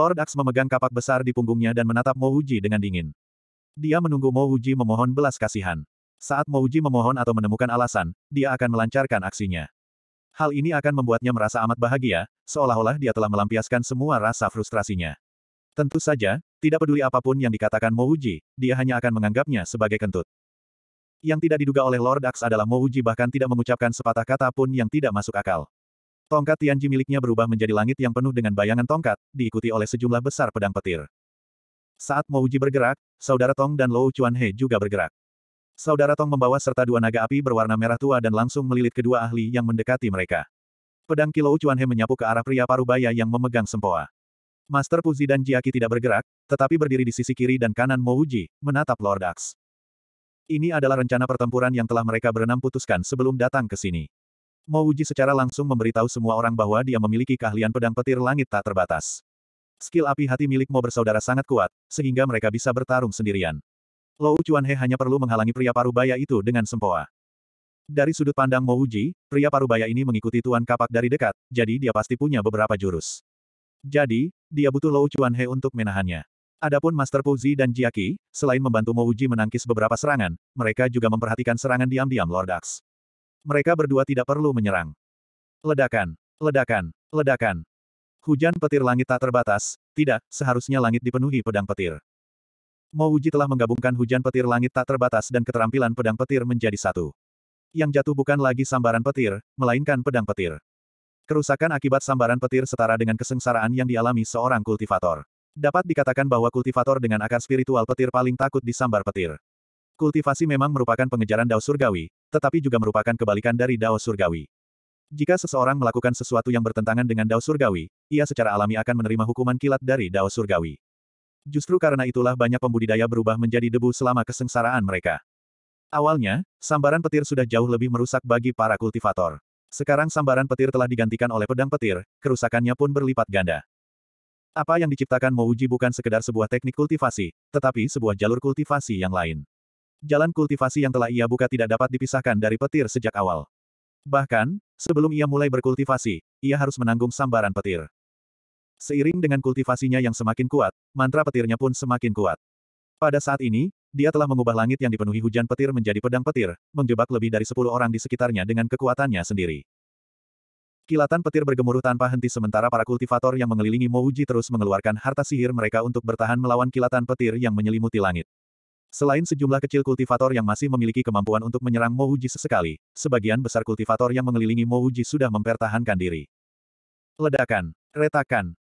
Lord Ax memegang kapak besar di punggungnya dan menatap Mo Uji dengan dingin. Dia menunggu Mo Uji memohon belas kasihan. Saat Mo Uji memohon atau menemukan alasan, dia akan melancarkan aksinya. Hal ini akan membuatnya merasa amat bahagia, seolah-olah dia telah melampiaskan semua rasa frustrasinya. Tentu saja, tidak peduli apapun yang dikatakan Mo Uji, dia hanya akan menganggapnya sebagai kentut. Yang tidak diduga oleh Lord Ax adalah Mo Uji bahkan tidak mengucapkan sepatah kata pun yang tidak masuk akal. Tongkat Tianji miliknya berubah menjadi langit yang penuh dengan bayangan tongkat, diikuti oleh sejumlah besar pedang petir. Saat Mouji bergerak, saudara Tong dan Lou He juga bergerak. Saudara Tong membawa serta dua naga api berwarna merah tua dan langsung melilit kedua ahli yang mendekati mereka. Pedang Kilou He menyapu ke arah pria parubaya yang memegang sempoa. Master Puzi dan Jiaki tidak bergerak, tetapi berdiri di sisi kiri dan kanan Mouji, menatap Lord Axe. Ini adalah rencana pertempuran yang telah mereka berenam putuskan sebelum datang ke sini. Mo Uji secara langsung memberitahu semua orang bahwa dia memiliki keahlian pedang petir langit tak terbatas. Skill api hati milik Mo bersaudara sangat kuat, sehingga mereka bisa bertarung sendirian. Lo He hanya perlu menghalangi pria parubaya itu dengan sempoa. Dari sudut pandang Mo Uji, pria parubaya ini mengikuti Tuan Kapak dari dekat, jadi dia pasti punya beberapa jurus. Jadi, dia butuh Lo He untuk menahannya. Adapun Master Puzi dan Jiaki, selain membantu Mo Uji menangkis beberapa serangan, mereka juga memperhatikan serangan diam-diam Lord Axe. Mereka berdua tidak perlu menyerang. Ledakan, ledakan, ledakan. Hujan petir langit tak terbatas, tidak, seharusnya langit dipenuhi pedang petir. Mouji telah menggabungkan hujan petir langit tak terbatas dan keterampilan pedang petir menjadi satu. Yang jatuh bukan lagi sambaran petir, melainkan pedang petir. Kerusakan akibat sambaran petir setara dengan kesengsaraan yang dialami seorang kultivator. Dapat dikatakan bahwa kultivator dengan akar spiritual petir paling takut disambar petir. Kultivasi memang merupakan pengejaran dao surgawi, tetapi juga merupakan kebalikan dari Dao Surgawi. Jika seseorang melakukan sesuatu yang bertentangan dengan Dao Surgawi, ia secara alami akan menerima hukuman kilat dari Dao Surgawi. Justru karena itulah banyak pembudidaya berubah menjadi debu selama kesengsaraan mereka. Awalnya, sambaran petir sudah jauh lebih merusak bagi para kultivator. Sekarang sambaran petir telah digantikan oleh pedang petir, kerusakannya pun berlipat ganda. Apa yang diciptakan Mouji bukan sekedar sebuah teknik kultivasi, tetapi sebuah jalur kultivasi yang lain. Jalan kultivasi yang telah ia buka tidak dapat dipisahkan dari petir sejak awal. Bahkan, sebelum ia mulai berkultivasi, ia harus menanggung sambaran petir. Seiring dengan kultivasinya yang semakin kuat, mantra petirnya pun semakin kuat. Pada saat ini, dia telah mengubah langit yang dipenuhi hujan petir menjadi pedang petir, menjebak lebih dari sepuluh orang di sekitarnya dengan kekuatannya sendiri. Kilatan petir bergemuruh tanpa henti sementara para kultivator yang mengelilingi Mouji terus mengeluarkan harta sihir mereka untuk bertahan melawan kilatan petir yang menyelimuti langit. Selain sejumlah kecil kultivator yang masih memiliki kemampuan untuk menyerang Mouji sesekali, sebagian besar kultivator yang mengelilingi Mouji sudah mempertahankan diri. Ledakan, retakan,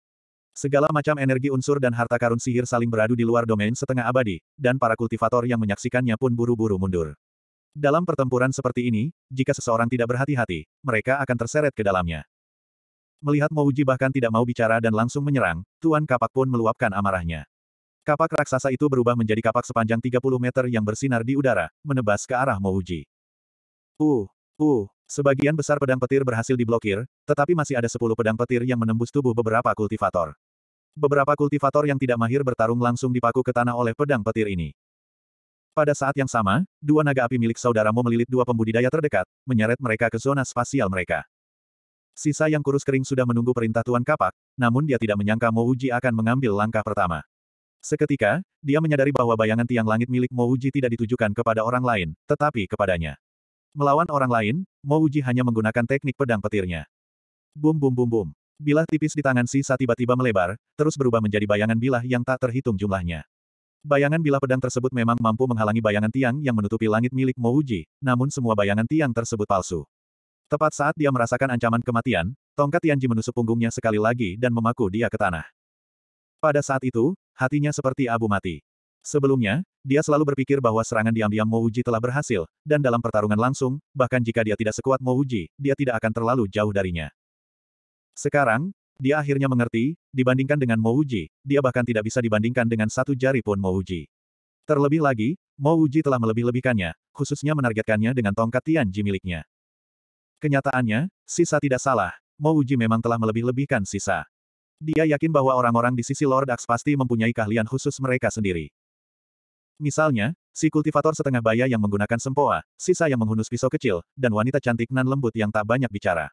segala macam energi unsur dan harta karun sihir saling beradu di luar domain setengah abadi, dan para kultivator yang menyaksikannya pun buru-buru mundur. Dalam pertempuran seperti ini, jika seseorang tidak berhati-hati, mereka akan terseret ke dalamnya. Melihat Mouji bahkan tidak mau bicara dan langsung menyerang, Tuan Kapak pun meluapkan amarahnya. Kapak raksasa itu berubah menjadi kapak sepanjang 30 meter yang bersinar di udara, menebas ke arah Mouji. Uh, uh, sebagian besar pedang petir berhasil diblokir, tetapi masih ada 10 pedang petir yang menembus tubuh beberapa kultivator. Beberapa kultivator yang tidak mahir bertarung langsung dipaku ke tanah oleh pedang petir ini. Pada saat yang sama, dua naga api milik saudaramu melilit dua pembudidaya terdekat, menyeret mereka ke zona spasial mereka. Sisa yang kurus kering sudah menunggu perintah Tuan Kapak, namun dia tidak menyangka Mouji akan mengambil langkah pertama. Seketika, dia menyadari bahwa bayangan tiang langit milik Mouji tidak ditujukan kepada orang lain, tetapi kepadanya. Melawan orang lain, Mouji hanya menggunakan teknik pedang petirnya. Bum bum bum bum. Bilah tipis di tangan Sisa tiba-tiba melebar, terus berubah menjadi bayangan bilah yang tak terhitung jumlahnya. Bayangan bilah pedang tersebut memang mampu menghalangi bayangan tiang yang menutupi langit milik Mouji, namun semua bayangan tiang tersebut palsu. Tepat saat dia merasakan ancaman kematian, tongkat Tianji menusuk punggungnya sekali lagi dan memaku dia ke tanah. Pada saat itu, hatinya seperti abu mati. Sebelumnya, dia selalu berpikir bahwa serangan diam-diam Uji telah berhasil, dan dalam pertarungan langsung, bahkan jika dia tidak sekuat Uji, dia tidak akan terlalu jauh darinya. Sekarang, dia akhirnya mengerti, dibandingkan dengan Uji, dia bahkan tidak bisa dibandingkan dengan satu jari pun Uji. Terlebih lagi, Uji telah melebih-lebihkannya, khususnya menargetkannya dengan tongkat Tianji miliknya. Kenyataannya, sisa tidak salah, Uji memang telah melebih-lebihkan sisa. Dia yakin bahwa orang-orang di sisi Lord Ax pasti mempunyai keahlian khusus mereka sendiri. Misalnya, si kultivator setengah baya yang menggunakan sempoa, sisa yang menghunus pisau kecil, dan wanita cantik nan lembut yang tak banyak bicara.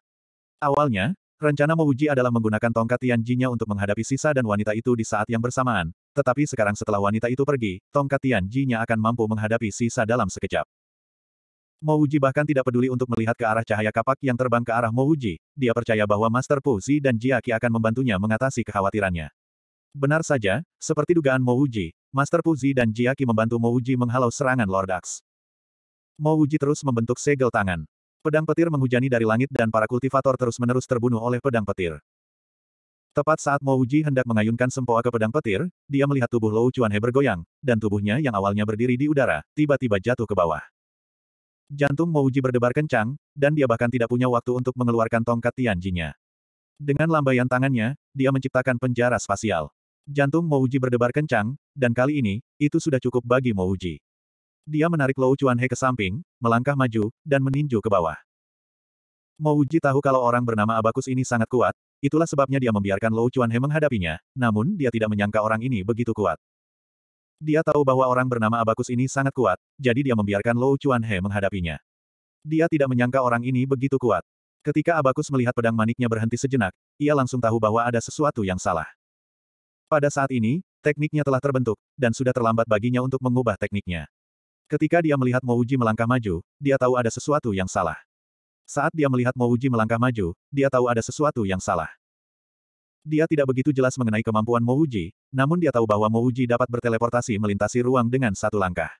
Awalnya, rencana Mouji adalah menggunakan tongkat Tianjinya untuk menghadapi sisa dan wanita itu di saat yang bersamaan, tetapi sekarang setelah wanita itu pergi, tongkat Tianjinya akan mampu menghadapi sisa dalam sekejap. Mouji bahkan tidak peduli untuk melihat ke arah cahaya kapak yang terbang ke arah Mouji, dia percaya bahwa Master Pu Zi dan Jiaki akan membantunya mengatasi kekhawatirannya. Benar saja, seperti dugaan Mouji, Master Pu Zi dan Jiaki membantu Mouji menghalau serangan Lord Ax. Mouji terus membentuk segel tangan. Pedang petir menghujani dari langit dan para kultivator terus-menerus terbunuh oleh pedang petir. Tepat saat Mouji hendak mengayunkan sempoa ke pedang petir, dia melihat tubuh Lou He bergoyang, dan tubuhnya yang awalnya berdiri di udara, tiba-tiba jatuh ke bawah. Jantung Mouji berdebar kencang, dan dia bahkan tidak punya waktu untuk mengeluarkan tongkat Tianjinya. Dengan lambaian tangannya, dia menciptakan penjara spasial. Jantung Mouji berdebar kencang, dan kali ini, itu sudah cukup bagi Mouji. Dia menarik Lou Chuan He ke samping, melangkah maju, dan meninju ke bawah. Mouji tahu kalau orang bernama Abakus ini sangat kuat, itulah sebabnya dia membiarkan Lou Chuan He menghadapinya, namun dia tidak menyangka orang ini begitu kuat. Dia tahu bahwa orang bernama Abakus ini sangat kuat, jadi dia membiarkan Lou Chuan He menghadapinya. Dia tidak menyangka orang ini begitu kuat. Ketika Abakus melihat pedang maniknya berhenti sejenak, ia langsung tahu bahwa ada sesuatu yang salah. Pada saat ini, tekniknya telah terbentuk, dan sudah terlambat baginya untuk mengubah tekniknya. Ketika dia melihat Mouji melangkah maju, dia tahu ada sesuatu yang salah. Saat dia melihat Mouji melangkah maju, dia tahu ada sesuatu yang salah. Dia tidak begitu jelas mengenai kemampuan Mouji, namun dia tahu bahwa Mouji dapat berteleportasi melintasi ruang dengan satu langkah.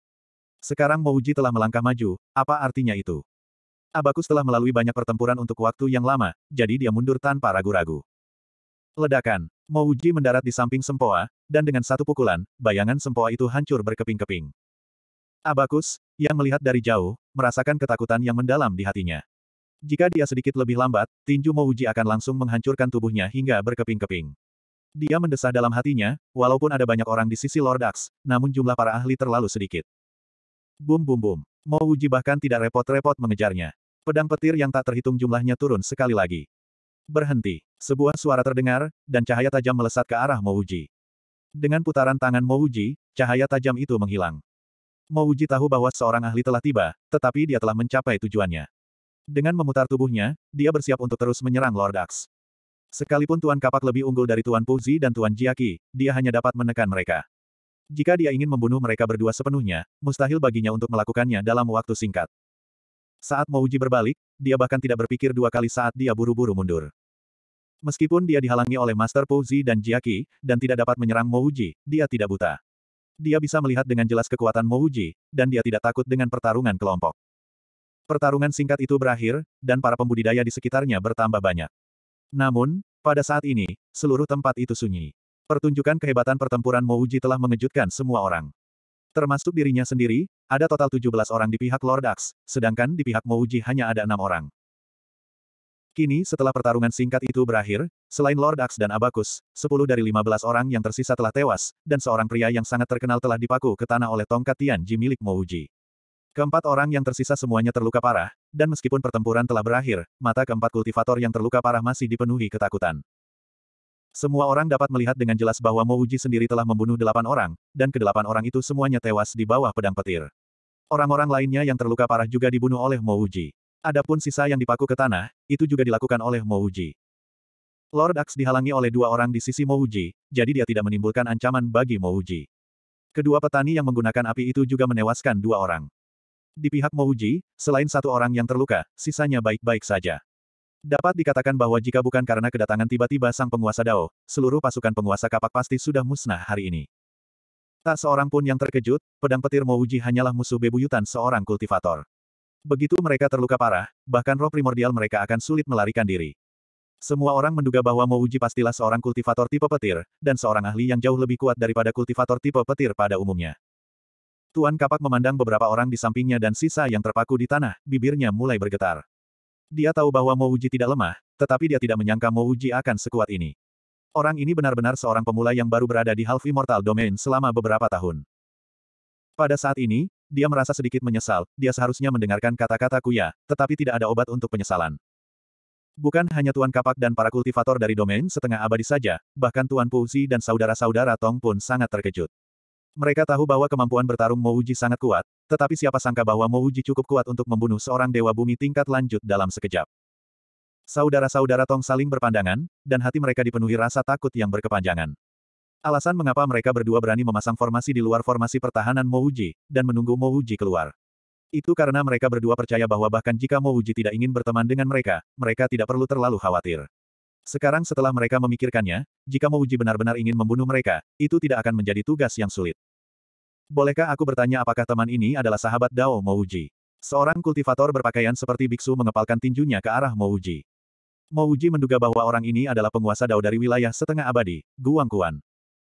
Sekarang Mouji telah melangkah maju, apa artinya itu? Abakus telah melalui banyak pertempuran untuk waktu yang lama, jadi dia mundur tanpa ragu-ragu. Ledakan. Mouji mendarat di samping Sempoa, dan dengan satu pukulan, bayangan Sempoa itu hancur berkeping-keping. Abakus, yang melihat dari jauh, merasakan ketakutan yang mendalam di hatinya. Jika dia sedikit lebih lambat, tinju Mouji akan langsung menghancurkan tubuhnya hingga berkeping-keping. Dia mendesah dalam hatinya, walaupun ada banyak orang di sisi Lord Ax, namun jumlah para ahli terlalu sedikit. Bum bum bum. Mouji bahkan tidak repot-repot mengejarnya. Pedang petir yang tak terhitung jumlahnya turun sekali lagi. Berhenti. Sebuah suara terdengar, dan cahaya tajam melesat ke arah Mouji. Dengan putaran tangan Mouji, cahaya tajam itu menghilang. Mouji tahu bahwa seorang ahli telah tiba, tetapi dia telah mencapai tujuannya. Dengan memutar tubuhnya, dia bersiap untuk terus menyerang Lord Axe. Sekalipun Tuan Kapak lebih unggul dari Tuan Puzi dan Tuan Jiaki, dia hanya dapat menekan mereka. Jika dia ingin membunuh mereka berdua sepenuhnya, mustahil baginya untuk melakukannya dalam waktu singkat. Saat Mouji berbalik, dia bahkan tidak berpikir dua kali saat dia buru-buru mundur. Meskipun dia dihalangi oleh Master Puzi dan Jiaki, dan tidak dapat menyerang Mouji, dia tidak buta. Dia bisa melihat dengan jelas kekuatan Mouji, dan dia tidak takut dengan pertarungan kelompok. Pertarungan singkat itu berakhir, dan para pembudidaya di sekitarnya bertambah banyak. Namun, pada saat ini, seluruh tempat itu sunyi. Pertunjukan kehebatan pertempuran Mouji telah mengejutkan semua orang. Termasuk dirinya sendiri, ada total 17 orang di pihak Lord Axe, sedangkan di pihak Mouji hanya ada enam orang. Kini setelah pertarungan singkat itu berakhir, selain Lord Axe dan Abacus, 10 dari 15 orang yang tersisa telah tewas, dan seorang pria yang sangat terkenal telah dipaku ke tanah oleh tongkat Tianji milik Mouji. Keempat orang yang tersisa semuanya terluka parah, dan meskipun pertempuran telah berakhir, mata keempat kultivator yang terluka parah masih dipenuhi ketakutan. Semua orang dapat melihat dengan jelas bahwa Mouji sendiri telah membunuh delapan orang, dan kedelapan orang itu semuanya tewas di bawah pedang petir. Orang-orang lainnya yang terluka parah juga dibunuh oleh Mouji. Adapun sisa yang dipaku ke tanah, itu juga dilakukan oleh Mouji. Lord Axe dihalangi oleh dua orang di sisi Mouji, jadi dia tidak menimbulkan ancaman bagi Mouji. Kedua petani yang menggunakan api itu juga menewaskan dua orang. Di pihak Mouji, selain satu orang yang terluka, sisanya baik-baik saja. Dapat dikatakan bahwa jika bukan karena kedatangan tiba-tiba sang penguasa Dao, seluruh pasukan penguasa kapak pasti sudah musnah hari ini. Tak seorang pun yang terkejut, pedang petir Mouji hanyalah musuh bebuyutan seorang kultivator. Begitu mereka terluka parah, bahkan roh primordial mereka akan sulit melarikan diri. Semua orang menduga bahwa Mouji pastilah seorang kultivator tipe petir, dan seorang ahli yang jauh lebih kuat daripada kultivator tipe petir pada umumnya. Tuan Kapak memandang beberapa orang di sampingnya dan sisa yang terpaku di tanah, bibirnya mulai bergetar. Dia tahu bahwa Mo Uji tidak lemah, tetapi dia tidak menyangka Mo Uji akan sekuat ini. Orang ini benar-benar seorang pemula yang baru berada di Half Immortal Domain selama beberapa tahun. Pada saat ini, dia merasa sedikit menyesal, dia seharusnya mendengarkan kata-kata Kuya, tetapi tidak ada obat untuk penyesalan. Bukan hanya Tuan Kapak dan para kultivator dari domain setengah abadi saja, bahkan Tuan Puzi dan saudara-saudara Tong pun sangat terkejut. Mereka tahu bahwa kemampuan bertarung Mouji sangat kuat, tetapi siapa sangka bahwa Mouji cukup kuat untuk membunuh seorang dewa bumi tingkat lanjut dalam sekejap. Saudara-saudara Tong saling berpandangan, dan hati mereka dipenuhi rasa takut yang berkepanjangan. Alasan mengapa mereka berdua berani memasang formasi di luar formasi pertahanan Mouji, dan menunggu Mouji keluar. Itu karena mereka berdua percaya bahwa bahkan jika Mouji tidak ingin berteman dengan mereka, mereka tidak perlu terlalu khawatir. Sekarang setelah mereka memikirkannya, jika Mouji benar-benar ingin membunuh mereka, itu tidak akan menjadi tugas yang sulit. Bolehkah aku bertanya apakah teman ini adalah sahabat Dao Mouji? Seorang kultivator berpakaian seperti biksu mengepalkan tinjunya ke arah Mouji. Mouji menduga bahwa orang ini adalah penguasa Dao dari wilayah setengah abadi, Guangkuan.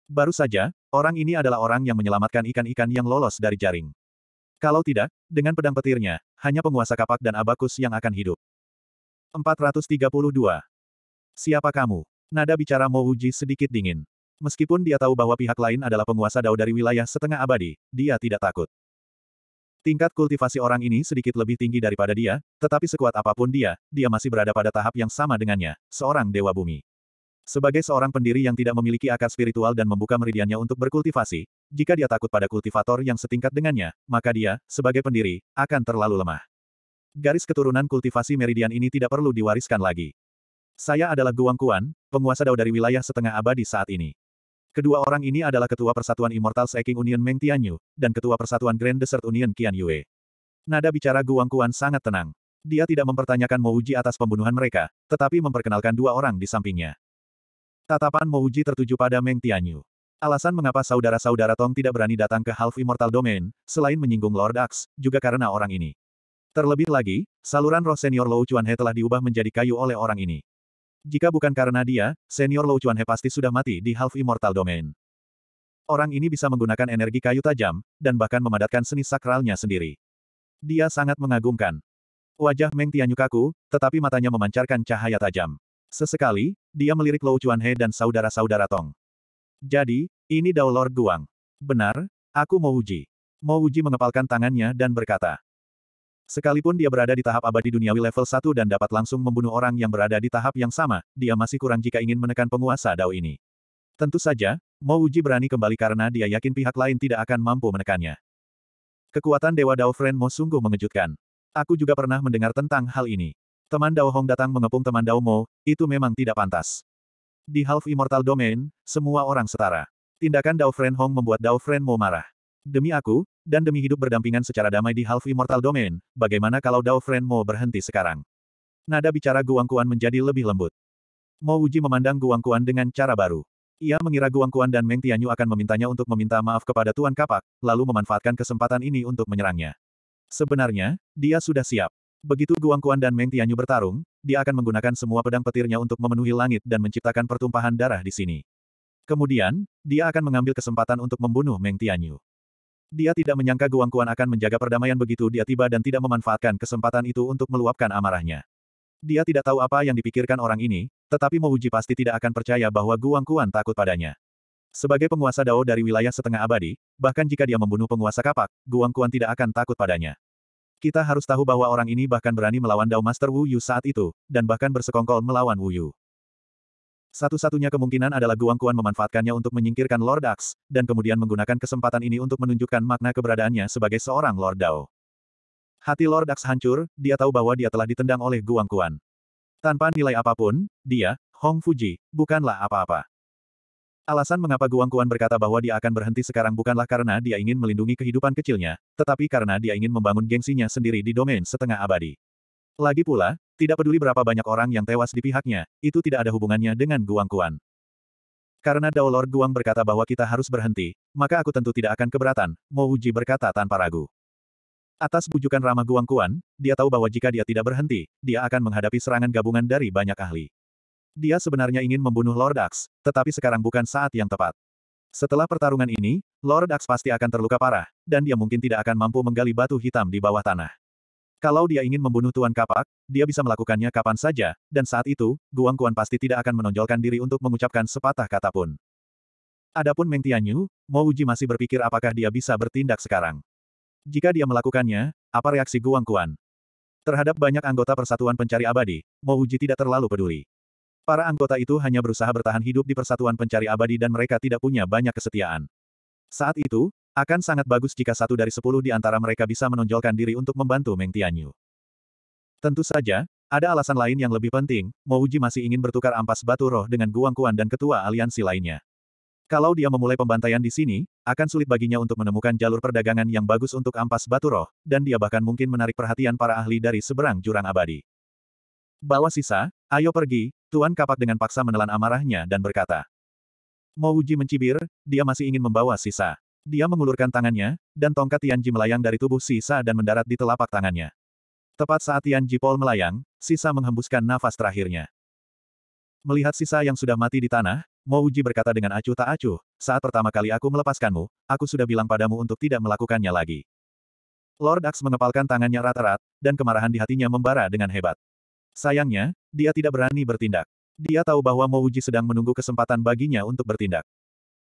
Baru saja, orang ini adalah orang yang menyelamatkan ikan-ikan yang lolos dari jaring. Kalau tidak, dengan pedang petirnya, hanya penguasa kapak dan abakus yang akan hidup. 432 Siapa kamu? Nada bicara Mo Uji sedikit dingin. Meskipun dia tahu bahwa pihak lain adalah penguasa dao dari wilayah setengah abadi, dia tidak takut. Tingkat kultivasi orang ini sedikit lebih tinggi daripada dia, tetapi sekuat apapun dia, dia masih berada pada tahap yang sama dengannya, seorang dewa bumi. Sebagai seorang pendiri yang tidak memiliki akar spiritual dan membuka meridiannya untuk berkultivasi, jika dia takut pada kultivator yang setingkat dengannya, maka dia, sebagai pendiri, akan terlalu lemah. Garis keturunan kultivasi meridian ini tidak perlu diwariskan lagi. Saya adalah Guang Kuan, penguasa Dao dari wilayah setengah abadi saat ini. Kedua orang ini adalah Ketua Persatuan Immortal Seeking Union Meng Tianyu, dan Ketua Persatuan Grand Desert Union Qian Yue. Nada bicara Guang Kuan sangat tenang. Dia tidak mempertanyakan Mouji atas pembunuhan mereka, tetapi memperkenalkan dua orang di sampingnya. Tatapan Mouji tertuju pada Meng Tianyu. Alasan mengapa saudara-saudara Tong tidak berani datang ke Half Immortal Domain, selain menyinggung Lord Axe, juga karena orang ini. Terlebih lagi, saluran roh senior Lou He telah diubah menjadi kayu oleh orang ini. Jika bukan karena dia, senior Lou He pasti sudah mati di Half Immortal Domain. Orang ini bisa menggunakan energi kayu tajam, dan bahkan memadatkan seni sakralnya sendiri. Dia sangat mengagumkan. Wajah Meng Tianyukaku, tetapi matanya memancarkan cahaya tajam. Sesekali, dia melirik Lou He dan saudara-saudara Tong. Jadi, ini Dao Lord Guang. Benar, aku mau uji. Mau uji mengepalkan tangannya dan berkata, Sekalipun dia berada di tahap abadi duniawi level 1 dan dapat langsung membunuh orang yang berada di tahap yang sama, dia masih kurang jika ingin menekan penguasa Dao ini. Tentu saja, Mo Uji berani kembali karena dia yakin pihak lain tidak akan mampu menekannya. Kekuatan Dewa Dao Friend Mo sungguh mengejutkan. Aku juga pernah mendengar tentang hal ini. Teman Dao Hong datang mengepung teman Dao Mo, itu memang tidak pantas. Di Half Immortal Domain, semua orang setara. Tindakan Dao Friend Hong membuat Dao Friend Mo marah. Demi aku, dan demi hidup berdampingan secara damai di Half Immortal Domain, bagaimana kalau Dao Friend Mo berhenti sekarang? Nada bicara Guang Guangkuan menjadi lebih lembut. Mo Uji memandang Guang Guangkuan dengan cara baru. Ia mengira Guang Guangkuan dan Meng Tianyu akan memintanya untuk meminta maaf kepada Tuan Kapak, lalu memanfaatkan kesempatan ini untuk menyerangnya. Sebenarnya, dia sudah siap. Begitu Guang Guangkuan dan Meng Tianyu bertarung, dia akan menggunakan semua pedang petirnya untuk memenuhi langit dan menciptakan pertumpahan darah di sini. Kemudian, dia akan mengambil kesempatan untuk membunuh Meng Tianyu. Dia tidak menyangka Guangkuan akan menjaga perdamaian begitu dia tiba dan tidak memanfaatkan kesempatan itu untuk meluapkan amarahnya. Dia tidak tahu apa yang dipikirkan orang ini, tetapi Mouji pasti tidak akan percaya bahwa Guangkuan takut padanya. Sebagai penguasa Dao dari wilayah setengah abadi, bahkan jika dia membunuh penguasa kapak, Guangkuan tidak akan takut padanya. Kita harus tahu bahwa orang ini bahkan berani melawan Dao Master Wu Yu saat itu, dan bahkan bersekongkol melawan Wu Yu. Satu-satunya kemungkinan adalah Guang Kuan memanfaatkannya untuk menyingkirkan Lord Axe, dan kemudian menggunakan kesempatan ini untuk menunjukkan makna keberadaannya sebagai seorang Lord Dao. Hati Lord Axe hancur, dia tahu bahwa dia telah ditendang oleh Guang Kuan. Tanpa nilai apapun, dia, Hong Fuji, bukanlah apa-apa. Alasan mengapa Guang Kuan berkata bahwa dia akan berhenti sekarang bukanlah karena dia ingin melindungi kehidupan kecilnya, tetapi karena dia ingin membangun gengsinya sendiri di domain setengah abadi. Lagi pula, tidak peduli berapa banyak orang yang tewas di pihaknya, itu tidak ada hubungannya dengan Guang Kuan. Karena Dao Lord Guang berkata bahwa kita harus berhenti, maka aku tentu tidak akan keberatan, Mo Uji berkata tanpa ragu. Atas bujukan ramah Guang Kuan, dia tahu bahwa jika dia tidak berhenti, dia akan menghadapi serangan gabungan dari banyak ahli. Dia sebenarnya ingin membunuh Lord Dax, tetapi sekarang bukan saat yang tepat. Setelah pertarungan ini, Lord Dax pasti akan terluka parah, dan dia mungkin tidak akan mampu menggali batu hitam di bawah tanah. Kalau dia ingin membunuh Tuan Kapak, dia bisa melakukannya kapan saja, dan saat itu, Guang Kuan pasti tidak akan menonjolkan diri untuk mengucapkan sepatah kata pun. Adapun Meng Tianyu, Mo Uji masih berpikir apakah dia bisa bertindak sekarang. Jika dia melakukannya, apa reaksi Guang Kuan? Terhadap banyak anggota Persatuan Pencari Abadi, Mo Uji tidak terlalu peduli. Para anggota itu hanya berusaha bertahan hidup di Persatuan Pencari Abadi dan mereka tidak punya banyak kesetiaan. Saat itu, akan sangat bagus jika satu dari sepuluh di antara mereka bisa menonjolkan diri untuk membantu Meng Tianyu. Tentu saja, ada alasan lain yang lebih penting, Mouji masih ingin bertukar ampas batu roh dengan Guang Kuan dan ketua aliansi lainnya. Kalau dia memulai pembantaian di sini, akan sulit baginya untuk menemukan jalur perdagangan yang bagus untuk ampas batu roh, dan dia bahkan mungkin menarik perhatian para ahli dari seberang jurang abadi. Bawa sisa, ayo pergi, Tuan Kapak dengan paksa menelan amarahnya dan berkata. Mouji mencibir, dia masih ingin membawa sisa. Dia mengulurkan tangannya, dan tongkat Tianji melayang dari tubuh sisa dan mendarat di telapak tangannya. Tepat saat Tianji Paul melayang, sisa menghembuskan nafas terakhirnya. Melihat sisa yang sudah mati di tanah, Mo Uji berkata dengan acuh tak acuh, saat pertama kali aku melepaskanmu, aku sudah bilang padamu untuk tidak melakukannya lagi. Lord Axe mengepalkan tangannya rata-rat, dan kemarahan di hatinya membara dengan hebat. Sayangnya, dia tidak berani bertindak. Dia tahu bahwa Mo Uji sedang menunggu kesempatan baginya untuk bertindak.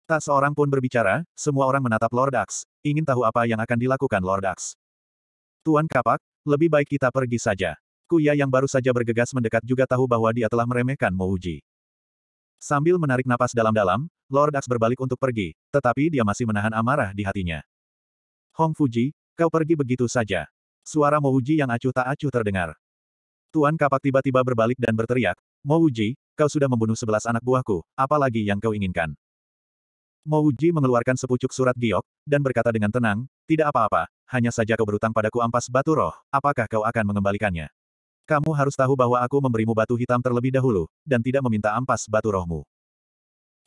Tak seorang pun berbicara, semua orang menatap Lord Axe, ingin tahu apa yang akan dilakukan Lord Axe. Tuan Kapak, lebih baik kita pergi saja. Kuya yang baru saja bergegas mendekat juga tahu bahwa dia telah meremehkan Mouji. Sambil menarik napas dalam-dalam, Lord Axe berbalik untuk pergi, tetapi dia masih menahan amarah di hatinya. Hong Fuji, kau pergi begitu saja. Suara Mouji yang acuh tak acuh terdengar. Tuan Kapak tiba-tiba berbalik dan berteriak, Mouji, kau sudah membunuh sebelas anak buahku, apalagi yang kau inginkan. Mo Uji mengeluarkan sepucuk surat giok, dan berkata dengan tenang, tidak apa-apa, hanya saja kau berutang padaku ampas batu roh, apakah kau akan mengembalikannya? Kamu harus tahu bahwa aku memberimu batu hitam terlebih dahulu, dan tidak meminta ampas batu rohmu.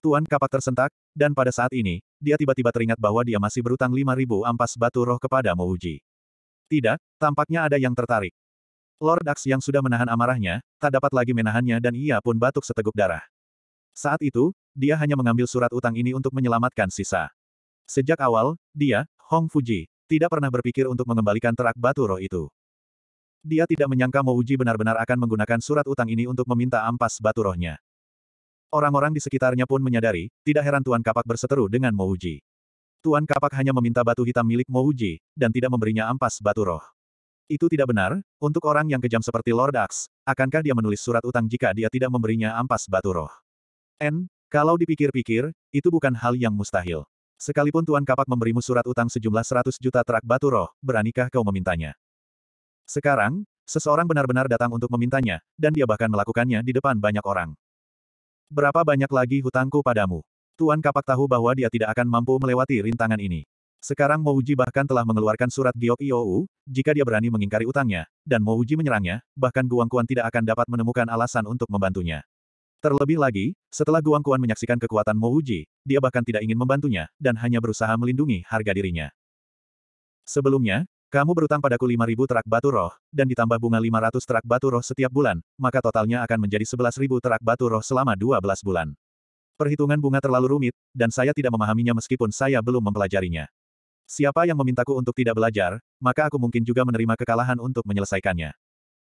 Tuan kapak tersentak, dan pada saat ini, dia tiba-tiba teringat bahwa dia masih berutang 5.000 ampas batu roh kepada Mo Uji. Tidak, tampaknya ada yang tertarik. Lord Ax yang sudah menahan amarahnya, tak dapat lagi menahannya dan ia pun batuk seteguk darah. Saat itu, dia hanya mengambil surat utang ini untuk menyelamatkan sisa. Sejak awal, dia, Hong Fuji, tidak pernah berpikir untuk mengembalikan terak batu roh itu. Dia tidak menyangka Mo Uji benar-benar akan menggunakan surat utang ini untuk meminta ampas batu rohnya. Orang-orang di sekitarnya pun menyadari, tidak heran Tuan Kapak berseteru dengan Mo Uji. Tuan Kapak hanya meminta batu hitam milik Mo Uji dan tidak memberinya ampas batu roh. Itu tidak benar, untuk orang yang kejam seperti Lord Axe, akankah dia menulis surat utang jika dia tidak memberinya ampas batu roh? N, kalau dipikir-pikir, itu bukan hal yang mustahil. Sekalipun Tuan Kapak memberimu surat utang sejumlah 100 juta terak batu roh, beranikah kau memintanya? Sekarang, seseorang benar-benar datang untuk memintanya, dan dia bahkan melakukannya di depan banyak orang. Berapa banyak lagi hutangku padamu? Tuan Kapak tahu bahwa dia tidak akan mampu melewati rintangan ini. Sekarang Mouji bahkan telah mengeluarkan surat Giok Iou, jika dia berani mengingkari utangnya, dan Mouji menyerangnya, bahkan Guangkuan tidak akan dapat menemukan alasan untuk membantunya. Terlebih lagi, setelah Guang Kuan menyaksikan kekuatan Mo Uji, dia bahkan tidak ingin membantunya, dan hanya berusaha melindungi harga dirinya. Sebelumnya, kamu berutang padaku 5.000 terak batu roh, dan ditambah bunga 500 terak batu roh setiap bulan, maka totalnya akan menjadi 11.000 terak batu roh selama 12 bulan. Perhitungan bunga terlalu rumit, dan saya tidak memahaminya meskipun saya belum mempelajarinya. Siapa yang memintaku untuk tidak belajar, maka aku mungkin juga menerima kekalahan untuk menyelesaikannya.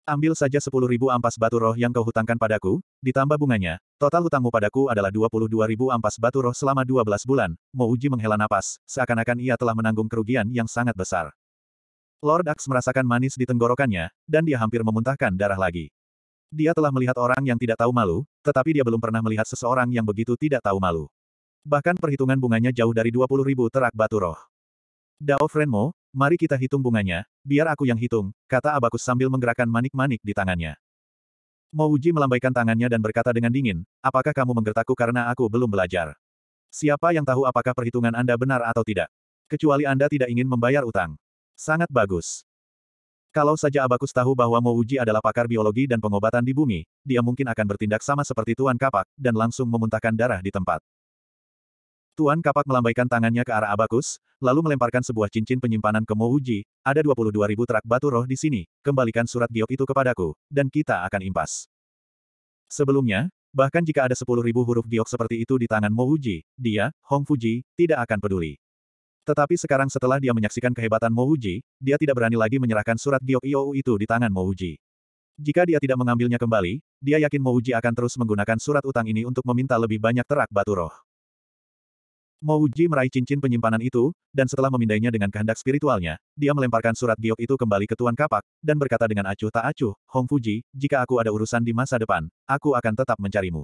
Ambil saja sepuluh ribu ampas batu roh yang kau hutangkan padaku, ditambah bunganya, total hutangmu padaku adalah dua puluh dua ribu ampas batu roh selama dua belas bulan, Mouji menghela napas, seakan-akan ia telah menanggung kerugian yang sangat besar. Lord Ax merasakan manis di tenggorokannya, dan dia hampir memuntahkan darah lagi. Dia telah melihat orang yang tidak tahu malu, tetapi dia belum pernah melihat seseorang yang begitu tidak tahu malu. Bahkan perhitungan bunganya jauh dari dua puluh ribu terak batu roh. Dao Frenmo, Mari kita hitung bunganya, biar aku yang hitung, kata Abakus sambil menggerakkan manik-manik di tangannya. Mouji melambaikan tangannya dan berkata dengan dingin, apakah kamu menggertaku karena aku belum belajar? Siapa yang tahu apakah perhitungan Anda benar atau tidak? Kecuali Anda tidak ingin membayar utang. Sangat bagus. Kalau saja Abakus tahu bahwa Mouji adalah pakar biologi dan pengobatan di bumi, dia mungkin akan bertindak sama seperti Tuan Kapak, dan langsung memuntahkan darah di tempat. Tuan Kapak melambaikan tangannya ke arah Abakus, lalu melemparkan sebuah cincin penyimpanan ke Mouji, ada ribu terak batu roh di sini, kembalikan surat giok itu kepadaku, dan kita akan impas. Sebelumnya, bahkan jika ada ribu huruf giok seperti itu di tangan Mouji, dia, Hong Fuji, tidak akan peduli. Tetapi sekarang setelah dia menyaksikan kehebatan Mouji, dia tidak berani lagi menyerahkan surat giok IOU itu di tangan Mouji. Jika dia tidak mengambilnya kembali, dia yakin Mouji akan terus menggunakan surat utang ini untuk meminta lebih banyak terak batu roh. Mo Uji meraih cincin penyimpanan itu, dan setelah memindainya dengan kehendak spiritualnya, dia melemparkan surat giok itu kembali ke Tuan Kapak, dan berkata dengan acuh tak acuh, Hong Fuji, jika aku ada urusan di masa depan, aku akan tetap mencarimu.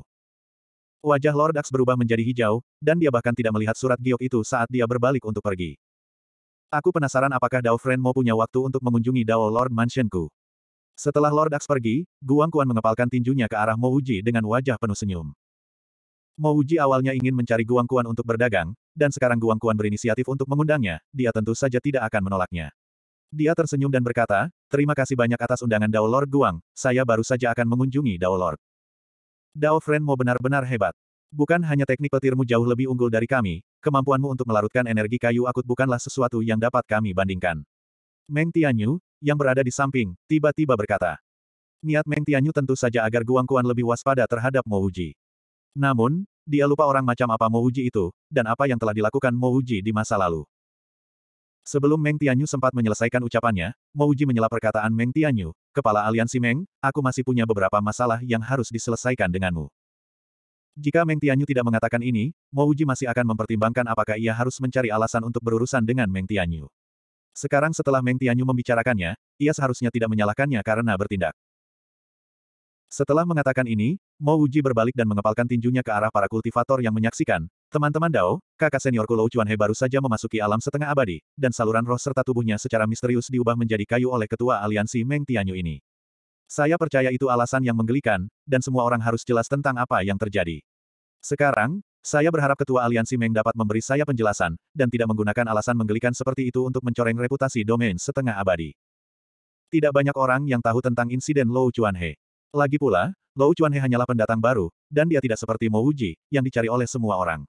Wajah Lord Dax berubah menjadi hijau, dan dia bahkan tidak melihat surat giok itu saat dia berbalik untuk pergi. Aku penasaran apakah Dao Friend mau punya waktu untuk mengunjungi Dao Lord Mansionku. Setelah Lord Dax pergi, Guang Kuan mengepalkan tinjunya ke arah Mo Uji dengan wajah penuh senyum. Mo Uji awalnya ingin mencari Guangkuan untuk berdagang, dan sekarang Guangkuan berinisiatif untuk mengundangnya, dia tentu saja tidak akan menolaknya. Dia tersenyum dan berkata, terima kasih banyak atas undangan Dao Lord Guang, saya baru saja akan mengunjungi Dao Lord. Dao Friend Mo benar-benar hebat. Bukan hanya teknik petirmu jauh lebih unggul dari kami, kemampuanmu untuk melarutkan energi kayu akut bukanlah sesuatu yang dapat kami bandingkan. Meng Tianyu, yang berada di samping, tiba-tiba berkata. Niat Meng Tianyu tentu saja agar Guangkuan lebih waspada terhadap Mo Uji. Namun, dia lupa orang macam apa Uji itu, dan apa yang telah dilakukan Uji di masa lalu. Sebelum Meng Tianyu sempat menyelesaikan ucapannya, Uji menyela perkataan Meng Tianyu, Kepala Aliansi Meng, aku masih punya beberapa masalah yang harus diselesaikan denganmu. Jika Meng Tianyu tidak mengatakan ini, Uji masih akan mempertimbangkan apakah ia harus mencari alasan untuk berurusan dengan Meng Tianyu. Sekarang setelah Meng Tianyu membicarakannya, ia seharusnya tidak menyalahkannya karena bertindak. Setelah mengatakan ini, Mo Wuji berbalik dan mengepalkan tinjunya ke arah para kultivator yang menyaksikan. Teman-teman Dao, kakak seniorku Lou He baru saja memasuki alam setengah abadi, dan saluran roh serta tubuhnya secara misterius diubah menjadi kayu oleh ketua aliansi Meng Tianyu ini. Saya percaya itu alasan yang menggelikan, dan semua orang harus jelas tentang apa yang terjadi. Sekarang, saya berharap ketua aliansi Meng dapat memberi saya penjelasan, dan tidak menggunakan alasan menggelikan seperti itu untuk mencoreng reputasi domain setengah abadi. Tidak banyak orang yang tahu tentang insiden Lou He. Lagi pula, Lou he hanyalah pendatang baru, dan dia tidak seperti Mo Uji yang dicari oleh semua orang.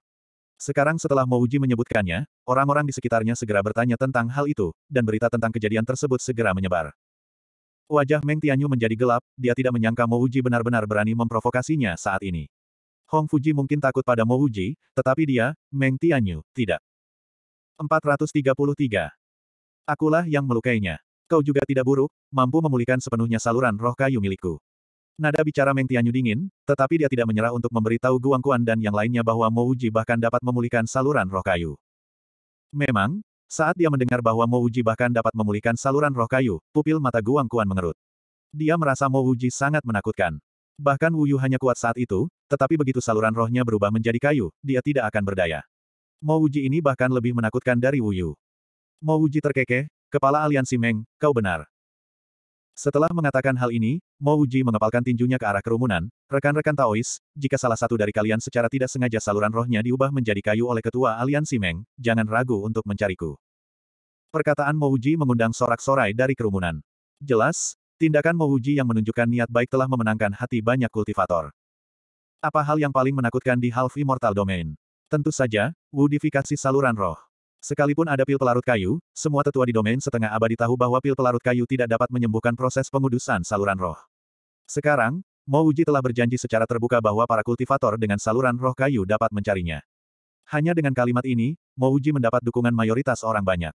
Sekarang setelah Mo Uji menyebutkannya, orang-orang di sekitarnya segera bertanya tentang hal itu, dan berita tentang kejadian tersebut segera menyebar. Wajah Meng Tianyu menjadi gelap, dia tidak menyangka Mo Uji benar-benar berani memprovokasinya saat ini. Hong Fuji mungkin takut pada Mo Uji, tetapi dia, Meng Tianyu, tidak. 433. Akulah yang melukainya. Kau juga tidak buruk, mampu memulihkan sepenuhnya saluran roh kayu milikku. Nada bicara Meng Tianyu dingin, tetapi dia tidak menyerah untuk memberitahu Guang Quan dan yang lainnya bahwa Mo Uji bahkan dapat memulihkan saluran roh kayu. Memang, saat dia mendengar bahwa Mo Uji bahkan dapat memulihkan saluran roh kayu, pupil mata Guang Quan mengerut. Dia merasa Mo Uji sangat menakutkan. Bahkan Wuyu hanya kuat saat itu, tetapi begitu saluran rohnya berubah menjadi kayu, dia tidak akan berdaya. Mo Uji ini bahkan lebih menakutkan dari Wuyu. Mo Uji terkekeh, kepala aliansi Meng, kau benar. Setelah mengatakan hal ini, Mo Uji mengepalkan tinjunya ke arah kerumunan, rekan-rekan Taois, jika salah satu dari kalian secara tidak sengaja saluran rohnya diubah menjadi kayu oleh ketua aliansi Meng, jangan ragu untuk mencariku. Perkataan Mo Uji mengundang sorak-sorai dari kerumunan. Jelas, tindakan Mo Uji yang menunjukkan niat baik telah memenangkan hati banyak kultivator. Apa hal yang paling menakutkan di Half Immortal Domain? Tentu saja, wudifikasi saluran roh. Sekalipun ada pil pelarut kayu, semua tetua di domain setengah abadi tahu bahwa pil pelarut kayu tidak dapat menyembuhkan proses pengudusan saluran roh. Sekarang, Mo Uji telah berjanji secara terbuka bahwa para kultivator dengan saluran roh kayu dapat mencarinya. Hanya dengan kalimat ini, Mo Uji mendapat dukungan mayoritas orang banyak.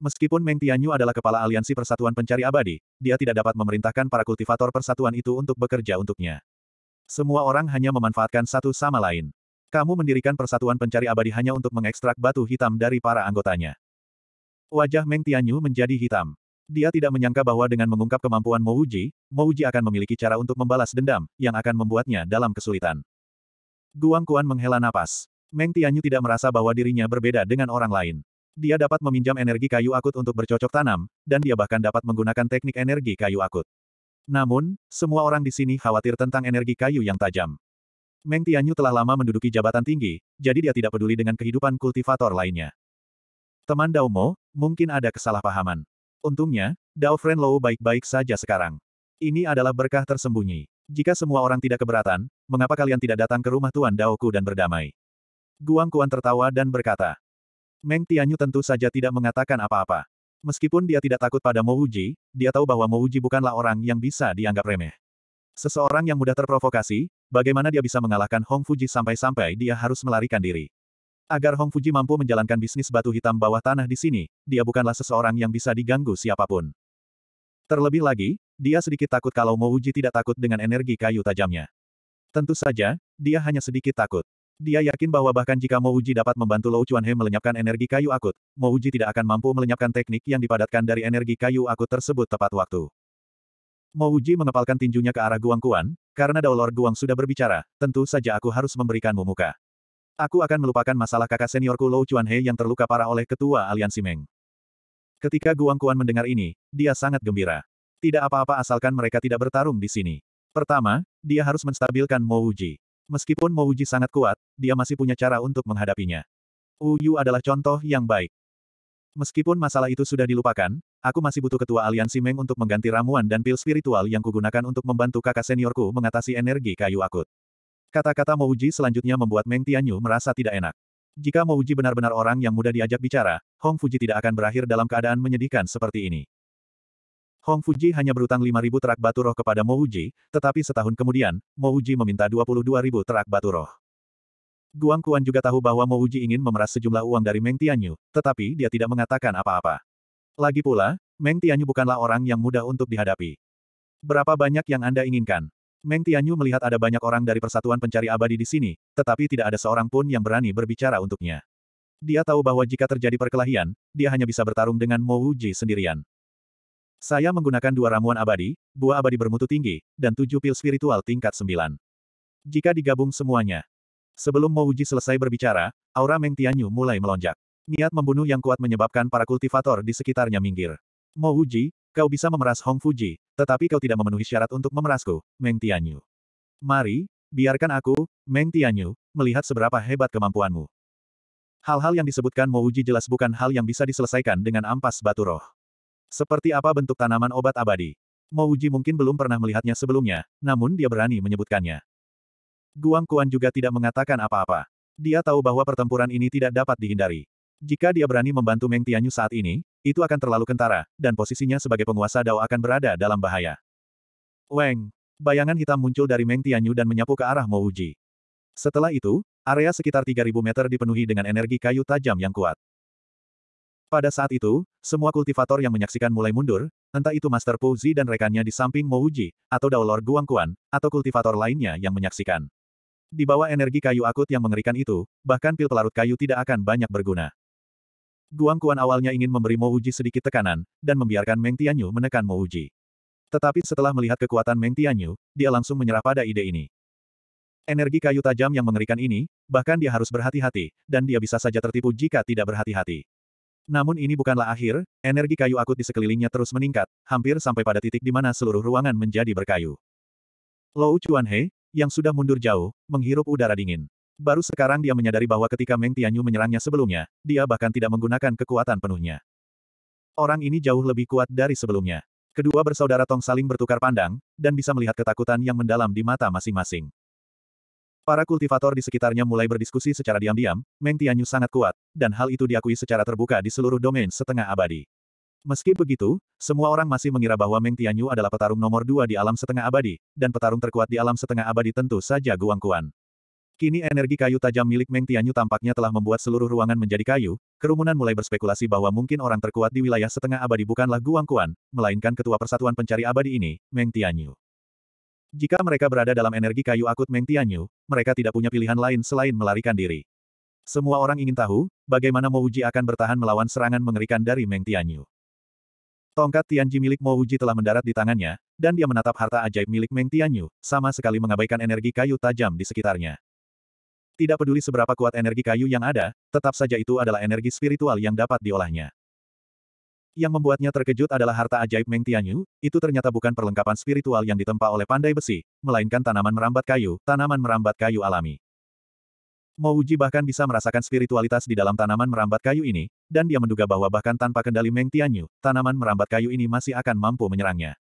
Meskipun Meng Tianyu adalah kepala aliansi Persatuan Pencari Abadi, dia tidak dapat memerintahkan para kultivator persatuan itu untuk bekerja untuknya. Semua orang hanya memanfaatkan satu sama lain. Kamu mendirikan persatuan pencari abadi hanya untuk mengekstrak batu hitam dari para anggotanya. Wajah Meng Tianyu menjadi hitam. Dia tidak menyangka bahwa dengan mengungkap kemampuan Mouji, Mouji akan memiliki cara untuk membalas dendam, yang akan membuatnya dalam kesulitan. Guang Kuan menghela napas. Meng Tianyu tidak merasa bahwa dirinya berbeda dengan orang lain. Dia dapat meminjam energi kayu akut untuk bercocok tanam, dan dia bahkan dapat menggunakan teknik energi kayu akut. Namun, semua orang di sini khawatir tentang energi kayu yang tajam. Meng Tianyu telah lama menduduki jabatan tinggi, jadi dia tidak peduli dengan kehidupan kultivator lainnya. Teman Dao Mo, mungkin ada kesalahpahaman. Untungnya, Dao Friend Lou baik-baik saja sekarang. Ini adalah berkah tersembunyi. Jika semua orang tidak keberatan, mengapa kalian tidak datang ke rumah Tuan Daoku dan berdamai? Guang Kuan tertawa dan berkata. Meng Tianyu tentu saja tidak mengatakan apa-apa. Meskipun dia tidak takut pada Mo dia tahu bahwa Mo bukanlah orang yang bisa dianggap remeh. Seseorang yang mudah terprovokasi, bagaimana dia bisa mengalahkan Hong Fuji sampai-sampai dia harus melarikan diri. Agar Hong Fuji mampu menjalankan bisnis batu hitam bawah tanah di sini, dia bukanlah seseorang yang bisa diganggu siapapun. Terlebih lagi, dia sedikit takut kalau Mo Uji tidak takut dengan energi kayu tajamnya. Tentu saja, dia hanya sedikit takut. Dia yakin bahwa bahkan jika Mo Uji dapat membantu Lou He melenyapkan energi kayu akut, Mo Uji tidak akan mampu melenyapkan teknik yang dipadatkan dari energi kayu akut tersebut tepat waktu. Mouji mengepalkan tinjunya ke arah Guang Kuan, karena Daolor Guang sudah berbicara, tentu saja aku harus memberikanmu muka. Aku akan melupakan masalah kakak seniorku Lou Chuanhe yang terluka parah oleh ketua aliansi Meng. Ketika Guang Kuan mendengar ini, dia sangat gembira. Tidak apa-apa asalkan mereka tidak bertarung di sini. Pertama, dia harus menstabilkan Mo Uji. Meskipun Mo Uji sangat kuat, dia masih punya cara untuk menghadapinya. Uyu adalah contoh yang baik. Meskipun masalah itu sudah dilupakan, Aku masih butuh ketua aliansi Meng untuk mengganti ramuan dan pil spiritual yang kugunakan untuk membantu kakak seniorku mengatasi energi kayu akut. Kata-kata Mouji selanjutnya membuat Meng Tianyu merasa tidak enak. Jika Mouji benar-benar orang yang mudah diajak bicara, Hong Fuji tidak akan berakhir dalam keadaan menyedihkan seperti ini. Hong Fuji hanya berutang 5.000 terak batu roh kepada Mouji, tetapi setahun kemudian, Mouji meminta 22.000 terak batu roh. Guang Kuan juga tahu bahwa Mouji ingin memeras sejumlah uang dari Meng Tianyu, tetapi dia tidak mengatakan apa-apa. Lagi pula, Meng Tianyu bukanlah orang yang mudah untuk dihadapi. Berapa banyak yang Anda inginkan? Meng Tianyu melihat ada banyak orang dari Persatuan Pencari Abadi di sini, tetapi tidak ada seorang pun yang berani berbicara untuknya. Dia tahu bahwa jika terjadi perkelahian, dia hanya bisa bertarung dengan Mo Wuji sendirian. Saya menggunakan dua ramuan abadi, buah abadi bermutu tinggi, dan tujuh pil spiritual tingkat sembilan. Jika digabung semuanya. Sebelum Mo Wuji selesai berbicara, aura Meng Tianyu mulai melonjak. Niat membunuh yang kuat menyebabkan para kultivator di sekitarnya minggir. Mo Wuji, kau bisa memeras Hong Fuji, tetapi kau tidak memenuhi syarat untuk memerasku, Meng Tianyu. Mari, biarkan aku, Meng Tianyu, melihat seberapa hebat kemampuanmu. Hal-hal yang disebutkan Mo Wuji jelas bukan hal yang bisa diselesaikan dengan ampas batu roh. Seperti apa bentuk tanaman obat abadi? Mo Wuji mungkin belum pernah melihatnya sebelumnya, namun dia berani menyebutkannya. Guang Kuan juga tidak mengatakan apa-apa. Dia tahu bahwa pertempuran ini tidak dapat dihindari. Jika dia berani membantu Meng Tianyu saat ini, itu akan terlalu kentara, dan posisinya sebagai penguasa Dao akan berada dalam bahaya. Weng! Bayangan hitam muncul dari Meng Tianyu dan menyapu ke arah Mo Uji. Setelah itu, area sekitar 3000 meter dipenuhi dengan energi kayu tajam yang kuat. Pada saat itu, semua kultivator yang menyaksikan mulai mundur, entah itu Master Pu Zi dan rekannya di samping Mo Uji, atau Guang Guangkuan, atau kultivator lainnya yang menyaksikan. Di bawah energi kayu akut yang mengerikan itu, bahkan pil pelarut kayu tidak akan banyak berguna. Guang Kuan awalnya ingin memberi Mo Uji sedikit tekanan, dan membiarkan Meng Tianyu menekan Mo Uji. Tetapi setelah melihat kekuatan Meng Tianyu, dia langsung menyerah pada ide ini. Energi kayu tajam yang mengerikan ini, bahkan dia harus berhati-hati, dan dia bisa saja tertipu jika tidak berhati-hati. Namun ini bukanlah akhir, energi kayu akut di sekelilingnya terus meningkat, hampir sampai pada titik di mana seluruh ruangan menjadi berkayu. Lou He, yang sudah mundur jauh, menghirup udara dingin. Baru sekarang dia menyadari bahwa ketika Meng Tianyu menyerangnya sebelumnya, dia bahkan tidak menggunakan kekuatan penuhnya. Orang ini jauh lebih kuat dari sebelumnya. Kedua bersaudara Tong saling bertukar pandang, dan bisa melihat ketakutan yang mendalam di mata masing-masing. Para kultivator di sekitarnya mulai berdiskusi secara diam-diam, Meng Tianyu sangat kuat, dan hal itu diakui secara terbuka di seluruh domain setengah abadi. Meski begitu, semua orang masih mengira bahwa Meng Tianyu adalah petarung nomor dua di alam setengah abadi, dan petarung terkuat di alam setengah abadi tentu saja Guang Kuan. Kini energi kayu tajam milik Meng Tianyu tampaknya telah membuat seluruh ruangan menjadi kayu, kerumunan mulai berspekulasi bahwa mungkin orang terkuat di wilayah setengah abadi bukanlah Guang Kuan, melainkan ketua persatuan pencari abadi ini, Meng Tianyu. Jika mereka berada dalam energi kayu akut Meng Tianyu, mereka tidak punya pilihan lain selain melarikan diri. Semua orang ingin tahu, bagaimana Mo Uji akan bertahan melawan serangan mengerikan dari Meng Tianyu. Tongkat Tianji milik Mo Uji telah mendarat di tangannya, dan dia menatap harta ajaib milik Meng Tianyu, sama sekali mengabaikan energi kayu tajam di sekitarnya. Tidak peduli seberapa kuat energi kayu yang ada, tetap saja itu adalah energi spiritual yang dapat diolahnya. Yang membuatnya terkejut adalah harta ajaib Meng Tianyu, itu ternyata bukan perlengkapan spiritual yang ditempa oleh pandai besi, melainkan tanaman merambat kayu, tanaman merambat kayu alami. Mouji bahkan bisa merasakan spiritualitas di dalam tanaman merambat kayu ini, dan dia menduga bahwa bahkan tanpa kendali Meng Tianyu, tanaman merambat kayu ini masih akan mampu menyerangnya.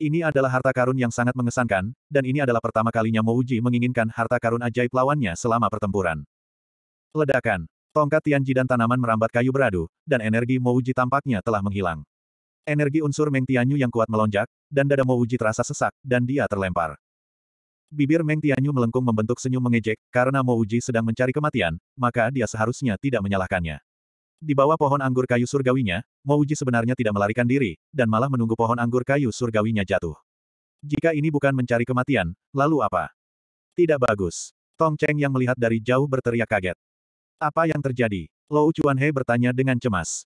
Ini adalah harta karun yang sangat mengesankan, dan ini adalah pertama kalinya Mouji menginginkan harta karun ajaib lawannya selama pertempuran. Ledakan. Tongkat Tianji dan tanaman merambat kayu beradu, dan energi Mouji tampaknya telah menghilang. Energi unsur Meng Tianyu yang kuat melonjak, dan dada Mouji terasa sesak, dan dia terlempar. Bibir Meng Tianyu melengkung membentuk senyum mengejek, karena Mouji sedang mencari kematian, maka dia seharusnya tidak menyalahkannya. Di bawah pohon anggur kayu surgawinya, Mouji sebenarnya tidak melarikan diri, dan malah menunggu pohon anggur kayu surgawinya jatuh. Jika ini bukan mencari kematian, lalu apa? Tidak bagus. Tong Cheng yang melihat dari jauh berteriak kaget. Apa yang terjadi? Lou He bertanya dengan cemas.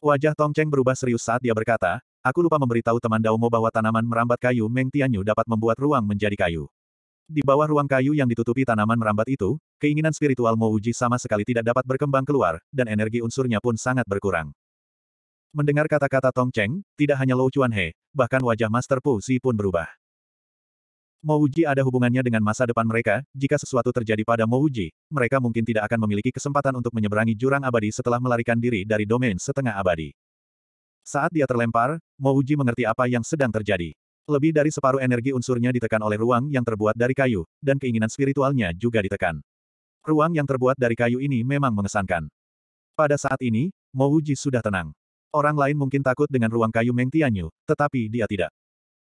Wajah Tong Cheng berubah serius saat dia berkata, aku lupa memberitahu teman Dao Mo bahwa tanaman merambat kayu Meng Tianyu dapat membuat ruang menjadi kayu. Di bawah ruang kayu yang ditutupi tanaman merambat itu, Keinginan spiritual Mouji sama sekali tidak dapat berkembang keluar, dan energi unsurnya pun sangat berkurang. Mendengar kata-kata Tong Cheng, tidak hanya Lou Chuan He, bahkan wajah Master Pu Si pun berubah. Mouji ada hubungannya dengan masa depan mereka, jika sesuatu terjadi pada Mouji, mereka mungkin tidak akan memiliki kesempatan untuk menyeberangi jurang abadi setelah melarikan diri dari domain setengah abadi. Saat dia terlempar, Mouji mengerti apa yang sedang terjadi. Lebih dari separuh energi unsurnya ditekan oleh ruang yang terbuat dari kayu, dan keinginan spiritualnya juga ditekan. Ruang yang terbuat dari kayu ini memang mengesankan. Pada saat ini, Mo Wuji sudah tenang. Orang lain mungkin takut dengan ruang kayu Meng Tianyu, tetapi dia tidak.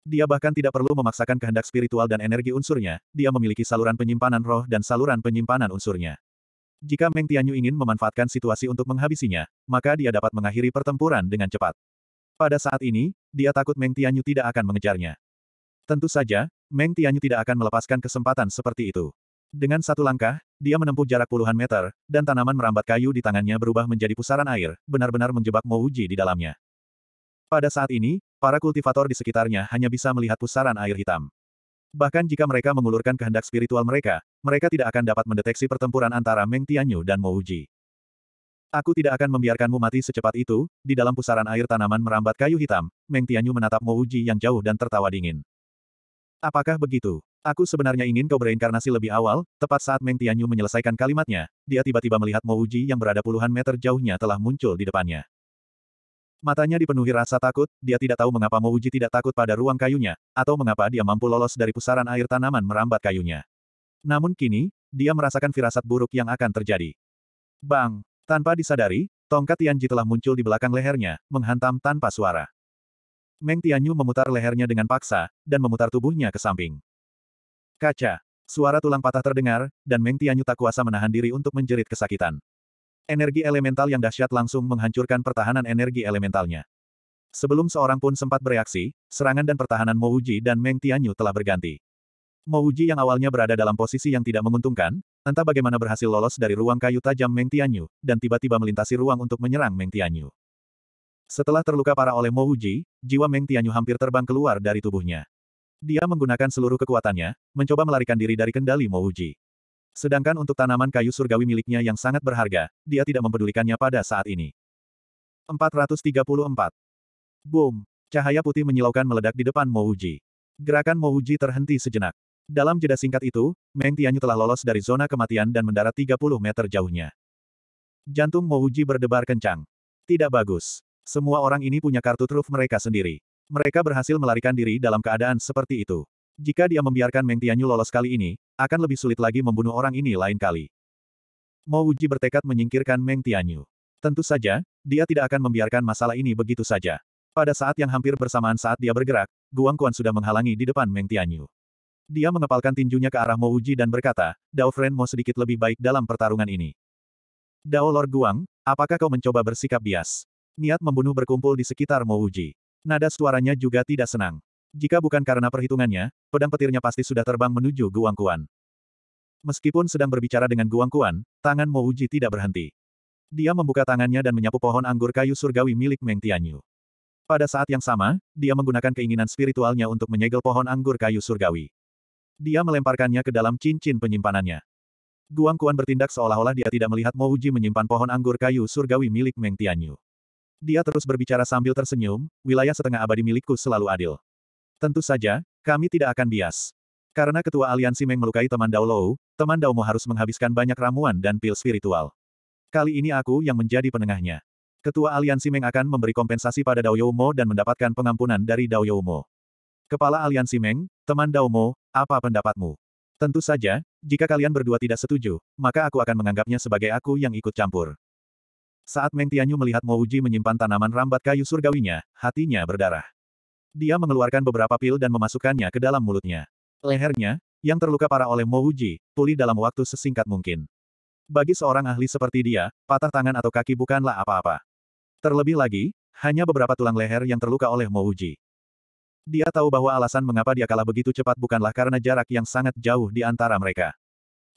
Dia bahkan tidak perlu memaksakan kehendak spiritual dan energi unsurnya, dia memiliki saluran penyimpanan roh dan saluran penyimpanan unsurnya. Jika Meng Tianyu ingin memanfaatkan situasi untuk menghabisinya, maka dia dapat mengakhiri pertempuran dengan cepat. Pada saat ini, dia takut Meng Tianyu tidak akan mengejarnya. Tentu saja, Meng Tianyu tidak akan melepaskan kesempatan seperti itu. Dengan satu langkah, dia menempuh jarak puluhan meter, dan tanaman merambat kayu di tangannya berubah menjadi pusaran air, benar-benar menjebak Mouji di dalamnya. Pada saat ini, para kultivator di sekitarnya hanya bisa melihat pusaran air hitam. Bahkan jika mereka mengulurkan kehendak spiritual mereka, mereka tidak akan dapat mendeteksi pertempuran antara Meng Tianyu dan Mouji. Aku tidak akan membiarkanmu mati secepat itu, di dalam pusaran air tanaman merambat kayu hitam, Meng Tianyu menatap Mouji yang jauh dan tertawa dingin. Apakah begitu? Aku sebenarnya ingin kau bereinkarnasi lebih awal, tepat saat Meng Tianyu menyelesaikan kalimatnya, dia tiba-tiba melihat Mo Uji yang berada puluhan meter jauhnya telah muncul di depannya. Matanya dipenuhi rasa takut, dia tidak tahu mengapa Mo Uji tidak takut pada ruang kayunya, atau mengapa dia mampu lolos dari pusaran air tanaman merambat kayunya. Namun kini, dia merasakan firasat buruk yang akan terjadi. Bang! Tanpa disadari, tongkat Tianji telah muncul di belakang lehernya, menghantam tanpa suara. Meng Tianyu memutar lehernya dengan paksa, dan memutar tubuhnya ke samping. Kaca. Suara tulang patah terdengar, dan Meng Tianyu tak kuasa menahan diri untuk menjerit kesakitan. Energi elemental yang dahsyat langsung menghancurkan pertahanan energi elementalnya. Sebelum seorang pun sempat bereaksi, serangan dan pertahanan Mo Uji dan Meng Tianyu telah berganti. Mo Uji yang awalnya berada dalam posisi yang tidak menguntungkan, entah bagaimana berhasil lolos dari ruang kayu tajam Meng Tianyu, dan tiba-tiba melintasi ruang untuk menyerang Meng Tianyu. Setelah terluka parah oleh Mo Uji, jiwa Meng Tianyu hampir terbang keluar dari tubuhnya. Dia menggunakan seluruh kekuatannya, mencoba melarikan diri dari kendali Mouji. Sedangkan untuk tanaman kayu surgawi miliknya yang sangat berharga, dia tidak mempedulikannya pada saat ini. 434. Boom! Cahaya putih menyilaukan meledak di depan Mouji. Gerakan Mouji terhenti sejenak. Dalam jeda singkat itu, Meng Tianyu telah lolos dari zona kematian dan mendarat 30 meter jauhnya. Jantung Mouji berdebar kencang. Tidak bagus. Semua orang ini punya kartu truf mereka sendiri. Mereka berhasil melarikan diri dalam keadaan seperti itu. Jika dia membiarkan Meng Tianyu lolos kali ini, akan lebih sulit lagi membunuh orang ini lain kali. Mo Wuji bertekad menyingkirkan Meng Tianyu. Tentu saja, dia tidak akan membiarkan masalah ini begitu saja. Pada saat yang hampir bersamaan saat dia bergerak, Guang Kuan sudah menghalangi di depan Meng Tianyu. Dia mengepalkan tinjunya ke arah Mo Wuji dan berkata, Dao Friend Mo sedikit lebih baik dalam pertarungan ini. Dao Lord Guang, apakah kau mencoba bersikap bias? Niat membunuh berkumpul di sekitar Mo Wuji. Nada suaranya juga tidak senang. Jika bukan karena perhitungannya, pedang petirnya pasti sudah terbang menuju Guang Kuan. Meskipun sedang berbicara dengan Guang Kuan, tangan Mo Uji tidak berhenti. Dia membuka tangannya dan menyapu pohon anggur kayu surgawi milik Meng Tianyu. Pada saat yang sama, dia menggunakan keinginan spiritualnya untuk menyegel pohon anggur kayu surgawi. Dia melemparkannya ke dalam cincin penyimpanannya. Guang Kuan bertindak seolah-olah dia tidak melihat Mo Uji menyimpan pohon anggur kayu surgawi milik Meng Tianyu. Dia terus berbicara sambil tersenyum, wilayah setengah abadi milikku selalu adil. Tentu saja, kami tidak akan bias. Karena ketua aliansi Meng melukai teman Dao Lou, teman Dao Mo harus menghabiskan banyak ramuan dan pil spiritual. Kali ini aku yang menjadi penengahnya. Ketua aliansi Meng akan memberi kompensasi pada Dao Mo dan mendapatkan pengampunan dari Dao Mo. Kepala aliansi Meng, teman Dao Mo, apa pendapatmu? Tentu saja, jika kalian berdua tidak setuju, maka aku akan menganggapnya sebagai aku yang ikut campur. Saat Meng Tianyu melihat Mo Uji menyimpan tanaman rambat kayu surgawinya, hatinya berdarah. Dia mengeluarkan beberapa pil dan memasukkannya ke dalam mulutnya. Lehernya, yang terluka parah oleh Mo Uji, pulih dalam waktu sesingkat mungkin. Bagi seorang ahli seperti dia, patah tangan atau kaki bukanlah apa-apa. Terlebih lagi, hanya beberapa tulang leher yang terluka oleh Mo Uji. Dia tahu bahwa alasan mengapa dia kalah begitu cepat bukanlah karena jarak yang sangat jauh di antara mereka.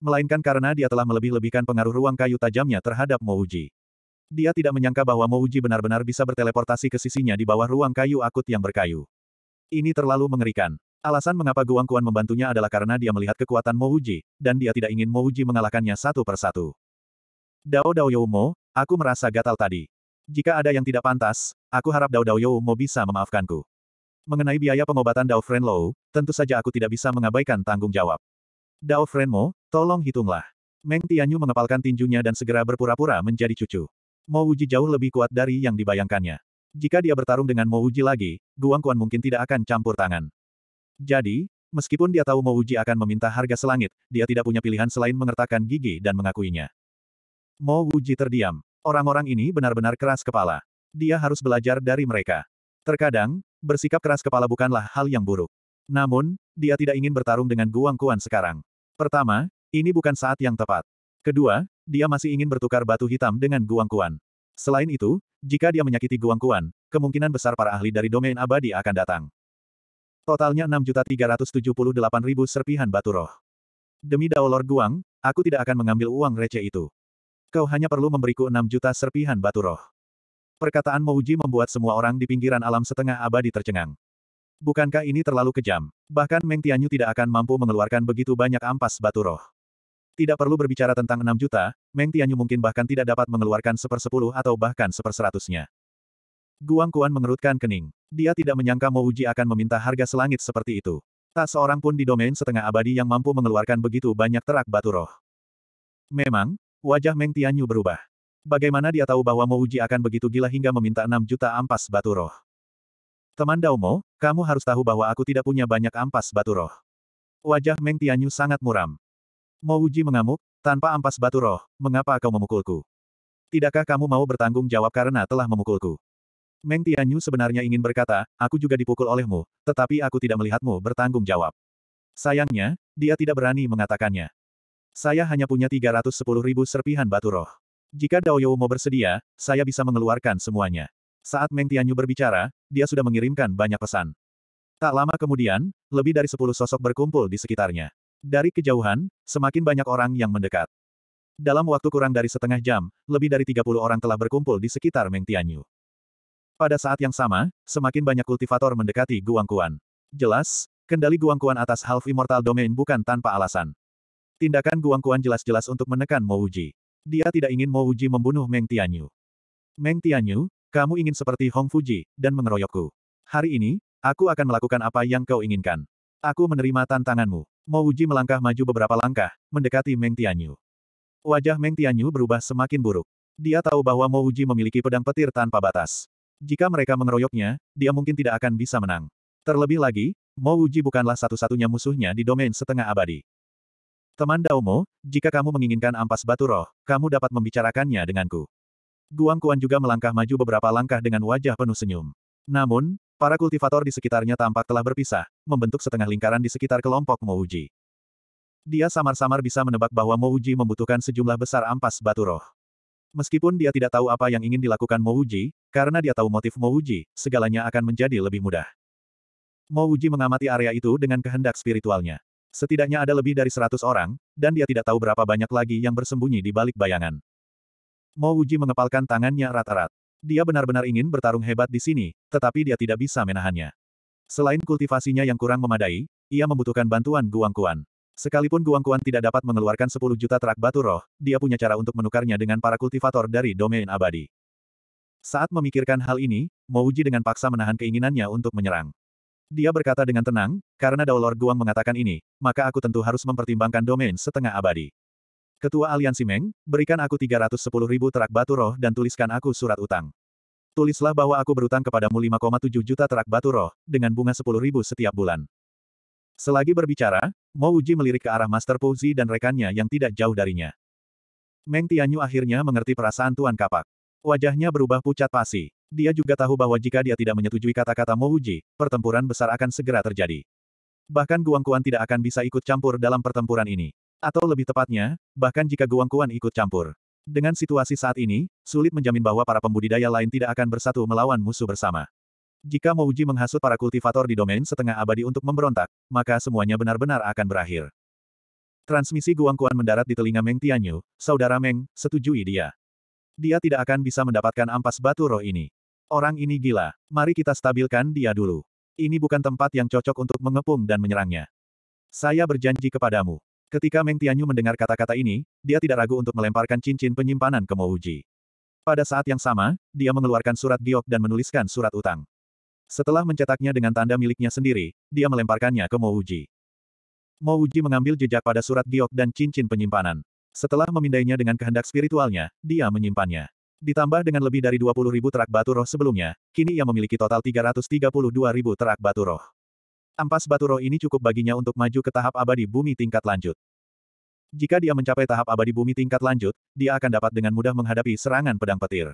Melainkan karena dia telah melebih-lebihkan pengaruh ruang kayu tajamnya terhadap Mo Uji. Dia tidak menyangka bahwa Mouji benar-benar bisa berteleportasi ke sisinya di bawah ruang kayu akut yang berkayu. Ini terlalu mengerikan. Alasan mengapa Guang Kuan membantunya adalah karena dia melihat kekuatan Mouji, dan dia tidak ingin Mouji mengalahkannya satu persatu. Dao Dao Youmo, aku merasa gatal tadi. Jika ada yang tidak pantas, aku harap Dao Dao Youmo bisa memaafkanku. Mengenai biaya pengobatan Dao Lou, tentu saja aku tidak bisa mengabaikan tanggung jawab. Dao Mo, tolong hitunglah. Meng Tianyu mengepalkan tinjunya dan segera berpura-pura menjadi cucu. Mo Wuji jauh lebih kuat dari yang dibayangkannya. Jika dia bertarung dengan Mo Wuji lagi, Guang Quan mungkin tidak akan campur tangan. Jadi, meskipun dia tahu Mo Wuji akan meminta harga selangit, dia tidak punya pilihan selain mengertakkan gigi dan mengakuinya. Mo Wuji terdiam. Orang-orang ini benar-benar keras kepala. Dia harus belajar dari mereka. Terkadang, bersikap keras kepala bukanlah hal yang buruk. Namun, dia tidak ingin bertarung dengan Guang Quan sekarang. Pertama, ini bukan saat yang tepat. Kedua, dia masih ingin bertukar batu hitam dengan Guang Kuan. Selain itu, jika dia menyakiti Guang Kuan, kemungkinan besar para ahli dari domain abadi akan datang. Totalnya 6.378.000 serpihan batu roh. Demi Daolor Guang, aku tidak akan mengambil uang receh itu. Kau hanya perlu memberiku 6 juta serpihan batu roh. Perkataan Mouji membuat semua orang di pinggiran alam setengah abadi tercengang. Bukankah ini terlalu kejam? Bahkan Meng Tianyu tidak akan mampu mengeluarkan begitu banyak ampas batu roh. Tidak perlu berbicara tentang 6 juta, Meng Tianyu mungkin bahkan tidak dapat mengeluarkan sepersepuluh atau bahkan seperseratusnya. Guang Kuan mengerutkan kening. Dia tidak menyangka Mo Uji akan meminta harga selangit seperti itu. Tak seorang pun di domain setengah abadi yang mampu mengeluarkan begitu banyak terak batu roh. Memang, wajah Meng Tianyu berubah. Bagaimana dia tahu bahwa Mo Uji akan begitu gila hingga meminta 6 juta ampas batu roh? Teman Daumo, kamu harus tahu bahwa aku tidak punya banyak ampas batu roh. Wajah Meng Tianyu sangat muram. Mouji mengamuk, tanpa ampas batu roh, mengapa kau memukulku? Tidakkah kamu mau bertanggung jawab karena telah memukulku? Meng Tianyu sebenarnya ingin berkata, aku juga dipukul olehmu, tetapi aku tidak melihatmu bertanggung jawab. Sayangnya, dia tidak berani mengatakannya. Saya hanya punya 310 ribu serpihan batu roh. Jika Daoyou mau bersedia, saya bisa mengeluarkan semuanya. Saat Meng Tianyu berbicara, dia sudah mengirimkan banyak pesan. Tak lama kemudian, lebih dari sepuluh sosok berkumpul di sekitarnya. Dari kejauhan, semakin banyak orang yang mendekat. Dalam waktu kurang dari setengah jam, lebih dari 30 orang telah berkumpul di sekitar Meng Tianyu. Pada saat yang sama, semakin banyak kultivator mendekati Guangkuan. Jelas, kendali Guangkuan atas Half Immortal Domain bukan tanpa alasan. Tindakan Guangkuan jelas-jelas untuk menekan Mo Wuji. Dia tidak ingin Mo Wuji membunuh Meng Tianyu. Meng Tianyu, kamu ingin seperti Hong Fuji, dan mengeroyokku. Hari ini, aku akan melakukan apa yang kau inginkan. Aku menerima tantanganmu. Mo Uji melangkah maju beberapa langkah, mendekati Meng Tianyu. Wajah Meng Tianyu berubah semakin buruk. Dia tahu bahwa Mo Uji memiliki pedang petir tanpa batas. Jika mereka mengeroyoknya, dia mungkin tidak akan bisa menang. Terlebih lagi, Mo Uji bukanlah satu-satunya musuhnya di domain setengah abadi. Teman Dao Mo, jika kamu menginginkan ampas batu roh, kamu dapat membicarakannya denganku. Guang Kuan juga melangkah maju beberapa langkah dengan wajah penuh senyum. Namun, Para kultivator di sekitarnya tampak telah berpisah, membentuk setengah lingkaran di sekitar kelompok Mouji. Dia samar-samar bisa menebak bahwa Mouji membutuhkan sejumlah besar ampas batu roh. Meskipun dia tidak tahu apa yang ingin dilakukan Mouji, karena dia tahu motif Mouji, segalanya akan menjadi lebih mudah. Mouji mengamati area itu dengan kehendak spiritualnya. Setidaknya ada lebih dari seratus orang, dan dia tidak tahu berapa banyak lagi yang bersembunyi di balik bayangan. Mouji mengepalkan tangannya rata rata dia benar-benar ingin bertarung hebat di sini, tetapi dia tidak bisa menahannya. Selain kultivasinya yang kurang memadai, ia membutuhkan bantuan Guang Kuan. Sekalipun Guang Kuan tidak dapat mengeluarkan 10 juta terak batu roh, dia punya cara untuk menukarnya dengan para kultivator dari domain abadi. Saat memikirkan hal ini, Uji dengan paksa menahan keinginannya untuk menyerang. Dia berkata dengan tenang, karena Daulor Guang mengatakan ini, maka aku tentu harus mempertimbangkan domain setengah abadi. Ketua Aliansi Meng, berikan aku 310 ribu terak batu roh dan tuliskan aku surat utang. Tulislah bahwa aku berutang kepadamu 5,7 juta terak batu roh, dengan bunga 10 ribu setiap bulan. Selagi berbicara, Mo Uji melirik ke arah Master Zi dan rekannya yang tidak jauh darinya. Meng Tianyu akhirnya mengerti perasaan Tuan Kapak. Wajahnya berubah pucat pasi. Dia juga tahu bahwa jika dia tidak menyetujui kata-kata Mo Uji, pertempuran besar akan segera terjadi. Bahkan Guangkuan tidak akan bisa ikut campur dalam pertempuran ini. Atau lebih tepatnya, bahkan jika Guangkuan ikut campur. Dengan situasi saat ini, sulit menjamin bahwa para pembudidaya lain tidak akan bersatu melawan musuh bersama. Jika Mouji menghasut para kultivator di domain setengah abadi untuk memberontak, maka semuanya benar-benar akan berakhir. Transmisi Guangkuan mendarat di telinga Meng Tianyu, saudara Meng, setujui dia. Dia tidak akan bisa mendapatkan ampas batu roh ini. Orang ini gila, mari kita stabilkan dia dulu. Ini bukan tempat yang cocok untuk mengepung dan menyerangnya. Saya berjanji kepadamu, Ketika Meng Tianyu mendengar kata-kata ini, dia tidak ragu untuk melemparkan cincin penyimpanan ke Uji. Pada saat yang sama, dia mengeluarkan surat giok dan menuliskan surat utang. Setelah mencetaknya dengan tanda miliknya sendiri, dia melemparkannya ke Uji. Mouji. Uji mengambil jejak pada surat giok dan cincin penyimpanan. Setelah memindainya dengan kehendak spiritualnya, dia menyimpannya. Ditambah dengan lebih dari 20.000 terak batu roh sebelumnya, kini ia memiliki total 332.000 terak batu roh. Ampas batu roh ini cukup baginya untuk maju ke tahap abadi bumi tingkat lanjut. Jika dia mencapai tahap abadi bumi tingkat lanjut, dia akan dapat dengan mudah menghadapi serangan pedang petir.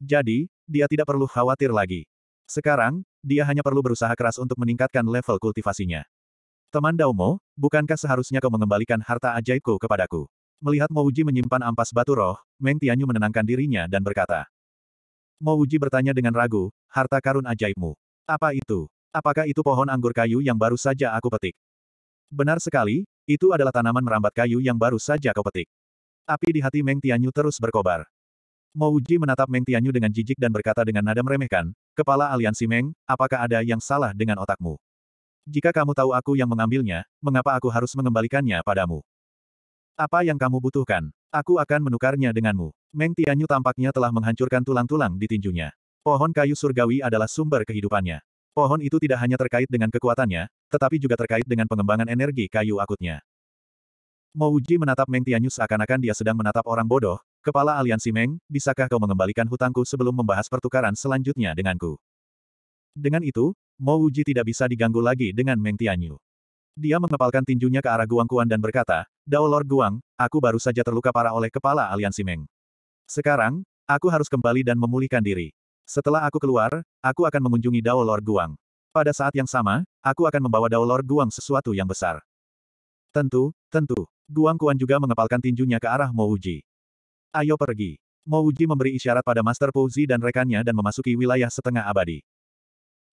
Jadi, dia tidak perlu khawatir lagi. Sekarang, dia hanya perlu berusaha keras untuk meningkatkan level kultivasinya. Teman Daumo, bukankah seharusnya kau mengembalikan harta ajaibku kepadaku? Melihat Mouji menyimpan ampas batu roh, Meng Tianyu menenangkan dirinya dan berkata. Mouji bertanya dengan ragu, harta karun ajaibmu. Apa itu? Apakah itu pohon anggur kayu yang baru saja aku petik? Benar sekali, itu adalah tanaman merambat kayu yang baru saja kau petik. Api di hati Meng Tianyu terus berkobar. Mouji menatap Meng Tianyu dengan jijik dan berkata dengan nada meremehkan, Kepala aliansi Meng, apakah ada yang salah dengan otakmu? Jika kamu tahu aku yang mengambilnya, mengapa aku harus mengembalikannya padamu? Apa yang kamu butuhkan? Aku akan menukarnya denganmu. Meng Tianyu tampaknya telah menghancurkan tulang-tulang di tinjunya. Pohon kayu surgawi adalah sumber kehidupannya. Pohon itu tidak hanya terkait dengan kekuatannya, tetapi juga terkait dengan pengembangan energi kayu akutnya. Mouji menatap Meng Tianyu seakan-akan dia sedang menatap orang bodoh, kepala aliansi Meng, bisakah kau mengembalikan hutangku sebelum membahas pertukaran selanjutnya denganku? Dengan itu, Mouji tidak bisa diganggu lagi dengan Meng Tianyu. Dia mengepalkan tinjunya ke arah Guang Kuan dan berkata, Dao Lord Guang, aku baru saja terluka parah oleh kepala aliansi Meng. Sekarang, aku harus kembali dan memulihkan diri. Setelah aku keluar, aku akan mengunjungi Dao Lord Guang. Pada saat yang sama, aku akan membawa Dao Lord Guang sesuatu yang besar. Tentu, tentu. Guang Kuan juga mengepalkan tinjunya ke arah Mo Uji. Ayo pergi. Mo Uji memberi isyarat pada Master Pouzi dan rekannya dan memasuki wilayah setengah abadi.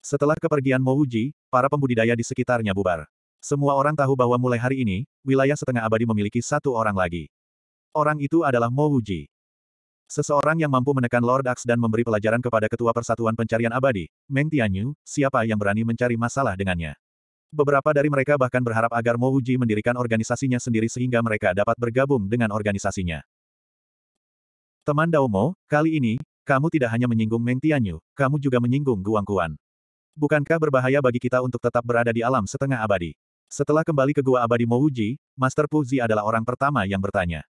Setelah kepergian Mo Uji, para pembudidaya di sekitarnya bubar. Semua orang tahu bahwa mulai hari ini, wilayah setengah abadi memiliki satu orang lagi. Orang itu adalah Mo Uji. Seseorang yang mampu menekan Lord Axe dan memberi pelajaran kepada Ketua Persatuan Pencarian Abadi, Meng Tianyu, siapa yang berani mencari masalah dengannya. Beberapa dari mereka bahkan berharap agar Mo Wuji mendirikan organisasinya sendiri sehingga mereka dapat bergabung dengan organisasinya. Teman Dao Mo, kali ini, kamu tidak hanya menyinggung Meng Tianyu, kamu juga menyinggung Guang Kuan. Bukankah berbahaya bagi kita untuk tetap berada di alam setengah abadi? Setelah kembali ke Gua Abadi Mo Huji, Master Puzi adalah orang pertama yang bertanya.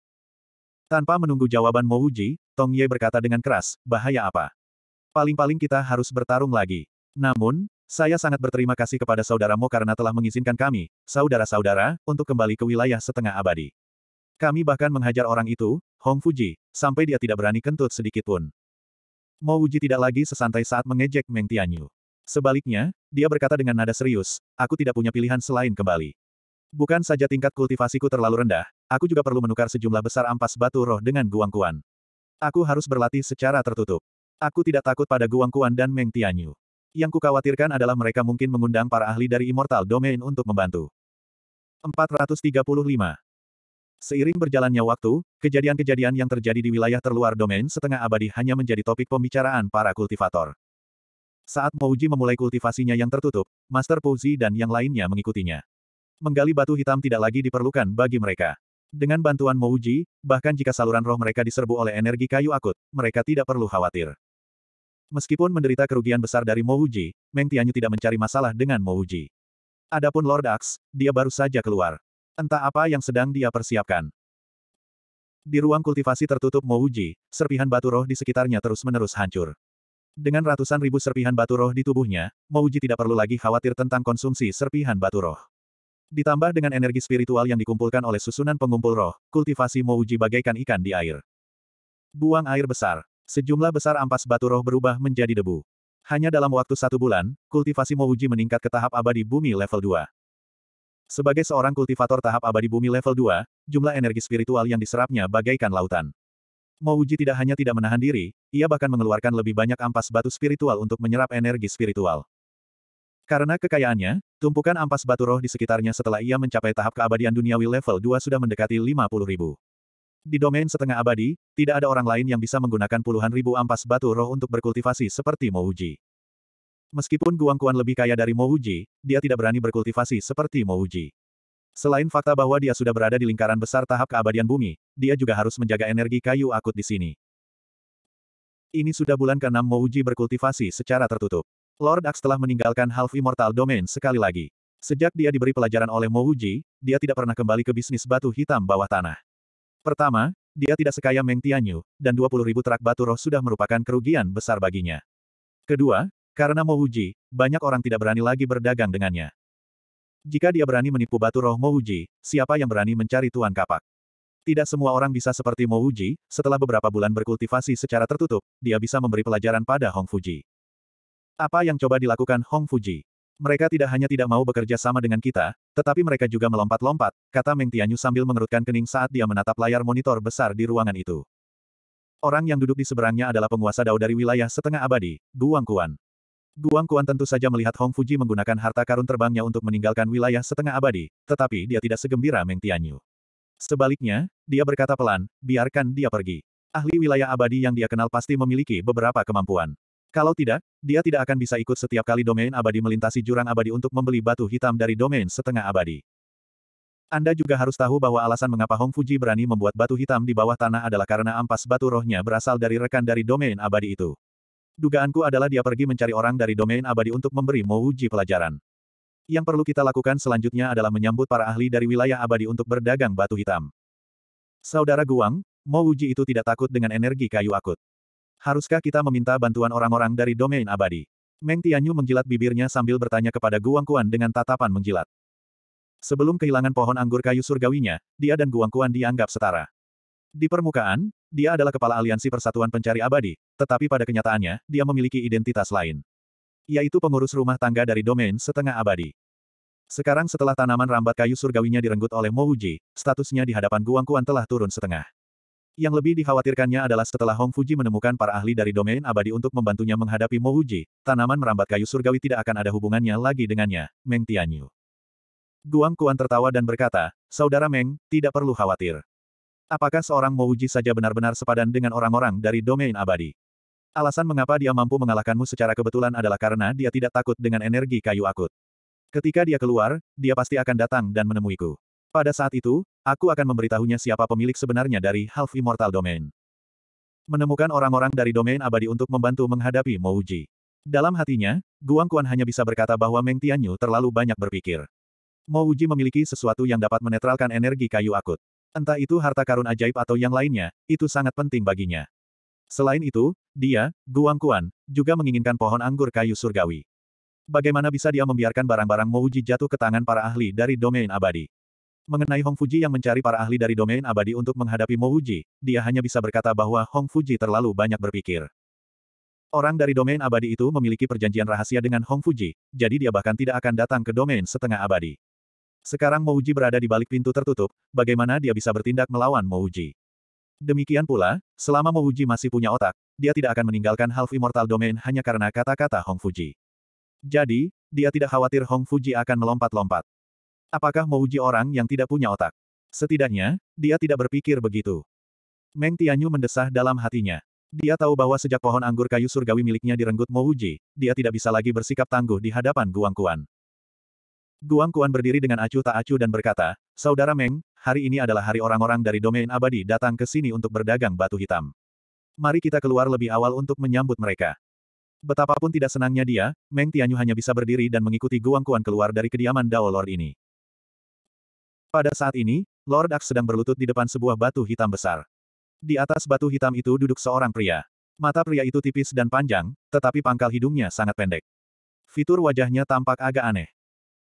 Tanpa menunggu jawaban Mo Mouji, Tong Ye berkata dengan keras, bahaya apa? Paling-paling kita harus bertarung lagi. Namun, saya sangat berterima kasih kepada saudara Mo karena telah mengizinkan kami, saudara-saudara, untuk kembali ke wilayah setengah abadi. Kami bahkan menghajar orang itu, Hong Fuji, sampai dia tidak berani kentut sedikitpun. Mouji tidak lagi sesantai saat mengejek Meng Tianyu. Sebaliknya, dia berkata dengan nada serius, aku tidak punya pilihan selain kembali. Bukan saja tingkat kultivasiku terlalu rendah, aku juga perlu menukar sejumlah besar ampas batu roh dengan Guang guangkuan. Aku harus berlatih secara tertutup. Aku tidak takut pada Guang guangkuan dan Meng Tianyu. Yang kukhawatirkan adalah mereka mungkin mengundang para ahli dari Immortal Domain untuk membantu. 435. Seiring berjalannya waktu, kejadian-kejadian yang terjadi di wilayah terluar domain setengah abadi hanya menjadi topik pembicaraan para kultivator. Saat Mouji memulai kultivasinya yang tertutup, Master Pouzi dan yang lainnya mengikutinya. Menggali batu hitam tidak lagi diperlukan bagi mereka. Dengan bantuan Mouji, bahkan jika saluran roh mereka diserbu oleh energi kayu akut, mereka tidak perlu khawatir. Meskipun menderita kerugian besar dari Mouji, Meng Tianyu tidak mencari masalah dengan Mouji. Adapun Lord Axe, dia baru saja keluar. Entah apa yang sedang dia persiapkan. Di ruang kultivasi tertutup Mouji, serpihan batu roh di sekitarnya terus-menerus hancur. Dengan ratusan ribu serpihan batu roh di tubuhnya, Mouji tidak perlu lagi khawatir tentang konsumsi serpihan batu roh. Ditambah dengan energi spiritual yang dikumpulkan oleh susunan pengumpul roh, kultivasi Mouji bagaikan ikan di air. Buang air besar. Sejumlah besar ampas batu roh berubah menjadi debu. Hanya dalam waktu satu bulan, kultivasi Mouji meningkat ke tahap abadi bumi level 2. Sebagai seorang kultivator tahap abadi bumi level 2, jumlah energi spiritual yang diserapnya bagaikan lautan. Mouji tidak hanya tidak menahan diri, ia bahkan mengeluarkan lebih banyak ampas batu spiritual untuk menyerap energi spiritual. Karena kekayaannya, tumpukan ampas batu roh di sekitarnya setelah ia mencapai tahap keabadian duniawi level 2 sudah mendekati 50 ribu. Di domain setengah abadi, tidak ada orang lain yang bisa menggunakan puluhan ribu ampas batu roh untuk berkultivasi seperti Mouji. Meskipun Guangkuan lebih kaya dari Mouji, dia tidak berani berkultivasi seperti Mouji. Selain fakta bahwa dia sudah berada di lingkaran besar tahap keabadian bumi, dia juga harus menjaga energi kayu akut di sini. Ini sudah bulan ke-6 Mouji berkultivasi secara tertutup. Lord Ax telah meninggalkan Half Immortal Domain sekali lagi. Sejak dia diberi pelajaran oleh Mo Wuji, dia tidak pernah kembali ke bisnis batu hitam bawah tanah. Pertama, dia tidak sekaya Meng Tianyu, dan 20 ribu terak batu roh sudah merupakan kerugian besar baginya. Kedua, karena Mo Wuji, banyak orang tidak berani lagi berdagang dengannya. Jika dia berani menipu batu roh Mo Wuji, siapa yang berani mencari tuan kapak? Tidak semua orang bisa seperti Mo Wuji, setelah beberapa bulan berkultivasi secara tertutup, dia bisa memberi pelajaran pada Hong Fuji. Apa yang coba dilakukan Hong Fuji? Mereka tidak hanya tidak mau bekerja sama dengan kita, tetapi mereka juga melompat-lompat, kata Meng Tianyu sambil mengerutkan kening saat dia menatap layar monitor besar di ruangan itu. Orang yang duduk di seberangnya adalah penguasa dao dari wilayah setengah abadi, Guang Kuan. Guang Kuan tentu saja melihat Hong Fuji menggunakan harta karun terbangnya untuk meninggalkan wilayah setengah abadi, tetapi dia tidak segembira Meng Tianyu. Sebaliknya, dia berkata pelan, biarkan dia pergi. Ahli wilayah abadi yang dia kenal pasti memiliki beberapa kemampuan. Kalau tidak, dia tidak akan bisa ikut setiap kali domain abadi melintasi jurang abadi untuk membeli batu hitam dari domain setengah abadi. Anda juga harus tahu bahwa alasan mengapa Hong Fuji berani membuat batu hitam di bawah tanah adalah karena ampas batu rohnya berasal dari rekan dari domain abadi itu. Dugaanku adalah dia pergi mencari orang dari domain abadi untuk memberi Uji pelajaran. Yang perlu kita lakukan selanjutnya adalah menyambut para ahli dari wilayah abadi untuk berdagang batu hitam. Saudara Guang, Mouji itu tidak takut dengan energi kayu akut. Haruskah kita meminta bantuan orang-orang dari domain abadi? Meng Tianyu menjilat bibirnya sambil bertanya kepada Guangkuan dengan tatapan menjilat. Sebelum kehilangan pohon anggur kayu surgawinya, dia dan Guangkuan dianggap setara. Di permukaan, dia adalah kepala aliansi Persatuan Pencari Abadi, tetapi pada kenyataannya, dia memiliki identitas lain. Yaitu pengurus rumah tangga dari domain setengah abadi. Sekarang setelah tanaman rambat kayu surgawinya direnggut oleh Mo statusnya di hadapan Guangkuan telah turun setengah. Yang lebih dikhawatirkannya adalah setelah Hong Fuji menemukan para ahli dari domain abadi untuk membantunya menghadapi Mo Wuji, tanaman merambat kayu surgawi tidak akan ada hubungannya lagi dengannya, Meng Tianyu. Guang Kuan tertawa dan berkata, Saudara Meng, tidak perlu khawatir. Apakah seorang Mo Wuji saja benar-benar sepadan dengan orang-orang dari domain abadi? Alasan mengapa dia mampu mengalahkanmu secara kebetulan adalah karena dia tidak takut dengan energi kayu akut. Ketika dia keluar, dia pasti akan datang dan menemuiku. Pada saat itu, Aku akan memberitahunya siapa pemilik sebenarnya dari Half Immortal Domain. Menemukan orang-orang dari domain abadi untuk membantu menghadapi Mouji. Dalam hatinya, Guang Quan hanya bisa berkata bahwa Meng Tianyu terlalu banyak berpikir. Mouji memiliki sesuatu yang dapat menetralkan energi kayu akut. Entah itu harta karun ajaib atau yang lainnya, itu sangat penting baginya. Selain itu, dia, Guang Quan, juga menginginkan pohon anggur kayu surgawi. Bagaimana bisa dia membiarkan barang-barang Mouji jatuh ke tangan para ahli dari domain abadi? Mengenai Hong Fuji yang mencari para ahli dari domain abadi untuk menghadapi Mo Wuji, dia hanya bisa berkata bahwa Hong Fuji terlalu banyak berpikir. Orang dari domain abadi itu memiliki perjanjian rahasia dengan Hong Fuji, jadi dia bahkan tidak akan datang ke domain setengah abadi. Sekarang Mo Wuji berada di balik pintu tertutup, bagaimana dia bisa bertindak melawan Mo Wuji? Demikian pula, selama Mo Wuji masih punya otak, dia tidak akan meninggalkan Half Immortal Domain hanya karena kata-kata Hong Fuji. Jadi, dia tidak khawatir Hong Fuji akan melompat-lompat. Apakah mau uji orang yang tidak punya otak? Setidaknya, dia tidak berpikir begitu. Meng Tianyu mendesah dalam hatinya. Dia tahu bahwa sejak pohon anggur kayu surgawi miliknya direnggut Mo Uji, dia tidak bisa lagi bersikap tangguh di hadapan Guang Kuan. Guang Kuan berdiri dengan acuh tak acuh dan berkata, Saudara Meng, hari ini adalah hari orang-orang dari domain abadi datang ke sini untuk berdagang batu hitam. Mari kita keluar lebih awal untuk menyambut mereka. Betapapun tidak senangnya dia, Meng Tianyu hanya bisa berdiri dan mengikuti Guang Kuan keluar dari kediaman Dao Lord ini. Pada saat ini, Lord Ax sedang berlutut di depan sebuah batu hitam besar. Di atas batu hitam itu duduk seorang pria. Mata pria itu tipis dan panjang, tetapi pangkal hidungnya sangat pendek. Fitur wajahnya tampak agak aneh.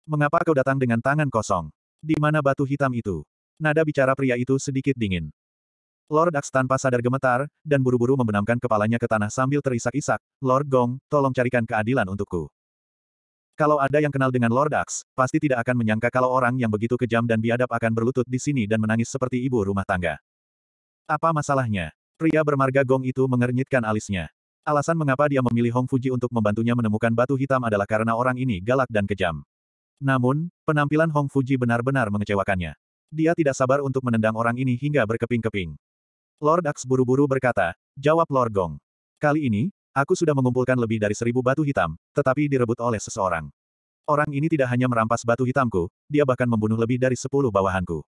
Mengapa kau datang dengan tangan kosong? Di mana batu hitam itu? Nada bicara pria itu sedikit dingin. Lord Ax tanpa sadar gemetar, dan buru-buru membenamkan kepalanya ke tanah sambil terisak-isak, Lord Gong, tolong carikan keadilan untukku. Kalau ada yang kenal dengan Lord Axe, pasti tidak akan menyangka kalau orang yang begitu kejam dan biadab akan berlutut di sini dan menangis seperti ibu rumah tangga. Apa masalahnya? Pria bermarga Gong itu mengernyitkan alisnya. Alasan mengapa dia memilih Hong Fuji untuk membantunya menemukan batu hitam adalah karena orang ini galak dan kejam. Namun, penampilan Hong Fuji benar-benar mengecewakannya. Dia tidak sabar untuk menendang orang ini hingga berkeping-keping. Lord Axe buru-buru berkata, jawab Lord Gong. Kali ini, Aku sudah mengumpulkan lebih dari seribu batu hitam, tetapi direbut oleh seseorang. Orang ini tidak hanya merampas batu hitamku, dia bahkan membunuh lebih dari sepuluh bawahanku.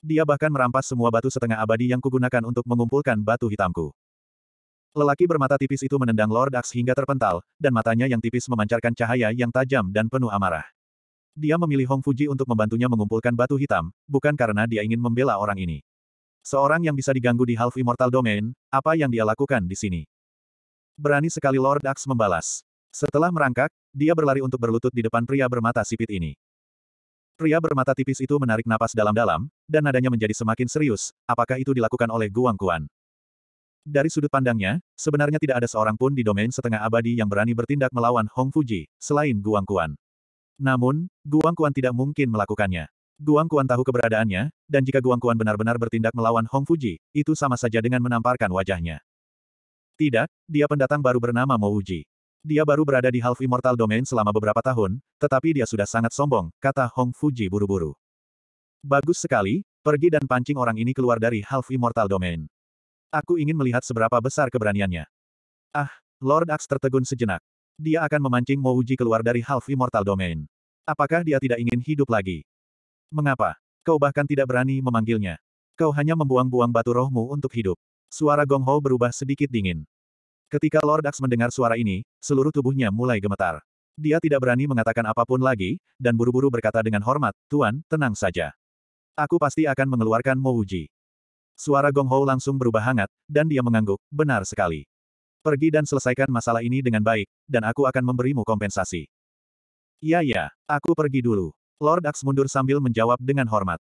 Dia bahkan merampas semua batu setengah abadi yang kugunakan untuk mengumpulkan batu hitamku. Lelaki bermata tipis itu menendang Lord Axe hingga terpental, dan matanya yang tipis memancarkan cahaya yang tajam dan penuh amarah. Dia memilih Hong Fuji untuk membantunya mengumpulkan batu hitam, bukan karena dia ingin membela orang ini. Seorang yang bisa diganggu di Half Immortal Domain, apa yang dia lakukan di sini? Berani sekali Lord Dax membalas. Setelah merangkak, dia berlari untuk berlutut di depan pria bermata sipit ini. Pria bermata tipis itu menarik napas dalam-dalam, dan nadanya menjadi semakin serius, apakah itu dilakukan oleh Guang Kuan. Dari sudut pandangnya, sebenarnya tidak ada seorang pun di domain setengah abadi yang berani bertindak melawan Hong Fuji, selain Guang Kuan. Namun, Guang Kuan tidak mungkin melakukannya. Guang Kuan tahu keberadaannya, dan jika Guang Kuan benar-benar bertindak melawan Hong Fuji, itu sama saja dengan menamparkan wajahnya. Tidak, dia pendatang baru bernama Mouji. Dia baru berada di Half Immortal Domain selama beberapa tahun, tetapi dia sudah sangat sombong, kata Hong Fuji buru-buru. Bagus sekali, pergi dan pancing orang ini keluar dari Half Immortal Domain. Aku ingin melihat seberapa besar keberaniannya. Ah, Lord Axe tertegun sejenak. Dia akan memancing Mouji keluar dari Half Immortal Domain. Apakah dia tidak ingin hidup lagi? Mengapa? Kau bahkan tidak berani memanggilnya. Kau hanya membuang-buang batu rohmu untuk hidup. Suara Gong Ho berubah sedikit dingin. Ketika Lord Ax mendengar suara ini, seluruh tubuhnya mulai gemetar. Dia tidak berani mengatakan apapun lagi, dan buru-buru berkata dengan hormat, Tuan, tenang saja. Aku pasti akan mengeluarkan Mo Wuji. Suara Gong Ho langsung berubah hangat, dan dia mengangguk, benar sekali. Pergi dan selesaikan masalah ini dengan baik, dan aku akan memberimu kompensasi. Ya ya, aku pergi dulu. Lord Ax mundur sambil menjawab dengan hormat.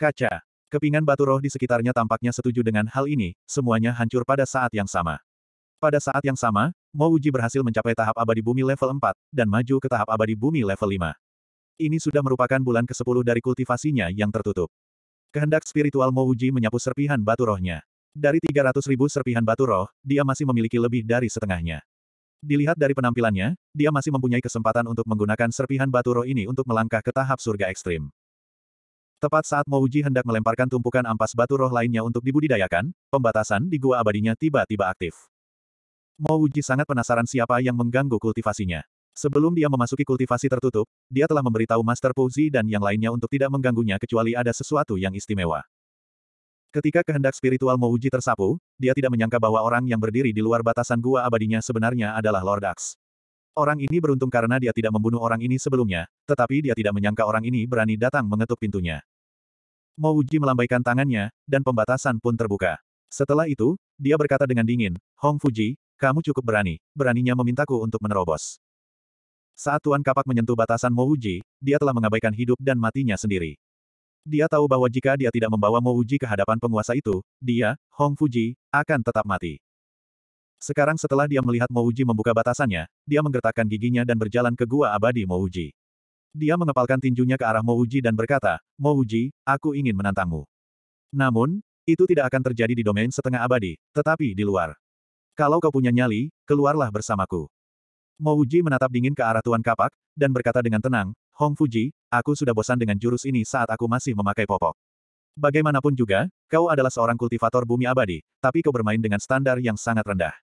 Kaca. Kepingan batu roh di sekitarnya tampaknya setuju dengan hal ini, semuanya hancur pada saat yang sama. Pada saat yang sama, Mo Uji berhasil mencapai tahap abadi bumi level 4, dan maju ke tahap abadi bumi level 5. Ini sudah merupakan bulan ke-10 dari kultivasinya yang tertutup. Kehendak spiritual Mo Uji menyapu serpihan batu rohnya. Dari 300 ribu serpihan batu roh, dia masih memiliki lebih dari setengahnya. Dilihat dari penampilannya, dia masih mempunyai kesempatan untuk menggunakan serpihan batu roh ini untuk melangkah ke tahap surga ekstrim. Tepat saat Mouji hendak melemparkan tumpukan ampas batu roh lainnya untuk dibudidayakan, pembatasan di gua abadinya tiba-tiba aktif. Mouji sangat penasaran siapa yang mengganggu kultivasinya. Sebelum dia memasuki kultivasi tertutup, dia telah memberitahu Master Pouzi dan yang lainnya untuk tidak mengganggunya kecuali ada sesuatu yang istimewa. Ketika kehendak spiritual Mouji tersapu, dia tidak menyangka bahwa orang yang berdiri di luar batasan gua abadinya sebenarnya adalah Lord Axe. Orang ini beruntung karena dia tidak membunuh orang ini sebelumnya, tetapi dia tidak menyangka orang ini berani datang mengetuk pintunya. Mo Uji melambaikan tangannya, dan pembatasan pun terbuka. Setelah itu, dia berkata dengan dingin, Hong Fuji, kamu cukup berani, beraninya memintaku untuk menerobos. Saat Tuan Kapak menyentuh batasan Mo Uji, dia telah mengabaikan hidup dan matinya sendiri. Dia tahu bahwa jika dia tidak membawa Mo Uji ke hadapan penguasa itu, dia, Hong Fuji, akan tetap mati. Sekarang setelah dia melihat Mouji membuka batasannya, dia menggertakkan giginya dan berjalan ke gua abadi Mouji. Dia mengepalkan tinjunya ke arah Mouji dan berkata, Mouji, aku ingin menantangmu. Namun, itu tidak akan terjadi di domain setengah abadi, tetapi di luar. Kalau kau punya nyali, keluarlah bersamaku. Mouji menatap dingin ke arah Tuan Kapak, dan berkata dengan tenang, Hong Fuji, aku sudah bosan dengan jurus ini saat aku masih memakai popok. Bagaimanapun juga, kau adalah seorang kultivator bumi abadi, tapi kau bermain dengan standar yang sangat rendah.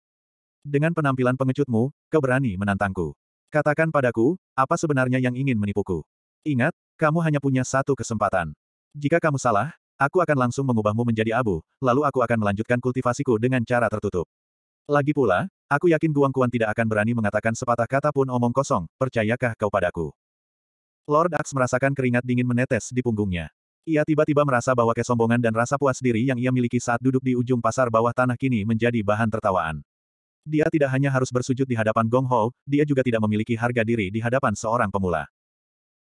Dengan penampilan pengecutmu, kau berani menantangku. Katakan padaku, apa sebenarnya yang ingin menipuku? Ingat, kamu hanya punya satu kesempatan. Jika kamu salah, aku akan langsung mengubahmu menjadi abu, lalu aku akan melanjutkan kultivasiku dengan cara tertutup. Lagi pula, aku yakin Guang Kuan tidak akan berani mengatakan sepatah kata pun omong kosong, percayakah kau padaku? Lord Ax merasakan keringat dingin menetes di punggungnya. Ia tiba-tiba merasa bahwa kesombongan dan rasa puas diri yang ia miliki saat duduk di ujung pasar bawah tanah kini menjadi bahan tertawaan. Dia tidak hanya harus bersujud di hadapan Gong Ho, dia juga tidak memiliki harga diri di hadapan seorang pemula.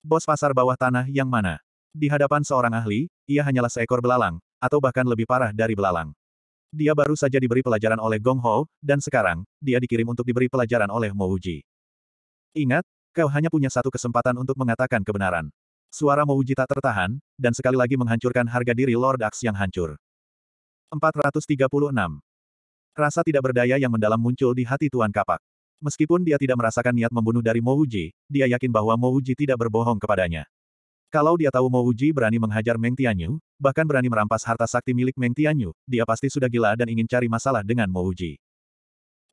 Bos pasar bawah tanah yang mana? Di hadapan seorang ahli, ia hanyalah seekor belalang, atau bahkan lebih parah dari belalang. Dia baru saja diberi pelajaran oleh Gong Ho, dan sekarang, dia dikirim untuk diberi pelajaran oleh Mo Uji. Ingat, kau hanya punya satu kesempatan untuk mengatakan kebenaran. Suara Mo Uji tak tertahan, dan sekali lagi menghancurkan harga diri Lord Axe yang hancur. 436. Rasa tidak berdaya yang mendalam muncul di hati Tuan Kapak. Meskipun dia tidak merasakan niat membunuh dari Mouji, dia yakin bahwa Mouji tidak berbohong kepadanya. Kalau dia tahu Mouji berani menghajar Meng Tianyu, bahkan berani merampas harta sakti milik Meng Tianyu, dia pasti sudah gila dan ingin cari masalah dengan Mouji.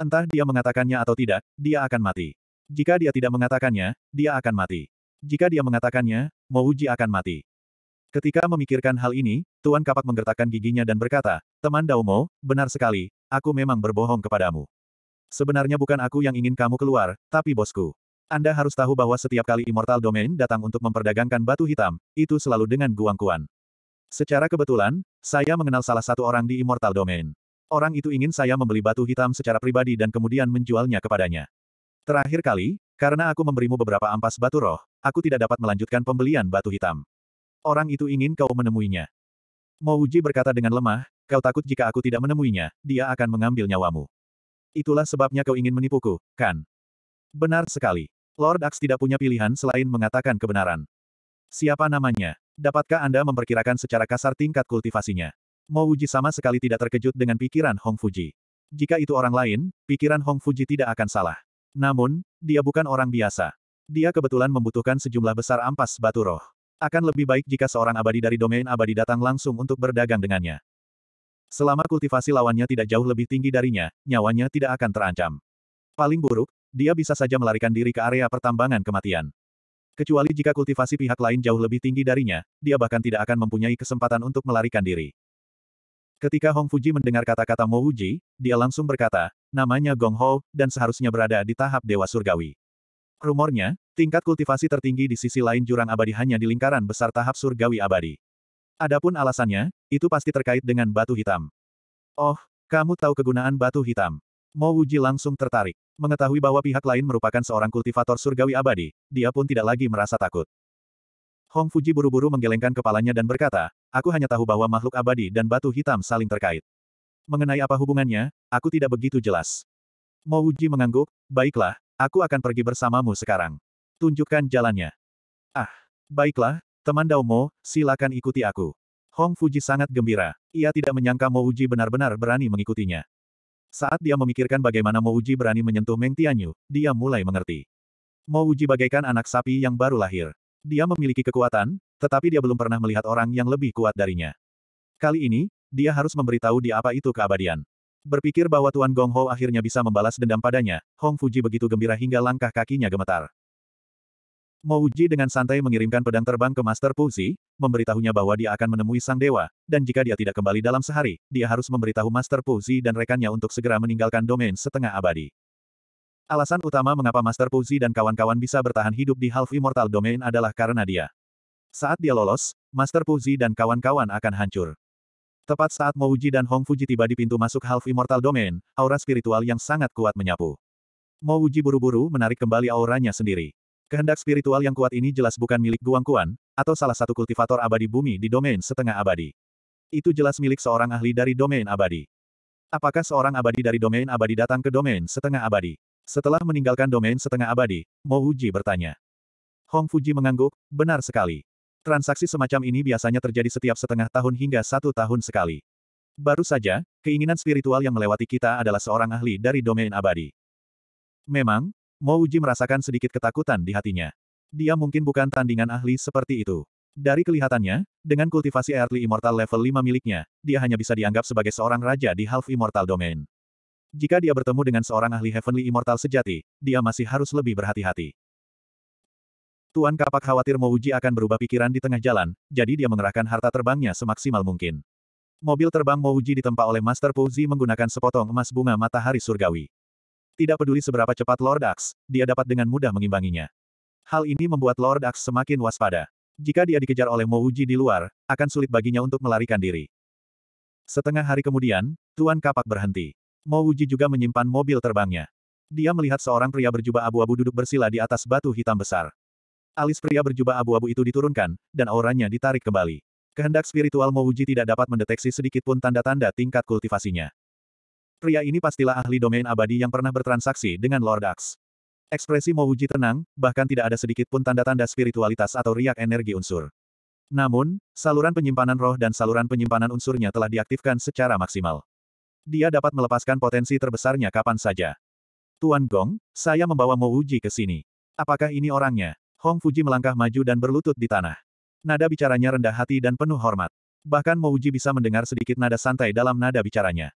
Entah dia mengatakannya atau tidak, dia akan mati. Jika dia tidak mengatakannya, dia akan mati. Jika dia mengatakannya, Mouji akan mati. Ketika memikirkan hal ini, Tuan Kapak menggertakkan giginya dan berkata, Teman Daumo, benar sekali, aku memang berbohong kepadamu. Sebenarnya bukan aku yang ingin kamu keluar, tapi bosku. Anda harus tahu bahwa setiap kali Immortal Domain datang untuk memperdagangkan batu hitam, itu selalu dengan guangkuan. Secara kebetulan, saya mengenal salah satu orang di Immortal Domain. Orang itu ingin saya membeli batu hitam secara pribadi dan kemudian menjualnya kepadanya. Terakhir kali, karena aku memberimu beberapa ampas batu roh, aku tidak dapat melanjutkan pembelian batu hitam. Orang itu ingin kau menemuinya. Mouji berkata dengan lemah, kau takut jika aku tidak menemuinya, dia akan mengambil nyawamu. Itulah sebabnya kau ingin menipuku, kan? Benar sekali. Lord Axe tidak punya pilihan selain mengatakan kebenaran. Siapa namanya? Dapatkah Anda memperkirakan secara kasar tingkat kultivasinya? Mouji sama sekali tidak terkejut dengan pikiran Hong Fuji. Jika itu orang lain, pikiran Hong Fuji tidak akan salah. Namun, dia bukan orang biasa. Dia kebetulan membutuhkan sejumlah besar ampas batu roh. Akan lebih baik jika seorang abadi dari domain abadi datang langsung untuk berdagang dengannya. Selama kultivasi lawannya tidak jauh lebih tinggi darinya, nyawanya tidak akan terancam. Paling buruk, dia bisa saja melarikan diri ke area pertambangan kematian. Kecuali jika kultivasi pihak lain jauh lebih tinggi darinya, dia bahkan tidak akan mempunyai kesempatan untuk melarikan diri. Ketika Hong Fuji mendengar kata-kata Mo Wuji, dia langsung berkata, namanya Gong Ho, dan seharusnya berada di tahap Dewa Surgawi. Rumornya, Tingkat kultivasi tertinggi di sisi lain jurang abadi hanya di lingkaran besar tahap surgawi abadi. Adapun alasannya, itu pasti terkait dengan batu hitam. Oh, kamu tahu kegunaan batu hitam. Mo Wuji langsung tertarik. Mengetahui bahwa pihak lain merupakan seorang kultivator surgawi abadi, dia pun tidak lagi merasa takut. Hong Fuji buru-buru menggelengkan kepalanya dan berkata, aku hanya tahu bahwa makhluk abadi dan batu hitam saling terkait. Mengenai apa hubungannya, aku tidak begitu jelas. Mo Wuji mengangguk, baiklah, aku akan pergi bersamamu sekarang. Tunjukkan jalannya. Ah, baiklah, teman Mo, silakan ikuti aku. Hong Fuji sangat gembira. Ia tidak menyangka Mo Uji benar-benar berani mengikutinya. Saat dia memikirkan bagaimana Mo Uji berani menyentuh Meng Tianyu, dia mulai mengerti. Mo Uji bagaikan anak sapi yang baru lahir. Dia memiliki kekuatan, tetapi dia belum pernah melihat orang yang lebih kuat darinya. Kali ini, dia harus memberitahu di apa itu keabadian. Berpikir bahwa Tuan Gong Ho akhirnya bisa membalas dendam padanya, Hong Fuji begitu gembira hingga langkah kakinya gemetar. Mo dengan santai mengirimkan pedang terbang ke Master Puzi, memberitahunya bahwa dia akan menemui Sang Dewa, dan jika dia tidak kembali dalam sehari, dia harus memberitahu Master Puzi dan rekannya untuk segera meninggalkan domain setengah abadi. Alasan utama mengapa Master Puzi dan kawan-kawan bisa bertahan hidup di Half Immortal Domain adalah karena dia. Saat dia lolos, Master Puzi dan kawan-kawan akan hancur. Tepat saat Mo dan Hong Fuji tiba di pintu masuk Half Immortal Domain, aura spiritual yang sangat kuat menyapu. Mo buru-buru menarik kembali auranya sendiri. Kehendak spiritual yang kuat ini jelas bukan milik Guang Kuan, atau salah satu kultivator abadi bumi di domain setengah abadi. Itu jelas milik seorang ahli dari domain abadi. Apakah seorang abadi dari domain abadi datang ke domain setengah abadi? Setelah meninggalkan domain setengah abadi, Mo Wuji bertanya. Hong Fuji mengangguk, benar sekali. Transaksi semacam ini biasanya terjadi setiap setengah tahun hingga satu tahun sekali. Baru saja, keinginan spiritual yang melewati kita adalah seorang ahli dari domain abadi. Memang, Mo Uji merasakan sedikit ketakutan di hatinya. Dia mungkin bukan tandingan ahli seperti itu. Dari kelihatannya, dengan kultivasi Earthly Immortal level 5 miliknya, dia hanya bisa dianggap sebagai seorang raja di Half Immortal Domain. Jika dia bertemu dengan seorang ahli Heavenly Immortal sejati, dia masih harus lebih berhati-hati. Tuan Kapak khawatir Mo Uji akan berubah pikiran di tengah jalan, jadi dia mengerahkan harta terbangnya semaksimal mungkin. Mobil terbang Mo Uji ditempa oleh Master Pouzi menggunakan sepotong emas bunga matahari surgawi. Tidak peduli seberapa cepat Lord Axe, dia dapat dengan mudah mengimbanginya. Hal ini membuat Lord Axe semakin waspada. Jika dia dikejar oleh Mo di luar, akan sulit baginya untuk melarikan diri. Setengah hari kemudian, Tuan Kapak berhenti. Mo juga menyimpan mobil terbangnya. Dia melihat seorang pria berjubah abu-abu duduk bersila di atas batu hitam besar. Alis pria berjubah abu-abu itu diturunkan, dan auranya ditarik kembali. Kehendak spiritual Mo tidak dapat mendeteksi sedikitpun tanda-tanda tingkat kultivasinya. Pria ini pastilah ahli domain abadi yang pernah bertransaksi dengan Lord Dax. Ekspresi Mouji tenang, bahkan tidak ada sedikit pun tanda-tanda spiritualitas atau riak energi unsur. Namun, saluran penyimpanan roh dan saluran penyimpanan unsurnya telah diaktifkan secara maksimal. Dia dapat melepaskan potensi terbesarnya kapan saja. Tuan Gong, saya membawa Mouji ke sini. Apakah ini orangnya? Hong Fuji melangkah maju dan berlutut di tanah. Nada bicaranya rendah hati dan penuh hormat. Bahkan Mouji bisa mendengar sedikit nada santai dalam nada bicaranya.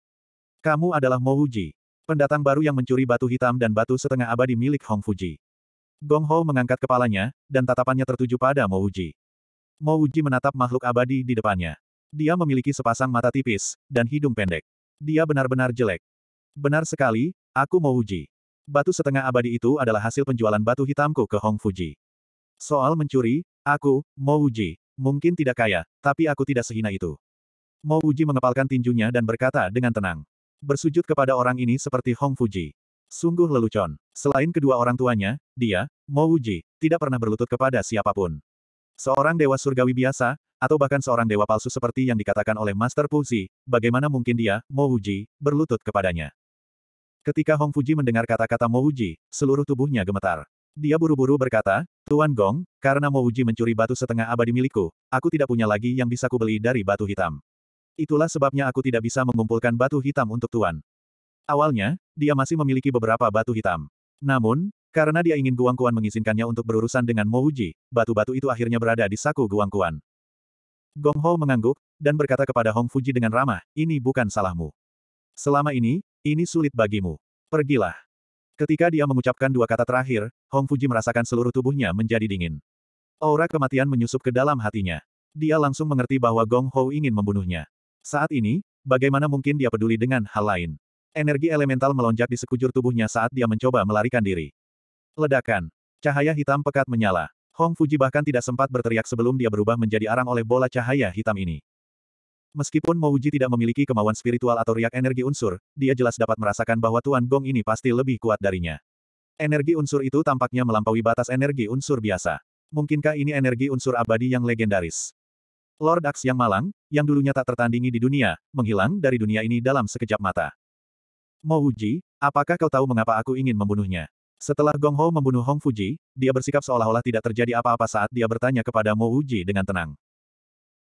Kamu adalah Mo Wuji. Pendatang baru yang mencuri batu hitam dan batu setengah abadi milik Hong Fuji. Gong Ho mengangkat kepalanya, dan tatapannya tertuju pada Mo Wuji. Mo Wuji menatap makhluk abadi di depannya. Dia memiliki sepasang mata tipis, dan hidung pendek. Dia benar-benar jelek. Benar sekali, aku Mo Wuji. Batu setengah abadi itu adalah hasil penjualan batu hitamku ke Hong Fuji. Soal mencuri, aku, Mo Wuji, mungkin tidak kaya, tapi aku tidak sehina itu. Mo Wuji mengepalkan tinjunya dan berkata dengan tenang. Bersujud kepada orang ini seperti Hong Fuji. Sungguh lelucon. Selain kedua orang tuanya, dia, Mo Wuji, tidak pernah berlutut kepada siapapun. Seorang dewa surgawi biasa, atau bahkan seorang dewa palsu seperti yang dikatakan oleh Master Puzi, bagaimana mungkin dia, Mo Wuji, berlutut kepadanya. Ketika Hong Fuji mendengar kata-kata Mo Wuji, seluruh tubuhnya gemetar. Dia buru-buru berkata, Tuan Gong, karena Mo Wuji mencuri batu setengah abadi milikku, aku tidak punya lagi yang bisa kubeli dari batu hitam. Itulah sebabnya aku tidak bisa mengumpulkan batu hitam untuk Tuan. Awalnya, dia masih memiliki beberapa batu hitam. Namun, karena dia ingin Guangkuan mengizinkannya untuk berurusan dengan Mouji, batu-batu itu akhirnya berada di saku Guangkuan. Gong Ho mengangguk, dan berkata kepada Hong Fuji dengan ramah, ini bukan salahmu. Selama ini, ini sulit bagimu. Pergilah. Ketika dia mengucapkan dua kata terakhir, Hong Fuji merasakan seluruh tubuhnya menjadi dingin. Aura kematian menyusup ke dalam hatinya. Dia langsung mengerti bahwa Gong Ho ingin membunuhnya. Saat ini, bagaimana mungkin dia peduli dengan hal lain? Energi elemental melonjak di sekujur tubuhnya saat dia mencoba melarikan diri. Ledakan. Cahaya hitam pekat menyala. Hong Fuji bahkan tidak sempat berteriak sebelum dia berubah menjadi arang oleh bola cahaya hitam ini. Meskipun Mo Uji tidak memiliki kemauan spiritual atau riak energi unsur, dia jelas dapat merasakan bahwa Tuan Gong ini pasti lebih kuat darinya. Energi unsur itu tampaknya melampaui batas energi unsur biasa. Mungkinkah ini energi unsur abadi yang legendaris? Lord Axe yang malang, yang dulunya tak tertandingi di dunia, menghilang dari dunia ini dalam sekejap mata. Mo Uji, apakah kau tahu mengapa aku ingin membunuhnya? Setelah Gong Ho membunuh Hong Fuji, dia bersikap seolah-olah tidak terjadi apa-apa saat dia bertanya kepada Mo Uji dengan tenang.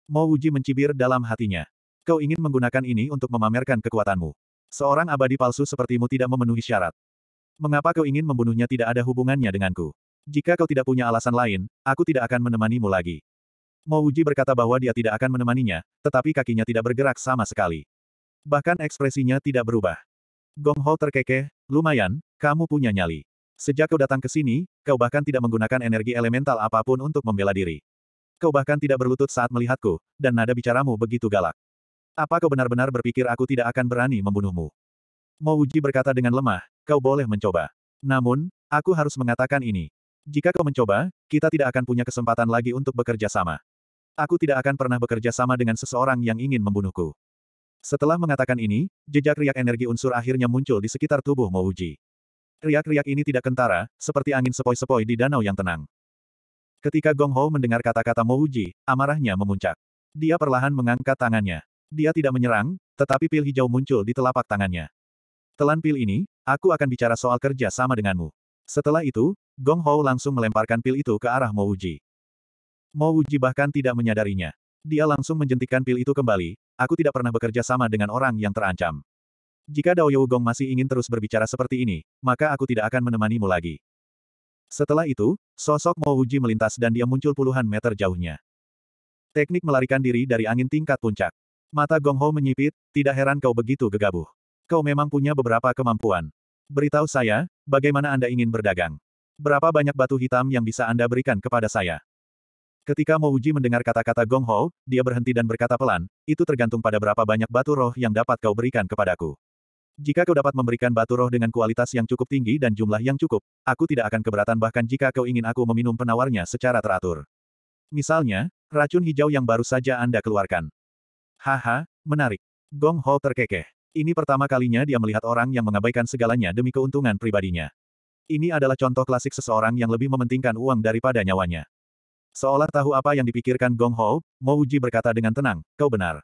Mo Uji mencibir dalam hatinya. Kau ingin menggunakan ini untuk memamerkan kekuatanmu. Seorang abadi palsu sepertimu tidak memenuhi syarat. Mengapa kau ingin membunuhnya tidak ada hubungannya denganku? Jika kau tidak punya alasan lain, aku tidak akan menemanimu lagi. Mo Uji berkata bahwa dia tidak akan menemaninya, tetapi kakinya tidak bergerak sama sekali. Bahkan ekspresinya tidak berubah. Gong Ho terkekeh, lumayan, kamu punya nyali. Sejak kau datang ke sini, kau bahkan tidak menggunakan energi elemental apapun untuk membela diri. Kau bahkan tidak berlutut saat melihatku, dan nada bicaramu begitu galak. Apa kau benar-benar berpikir aku tidak akan berani membunuhmu? Mo Uji berkata dengan lemah, kau boleh mencoba. Namun, aku harus mengatakan ini. Jika kau mencoba, kita tidak akan punya kesempatan lagi untuk bekerja sama. Aku tidak akan pernah bekerja sama dengan seseorang yang ingin membunuhku. Setelah mengatakan ini, jejak riak energi unsur akhirnya muncul di sekitar tubuh Mouji. Riak-riak ini tidak kentara, seperti angin sepoi-sepoi di danau yang tenang. Ketika Gong Ho mendengar kata-kata Mouji, amarahnya memuncak. Dia perlahan mengangkat tangannya. Dia tidak menyerang, tetapi pil hijau muncul di telapak tangannya. Telan pil ini, aku akan bicara soal kerja sama denganmu. Setelah itu, Gong Ho langsung melemparkan pil itu ke arah Mouji. Mo Wuji bahkan tidak menyadarinya. Dia langsung menjentikan pil itu kembali, aku tidak pernah bekerja sama dengan orang yang terancam. Jika Dao Gong masih ingin terus berbicara seperti ini, maka aku tidak akan menemanimu lagi. Setelah itu, sosok Mo Wuji melintas dan dia muncul puluhan meter jauhnya. Teknik melarikan diri dari angin tingkat puncak. Mata Gong Ho menyipit, tidak heran kau begitu gegabah. Kau memang punya beberapa kemampuan. Beritahu saya, bagaimana Anda ingin berdagang. Berapa banyak batu hitam yang bisa Anda berikan kepada saya? Ketika Mouji mendengar kata-kata Gong Ho, dia berhenti dan berkata pelan, itu tergantung pada berapa banyak batu roh yang dapat kau berikan kepadaku. Jika kau dapat memberikan batu roh dengan kualitas yang cukup tinggi dan jumlah yang cukup, aku tidak akan keberatan bahkan jika kau ingin aku meminum penawarnya secara teratur. Misalnya, racun hijau yang baru saja Anda keluarkan. Haha, menarik. Gong Ho terkekeh. Ini pertama kalinya dia melihat orang yang mengabaikan segalanya demi keuntungan pribadinya. Ini adalah contoh klasik seseorang yang lebih mementingkan uang daripada nyawanya. Seolah tahu apa yang dipikirkan Gong Ho, Mo Uji berkata dengan tenang, kau benar.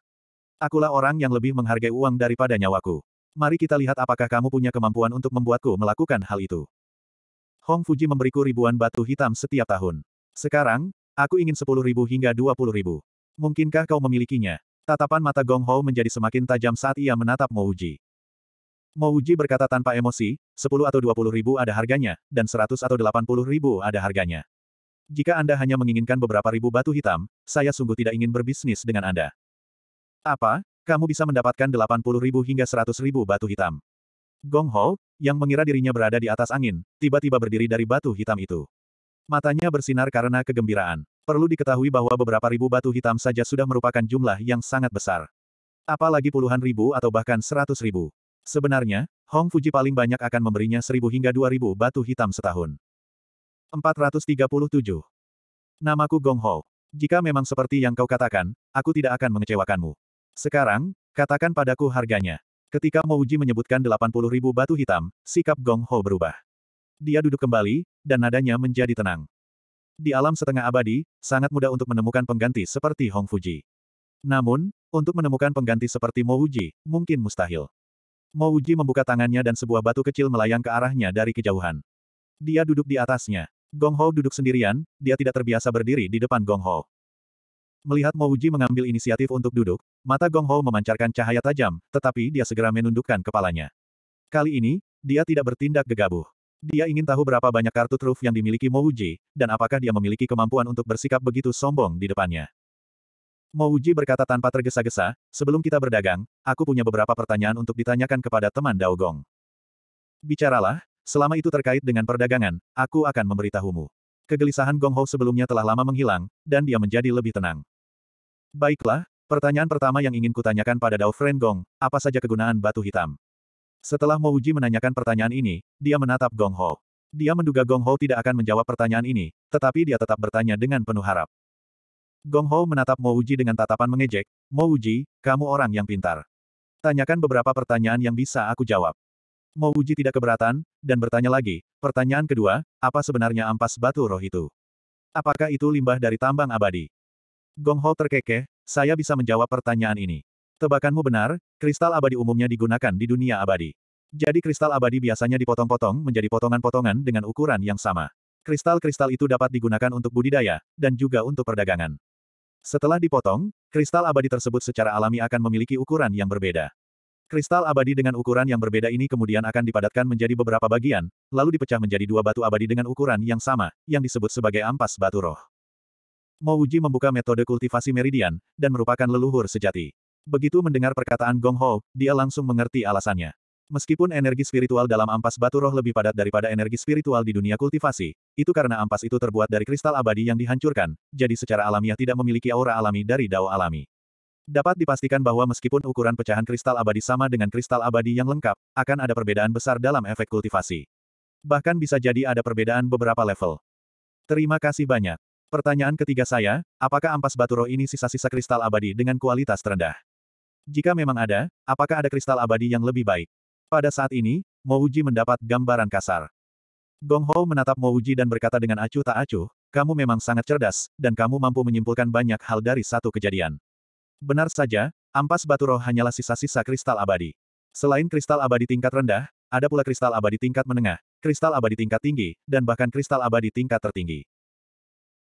Akulah orang yang lebih menghargai uang daripada nyawaku. Mari kita lihat apakah kamu punya kemampuan untuk membuatku melakukan hal itu. Hong Fuji memberiku ribuan batu hitam setiap tahun. Sekarang, aku ingin sepuluh ribu hingga dua puluh ribu. Mungkinkah kau memilikinya? Tatapan mata Gong Ho menjadi semakin tajam saat ia menatap Mo Uji. Mo Uji berkata tanpa emosi, sepuluh atau dua puluh ribu ada harganya, dan seratus atau delapan puluh ribu ada harganya jika Anda hanya menginginkan beberapa ribu batu hitam, saya sungguh tidak ingin berbisnis dengan Anda. Apa? Kamu bisa mendapatkan 80 ribu hingga 100 ribu batu hitam. Gong Ho, yang mengira dirinya berada di atas angin, tiba-tiba berdiri dari batu hitam itu. Matanya bersinar karena kegembiraan. Perlu diketahui bahwa beberapa ribu batu hitam saja sudah merupakan jumlah yang sangat besar. Apalagi puluhan ribu atau bahkan seratus ribu. Sebenarnya, Hong Fuji paling banyak akan memberinya seribu hingga dua ribu batu hitam setahun. 437. Namaku Gong Ho. Jika memang seperti yang kau katakan, aku tidak akan mengecewakanmu. Sekarang, katakan padaku harganya. Ketika Mouji menyebutkan 80 ribu batu hitam, sikap Gong Ho berubah. Dia duduk kembali, dan nadanya menjadi tenang. Di alam setengah abadi, sangat mudah untuk menemukan pengganti seperti Hong Fuji. Namun, untuk menemukan pengganti seperti Mouji, mungkin mustahil. Mouji membuka tangannya dan sebuah batu kecil melayang ke arahnya dari kejauhan. Dia duduk di atasnya. Gong Ho duduk sendirian, dia tidak terbiasa berdiri di depan Gong Ho. Melihat Mo Wuji mengambil inisiatif untuk duduk, mata Gong Ho memancarkan cahaya tajam, tetapi dia segera menundukkan kepalanya. Kali ini, dia tidak bertindak gegabah. Dia ingin tahu berapa banyak kartu truf yang dimiliki Mo Wuji, dan apakah dia memiliki kemampuan untuk bersikap begitu sombong di depannya. Mo Wuji berkata tanpa tergesa-gesa, sebelum kita berdagang, aku punya beberapa pertanyaan untuk ditanyakan kepada teman Gong. Bicaralah, Selama itu terkait dengan perdagangan, aku akan memberitahumu. Kegelisahan Gong Ho sebelumnya telah lama menghilang, dan dia menjadi lebih tenang. Baiklah, pertanyaan pertama yang ingin kutanyakan pada Dao Friend Gong, apa saja kegunaan batu hitam? Setelah Mo Uji menanyakan pertanyaan ini, dia menatap Gong Ho. Dia menduga Gong Ho tidak akan menjawab pertanyaan ini, tetapi dia tetap bertanya dengan penuh harap. Gong Ho menatap Mo Uji dengan tatapan mengejek, Mo Uji, kamu orang yang pintar. Tanyakan beberapa pertanyaan yang bisa aku jawab. Mo Uji tidak keberatan, dan bertanya lagi, pertanyaan kedua, apa sebenarnya ampas batu roh itu? Apakah itu limbah dari tambang abadi? Gong Ho terkekeh, saya bisa menjawab pertanyaan ini. Tebakanmu benar, kristal abadi umumnya digunakan di dunia abadi. Jadi kristal abadi biasanya dipotong-potong menjadi potongan-potongan dengan ukuran yang sama. Kristal-kristal itu dapat digunakan untuk budidaya, dan juga untuk perdagangan. Setelah dipotong, kristal abadi tersebut secara alami akan memiliki ukuran yang berbeda. Kristal abadi dengan ukuran yang berbeda ini kemudian akan dipadatkan menjadi beberapa bagian, lalu dipecah menjadi dua batu abadi dengan ukuran yang sama, yang disebut sebagai ampas batu roh. Mouji membuka metode kultivasi meridian, dan merupakan leluhur sejati. Begitu mendengar perkataan Gong Ho, dia langsung mengerti alasannya. Meskipun energi spiritual dalam ampas batu roh lebih padat daripada energi spiritual di dunia kultivasi, itu karena ampas itu terbuat dari kristal abadi yang dihancurkan, jadi secara alamiah tidak memiliki aura alami dari dao alami. Dapat dipastikan bahwa meskipun ukuran pecahan kristal abadi sama dengan kristal abadi yang lengkap, akan ada perbedaan besar dalam efek kultivasi. Bahkan bisa jadi ada perbedaan beberapa level. Terima kasih banyak. Pertanyaan ketiga saya, apakah ampas batu roh ini sisa-sisa kristal abadi dengan kualitas terendah? Jika memang ada, apakah ada kristal abadi yang lebih baik? Pada saat ini, Mouji mendapat gambaran kasar. Gong Ho menatap Mouji dan berkata dengan acuh tak acuh, kamu memang sangat cerdas, dan kamu mampu menyimpulkan banyak hal dari satu kejadian. Benar saja, ampas batu roh hanyalah sisa-sisa kristal abadi. Selain kristal abadi tingkat rendah, ada pula kristal abadi tingkat menengah, kristal abadi tingkat tinggi, dan bahkan kristal abadi tingkat tertinggi.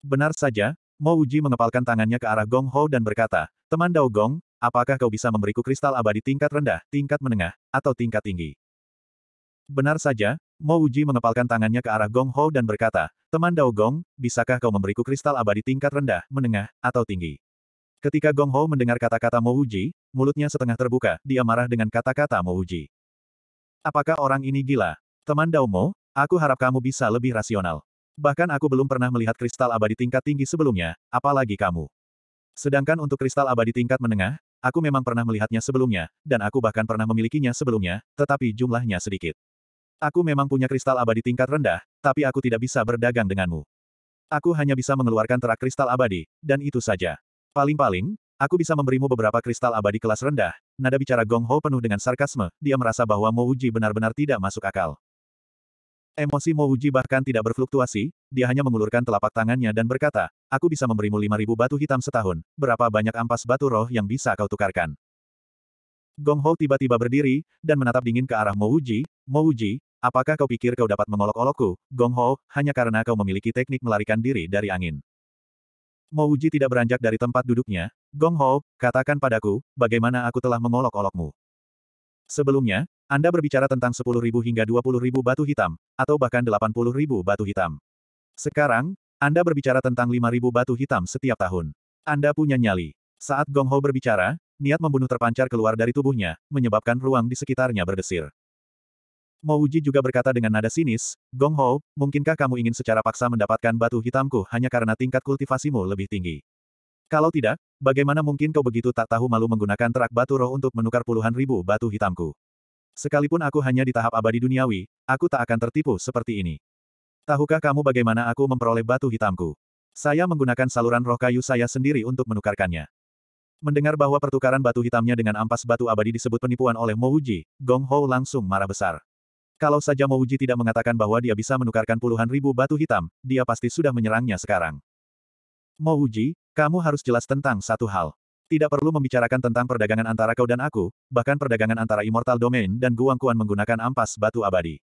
Benar saja, Mo Uji mengepalkan tangannya ke arah Gong Ho dan berkata, Teman Dao Gong, apakah kau bisa memberiku kristal abadi tingkat rendah, tingkat menengah, atau tingkat tinggi? Benar saja, Mo Uji mengepalkan tangannya ke arah Gong Ho dan berkata, Teman Dao Gong, bisakah kau memberiku kristal abadi tingkat rendah, menengah, atau tinggi? Ketika Gong Ho mendengar kata-kata Mo Uji, mulutnya setengah terbuka, dia marah dengan kata-kata Mo Uji, Apakah orang ini gila? Teman Dao Mo, aku harap kamu bisa lebih rasional. Bahkan aku belum pernah melihat kristal abadi tingkat tinggi sebelumnya, apalagi kamu. Sedangkan untuk kristal abadi tingkat menengah, aku memang pernah melihatnya sebelumnya, dan aku bahkan pernah memilikinya sebelumnya, tetapi jumlahnya sedikit. Aku memang punya kristal abadi tingkat rendah, tapi aku tidak bisa berdagang denganmu. Aku hanya bisa mengeluarkan terak kristal abadi, dan itu saja. Paling-paling, aku bisa memberimu beberapa kristal abadi kelas rendah, nada bicara Gong Ho penuh dengan sarkasme, dia merasa bahwa Mo Uji benar-benar tidak masuk akal. Emosi Mo Uji bahkan tidak berfluktuasi, dia hanya mengulurkan telapak tangannya dan berkata, aku bisa memberimu 5.000 batu hitam setahun, berapa banyak ampas batu roh yang bisa kau tukarkan. Gong Ho tiba-tiba berdiri, dan menatap dingin ke arah Mo Uji, Mo Uji, apakah kau pikir kau dapat mengolok-olokku, Gong Ho, hanya karena kau memiliki teknik melarikan diri dari angin. Mo Uji tidak beranjak dari tempat duduknya. Gong Ho, katakan padaku, bagaimana aku telah mengolok-olokmu. Sebelumnya, Anda berbicara tentang 10.000 hingga 20.000 batu hitam, atau bahkan 80.000 batu hitam. Sekarang, Anda berbicara tentang 5.000 batu hitam setiap tahun. Anda punya nyali. Saat Gong Ho berbicara, niat membunuh terpancar keluar dari tubuhnya, menyebabkan ruang di sekitarnya berdesir. Mo Uji juga berkata dengan nada sinis, Gong Ho, mungkinkah kamu ingin secara paksa mendapatkan batu hitamku hanya karena tingkat kultivasimu lebih tinggi? Kalau tidak, bagaimana mungkin kau begitu tak tahu malu menggunakan terak batu roh untuk menukar puluhan ribu batu hitamku? Sekalipun aku hanya di tahap abadi duniawi, aku tak akan tertipu seperti ini. Tahukah kamu bagaimana aku memperoleh batu hitamku? Saya menggunakan saluran roh kayu saya sendiri untuk menukarkannya. Mendengar bahwa pertukaran batu hitamnya dengan ampas batu abadi disebut penipuan oleh Mo Uji, Gong Ho langsung marah besar. Kalau saja Mouji tidak mengatakan bahwa dia bisa menukarkan puluhan ribu batu hitam, dia pasti sudah menyerangnya sekarang. Mouji, kamu harus jelas tentang satu hal. Tidak perlu membicarakan tentang perdagangan antara kau dan aku, bahkan perdagangan antara Immortal Domain dan Guangkuan menggunakan ampas batu abadi.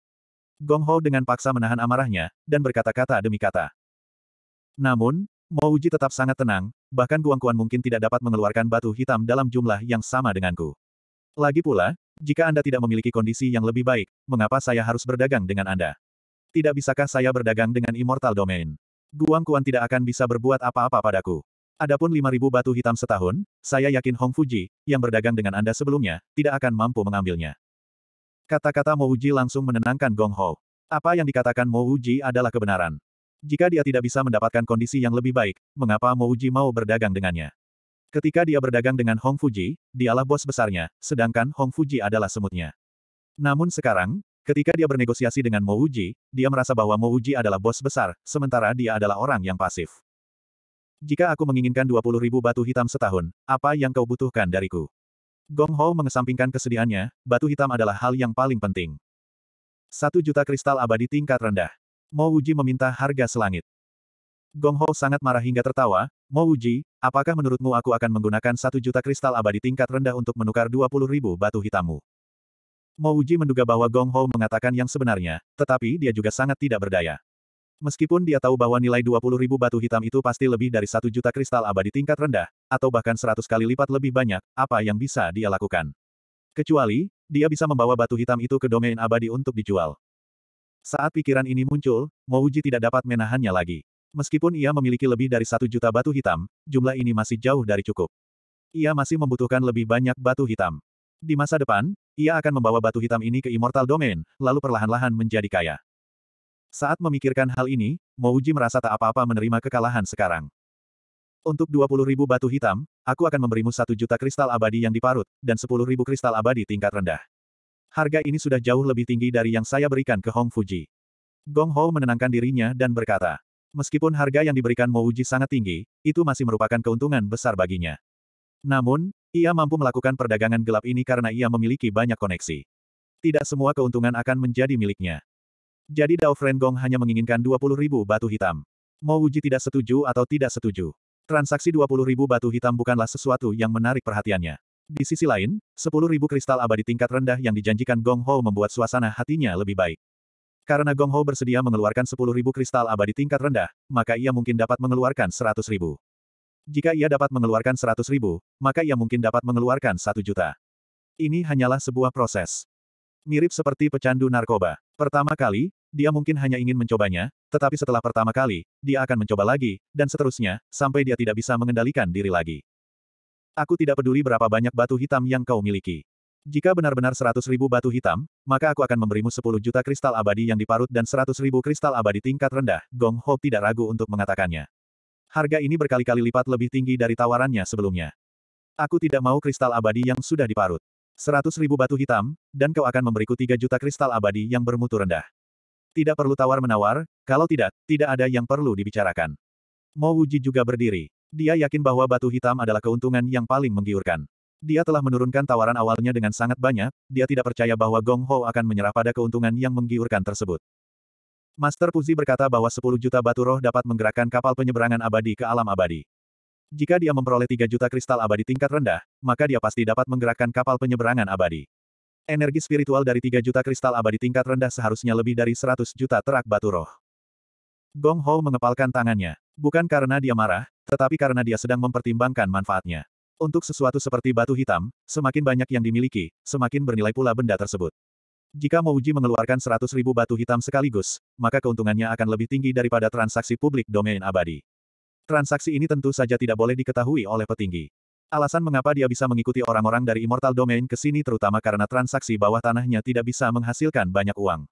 Gong Ho dengan paksa menahan amarahnya, dan berkata-kata demi kata. Namun, Mouji tetap sangat tenang, bahkan Guangkuan mungkin tidak dapat mengeluarkan batu hitam dalam jumlah yang sama denganku. Lagi pula, jika Anda tidak memiliki kondisi yang lebih baik, mengapa saya harus berdagang dengan Anda? Tidak bisakah saya berdagang dengan Immortal Domain? Guang Kuan tidak akan bisa berbuat apa-apa padaku. Adapun 5000 batu hitam setahun, saya yakin Hong Fuji, yang berdagang dengan Anda sebelumnya, tidak akan mampu mengambilnya. Kata-kata Mo Uji langsung menenangkan Gong Ho. Apa yang dikatakan Mo Uji adalah kebenaran. Jika dia tidak bisa mendapatkan kondisi yang lebih baik, mengapa Mo Uji mau berdagang dengannya? Ketika dia berdagang dengan Hong Fuji, dialah bos besarnya, sedangkan Hong Fuji adalah semutnya. Namun sekarang, ketika dia bernegosiasi dengan Mo Uji, dia merasa bahwa Mo Uji adalah bos besar, sementara dia adalah orang yang pasif. Jika aku menginginkan 20 ribu batu hitam setahun, apa yang kau butuhkan dariku? Gong Ho mengesampingkan kesedihannya, batu hitam adalah hal yang paling penting. Satu juta kristal abadi tingkat rendah. Mo Uji meminta harga selangit. Gong Ho sangat marah hingga tertawa, Mo Uji, apakah menurutmu aku akan menggunakan satu juta kristal abadi tingkat rendah untuk menukar dua puluh ribu batu hitammu? Mo Uji menduga bahwa Gong Ho mengatakan yang sebenarnya, tetapi dia juga sangat tidak berdaya. Meskipun dia tahu bahwa nilai dua puluh ribu batu hitam itu pasti lebih dari satu juta kristal abadi tingkat rendah, atau bahkan seratus kali lipat lebih banyak, apa yang bisa dia lakukan? Kecuali, dia bisa membawa batu hitam itu ke domain abadi untuk dijual. Saat pikiran ini muncul, Mouji tidak dapat menahannya lagi. Meskipun ia memiliki lebih dari satu juta batu hitam, jumlah ini masih jauh dari cukup. Ia masih membutuhkan lebih banyak batu hitam. Di masa depan, ia akan membawa batu hitam ini ke Immortal Domain, lalu perlahan-lahan menjadi kaya. Saat memikirkan hal ini, Mouji merasa tak apa-apa menerima kekalahan sekarang. Untuk ribu batu hitam, aku akan memberimu satu juta kristal abadi yang diparut, dan ribu kristal abadi tingkat rendah. Harga ini sudah jauh lebih tinggi dari yang saya berikan ke Hong Fuji. Gong Ho menenangkan dirinya dan berkata, Meskipun harga yang diberikan Mouji sangat tinggi, itu masih merupakan keuntungan besar baginya. Namun, ia mampu melakukan perdagangan gelap ini karena ia memiliki banyak koneksi. Tidak semua keuntungan akan menjadi miliknya. Jadi Dao Frengong hanya menginginkan 20 ribu batu hitam. Mouji tidak setuju atau tidak setuju. Transaksi 20 ribu batu hitam bukanlah sesuatu yang menarik perhatiannya. Di sisi lain, ribu kristal abadi tingkat rendah yang dijanjikan Gong Ho membuat suasana hatinya lebih baik. Karena Gong Ho bersedia mengeluarkan 10.000 kristal abadi tingkat rendah, maka ia mungkin dapat mengeluarkan 100.000. Jika ia dapat mengeluarkan 100.000, maka ia mungkin dapat mengeluarkan 1 juta. Ini hanyalah sebuah proses. Mirip seperti pecandu narkoba. Pertama kali, dia mungkin hanya ingin mencobanya, tetapi setelah pertama kali, dia akan mencoba lagi, dan seterusnya, sampai dia tidak bisa mengendalikan diri lagi. Aku tidak peduli berapa banyak batu hitam yang kau miliki. Jika benar-benar seratus ribu batu hitam, maka aku akan memberimu sepuluh juta kristal abadi yang diparut dan seratus ribu kristal abadi tingkat rendah, Gong Ho tidak ragu untuk mengatakannya. Harga ini berkali-kali lipat lebih tinggi dari tawarannya sebelumnya. Aku tidak mau kristal abadi yang sudah diparut. Seratus ribu batu hitam, dan kau akan memberiku tiga juta kristal abadi yang bermutu rendah. Tidak perlu tawar-menawar, kalau tidak, tidak ada yang perlu dibicarakan. Mo Wuji juga berdiri. Dia yakin bahwa batu hitam adalah keuntungan yang paling menggiurkan. Dia telah menurunkan tawaran awalnya dengan sangat banyak, dia tidak percaya bahwa Gong Ho akan menyerah pada keuntungan yang menggiurkan tersebut. Master Puzi berkata bahwa 10 juta batu roh dapat menggerakkan kapal penyeberangan abadi ke alam abadi. Jika dia memperoleh 3 juta kristal abadi tingkat rendah, maka dia pasti dapat menggerakkan kapal penyeberangan abadi. Energi spiritual dari 3 juta kristal abadi tingkat rendah seharusnya lebih dari 100 juta terak batu roh. Gong Ho mengepalkan tangannya. Bukan karena dia marah, tetapi karena dia sedang mempertimbangkan manfaatnya. Untuk sesuatu seperti batu hitam, semakin banyak yang dimiliki, semakin bernilai pula benda tersebut. Jika Mouji mengeluarkan 100 ribu batu hitam sekaligus, maka keuntungannya akan lebih tinggi daripada transaksi publik domain abadi. Transaksi ini tentu saja tidak boleh diketahui oleh petinggi. Alasan mengapa dia bisa mengikuti orang-orang dari Immortal Domain ke sini terutama karena transaksi bawah tanahnya tidak bisa menghasilkan banyak uang.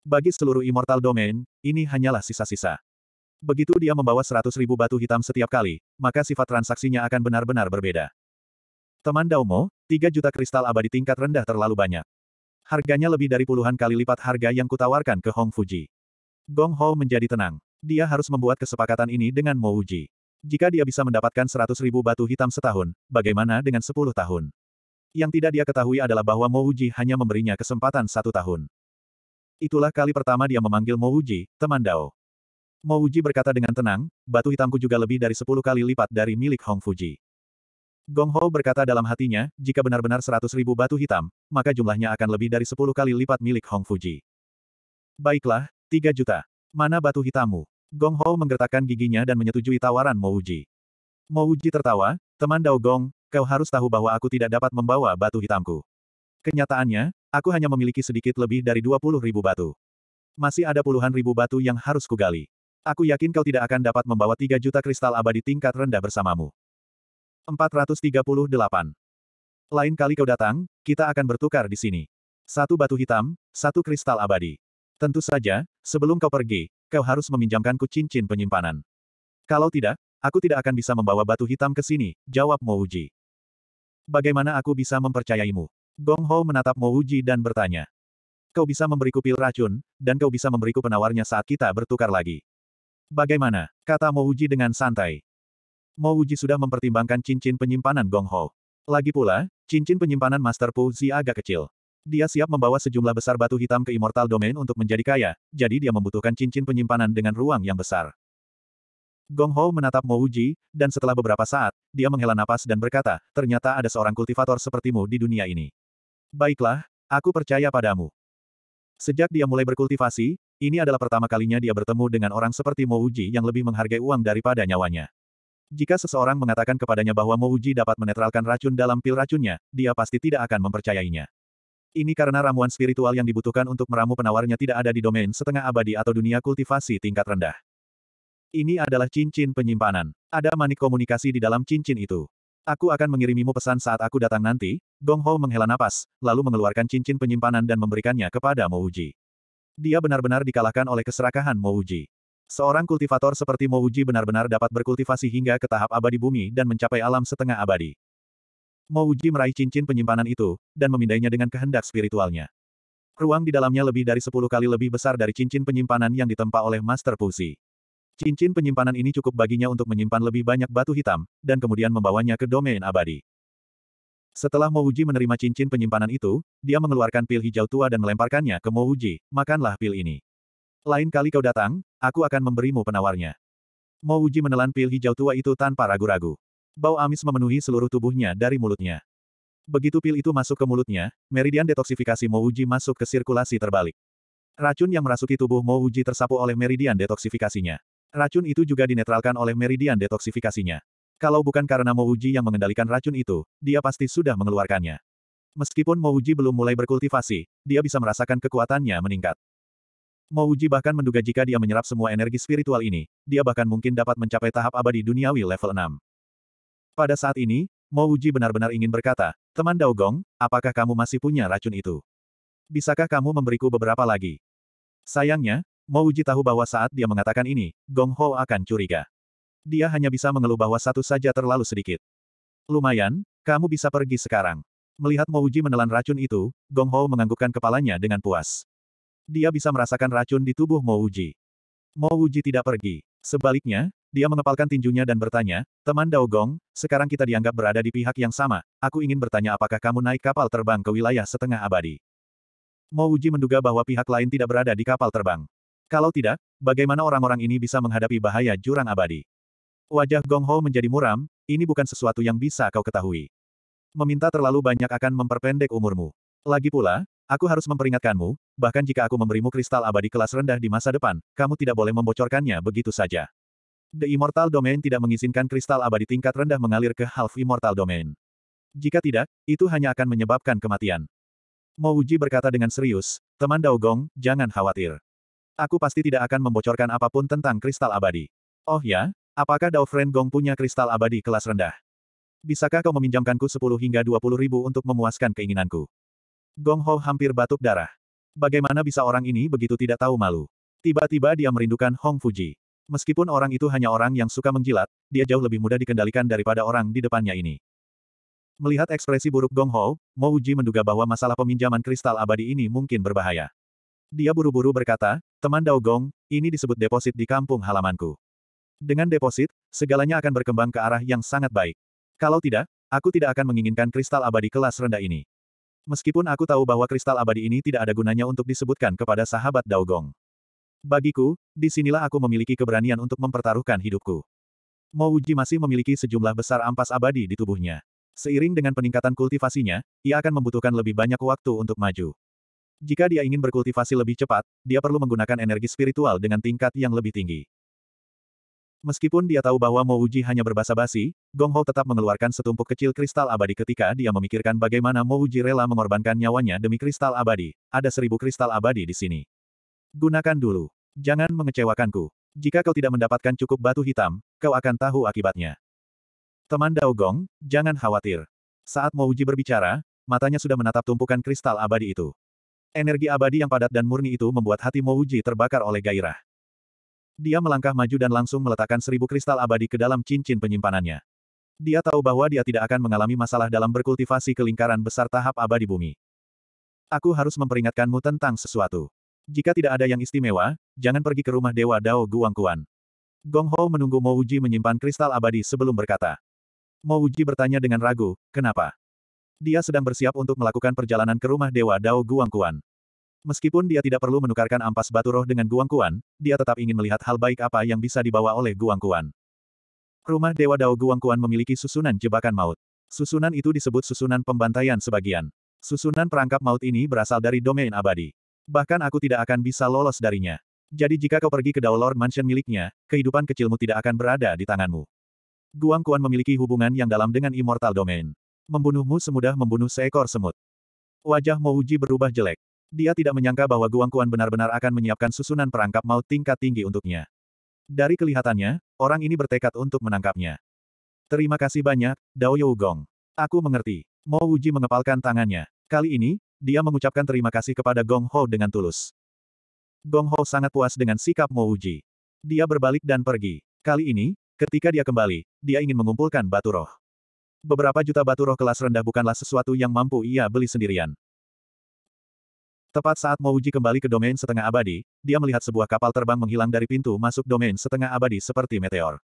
Bagi seluruh Immortal Domain, ini hanyalah sisa-sisa. Begitu dia membawa seratus ribu batu hitam setiap kali, maka sifat transaksinya akan benar-benar berbeda. Teman Daumo, 3 juta kristal abadi tingkat rendah terlalu banyak. Harganya lebih dari puluhan kali lipat harga yang kutawarkan ke Hong Fuji. Gong Ho menjadi tenang. Dia harus membuat kesepakatan ini dengan Mo Uji. Jika dia bisa mendapatkan seratus ribu batu hitam setahun, bagaimana dengan sepuluh tahun? Yang tidak dia ketahui adalah bahwa Mo Uji hanya memberinya kesempatan satu tahun. Itulah kali pertama dia memanggil Mo Uji, teman Dao. Mo Uji berkata dengan tenang, batu hitamku juga lebih dari sepuluh kali lipat dari milik Hong Fuji. Gong Ho berkata dalam hatinya, jika benar-benar seratus ribu batu hitam, maka jumlahnya akan lebih dari sepuluh kali lipat milik Hong Fuji. Baiklah, tiga juta. Mana batu hitammu? Gong Ho menggertakkan giginya dan menyetujui tawaran Mo Uji. Mo Uji tertawa, teman Dao Gong, kau harus tahu bahwa aku tidak dapat membawa batu hitamku. Kenyataannya, aku hanya memiliki sedikit lebih dari dua puluh ribu batu. Masih ada puluhan ribu batu yang harus kugali. Aku yakin kau tidak akan dapat membawa tiga juta kristal abadi tingkat rendah bersamamu. 438. Lain kali kau datang, kita akan bertukar di sini. Satu batu hitam, satu kristal abadi. Tentu saja, sebelum kau pergi, kau harus meminjamkanku cincin penyimpanan. Kalau tidak, aku tidak akan bisa membawa batu hitam ke sini, jawab Mo Uji. Bagaimana aku bisa mempercayaimu? Gong Ho menatap Mo Uji dan bertanya. Kau bisa memberiku pil racun, dan kau bisa memberiku penawarnya saat kita bertukar lagi. Bagaimana? Kata Mouji dengan santai. Mouji sudah mempertimbangkan cincin penyimpanan Gong Ho. Lagi pula, cincin penyimpanan Master Pu Zi agak kecil. Dia siap membawa sejumlah besar batu hitam ke Immortal Domain untuk menjadi kaya, jadi dia membutuhkan cincin penyimpanan dengan ruang yang besar. Gong Ho menatap Mouji, dan setelah beberapa saat, dia menghela napas dan berkata, ternyata ada seorang kultivator sepertimu di dunia ini. Baiklah, aku percaya padamu. Sejak dia mulai berkultivasi, ini adalah pertama kalinya dia bertemu dengan orang seperti Mo Uji yang lebih menghargai uang daripada nyawanya. Jika seseorang mengatakan kepadanya bahwa Mo Uji dapat menetralkan racun dalam pil racunnya, dia pasti tidak akan mempercayainya. Ini karena ramuan spiritual yang dibutuhkan untuk meramu penawarnya tidak ada di domain setengah abadi atau dunia kultivasi tingkat rendah. Ini adalah cincin penyimpanan. Ada manik komunikasi di dalam cincin itu. Aku akan mengirimimu pesan saat aku datang nanti, Gong Ho menghela napas, lalu mengeluarkan cincin penyimpanan dan memberikannya kepada Mo Uji. Dia benar-benar dikalahkan oleh keserakahan Mouji. Seorang kultivator seperti Mouji benar-benar dapat berkultivasi hingga ke tahap abadi bumi dan mencapai alam setengah abadi. Mouji meraih cincin penyimpanan itu, dan memindainya dengan kehendak spiritualnya. Ruang di dalamnya lebih dari sepuluh kali lebih besar dari cincin penyimpanan yang ditempa oleh Master Pusi. Cincin penyimpanan ini cukup baginya untuk menyimpan lebih banyak batu hitam, dan kemudian membawanya ke domain abadi. Setelah Mouji menerima cincin penyimpanan itu, dia mengeluarkan pil hijau tua dan melemparkannya ke Mouji, makanlah pil ini. Lain kali kau datang, aku akan memberimu penawarnya. Mouji menelan pil hijau tua itu tanpa ragu-ragu. Bau amis memenuhi seluruh tubuhnya dari mulutnya. Begitu pil itu masuk ke mulutnya, meridian detoksifikasi Mouji masuk ke sirkulasi terbalik. Racun yang merasuki tubuh Mouji tersapu oleh meridian detoksifikasinya. Racun itu juga dinetralkan oleh meridian detoksifikasinya. Kalau bukan karena Mouji yang mengendalikan racun itu, dia pasti sudah mengeluarkannya. Meskipun Mouji belum mulai berkultivasi, dia bisa merasakan kekuatannya meningkat. Mouji bahkan menduga jika dia menyerap semua energi spiritual ini, dia bahkan mungkin dapat mencapai tahap abadi duniawi level 6. Pada saat ini, Mouji benar-benar ingin berkata, teman Daogong, apakah kamu masih punya racun itu? Bisakah kamu memberiku beberapa lagi? Sayangnya, Mouji tahu bahwa saat dia mengatakan ini, Gong Ho akan curiga dia hanya bisa mengeluh bahwa satu saja terlalu sedikit. Lumayan, kamu bisa pergi sekarang. Melihat Mouji menelan racun itu, Gong Ho menganggukkan kepalanya dengan puas. Dia bisa merasakan racun di tubuh Mouji. Mouji tidak pergi. Sebaliknya, dia mengepalkan tinjunya dan bertanya, Teman Dao Gong, sekarang kita dianggap berada di pihak yang sama, aku ingin bertanya apakah kamu naik kapal terbang ke wilayah setengah abadi. Mo Uji menduga bahwa pihak lain tidak berada di kapal terbang. Kalau tidak, bagaimana orang-orang ini bisa menghadapi bahaya jurang abadi? Wajah Gong Ho menjadi muram, ini bukan sesuatu yang bisa kau ketahui. Meminta terlalu banyak akan memperpendek umurmu. Lagi pula, aku harus memperingatkanmu, bahkan jika aku memberimu kristal abadi kelas rendah di masa depan, kamu tidak boleh membocorkannya begitu saja. The Immortal Domain tidak mengizinkan kristal abadi tingkat rendah mengalir ke Half Immortal Domain. Jika tidak, itu hanya akan menyebabkan kematian. Mo Uji berkata dengan serius, teman Dao Gong, jangan khawatir. Aku pasti tidak akan membocorkan apapun tentang kristal abadi. Oh ya, Apakah Dao Gong punya kristal abadi kelas rendah? Bisakah kau meminjamkanku 10 hingga 20 ribu untuk memuaskan keinginanku? Gong Ho hampir batuk darah. Bagaimana bisa orang ini begitu tidak tahu malu? Tiba-tiba dia merindukan Hong Fuji. Meskipun orang itu hanya orang yang suka menjilat, dia jauh lebih mudah dikendalikan daripada orang di depannya ini. Melihat ekspresi buruk Gong Ho, Mo Uji menduga bahwa masalah peminjaman kristal abadi ini mungkin berbahaya. Dia buru-buru berkata, teman Dao Gong, ini disebut deposit di kampung halamanku. Dengan deposit, segalanya akan berkembang ke arah yang sangat baik. Kalau tidak, aku tidak akan menginginkan kristal abadi kelas rendah ini. Meskipun aku tahu bahwa kristal abadi ini tidak ada gunanya untuk disebutkan kepada sahabat Daogong. Bagiku, disinilah aku memiliki keberanian untuk mempertaruhkan hidupku. Mouji masih memiliki sejumlah besar ampas abadi di tubuhnya. Seiring dengan peningkatan kultivasinya, ia akan membutuhkan lebih banyak waktu untuk maju. Jika dia ingin berkultivasi lebih cepat, dia perlu menggunakan energi spiritual dengan tingkat yang lebih tinggi. Meskipun dia tahu bahwa Mo Uji hanya berbahasa basi, Gong Ho tetap mengeluarkan setumpuk kecil kristal abadi ketika dia memikirkan bagaimana Mo Uji rela mengorbankan nyawanya demi kristal abadi. Ada seribu kristal abadi di sini. Gunakan dulu. Jangan mengecewakanku. Jika kau tidak mendapatkan cukup batu hitam, kau akan tahu akibatnya. Teman Dao Gong, jangan khawatir. Saat Mo Uji berbicara, matanya sudah menatap tumpukan kristal abadi itu. Energi abadi yang padat dan murni itu membuat hati Mo Uji terbakar oleh gairah. Dia melangkah maju dan langsung meletakkan seribu kristal abadi ke dalam cincin penyimpanannya. Dia tahu bahwa dia tidak akan mengalami masalah dalam berkultivasi ke lingkaran besar tahap abadi bumi. Aku harus memperingatkanmu tentang sesuatu. Jika tidak ada yang istimewa, jangan pergi ke rumah Dewa Dao Guangkuan. Gong Ho menunggu Mo Uji menyimpan kristal abadi sebelum berkata. Mo Uji bertanya dengan ragu, kenapa? Dia sedang bersiap untuk melakukan perjalanan ke rumah Dewa Dao Guangkuan. Meskipun dia tidak perlu menukarkan ampas batu roh dengan Guang Kuan, dia tetap ingin melihat hal baik apa yang bisa dibawa oleh Guang Kuan. Rumah Dewa Dao Guang Kuan memiliki susunan jebakan maut. Susunan itu disebut susunan pembantaian sebagian. Susunan perangkap maut ini berasal dari domain abadi. Bahkan aku tidak akan bisa lolos darinya. Jadi jika kau pergi ke Dao Lord Mansion miliknya, kehidupan kecilmu tidak akan berada di tanganmu. Guang Kuan memiliki hubungan yang dalam dengan Immortal Domain. Membunuhmu semudah membunuh seekor semut. Wajah Mouji berubah jelek. Dia tidak menyangka bahwa Guangkuan benar-benar akan menyiapkan susunan perangkap maut tingkat tinggi untuknya. Dari kelihatannya, orang ini bertekad untuk menangkapnya. Terima kasih banyak, Dao Yu Gong. Aku mengerti. Mo Wuji mengepalkan tangannya. Kali ini, dia mengucapkan terima kasih kepada Gong Ho dengan tulus. Gong Ho sangat puas dengan sikap Mo Wuji. Dia berbalik dan pergi. Kali ini, ketika dia kembali, dia ingin mengumpulkan batu roh. Beberapa juta batu roh kelas rendah bukanlah sesuatu yang mampu ia beli sendirian. Tepat saat Mouji kembali ke domain setengah abadi, dia melihat sebuah kapal terbang menghilang dari pintu masuk domain setengah abadi seperti meteor.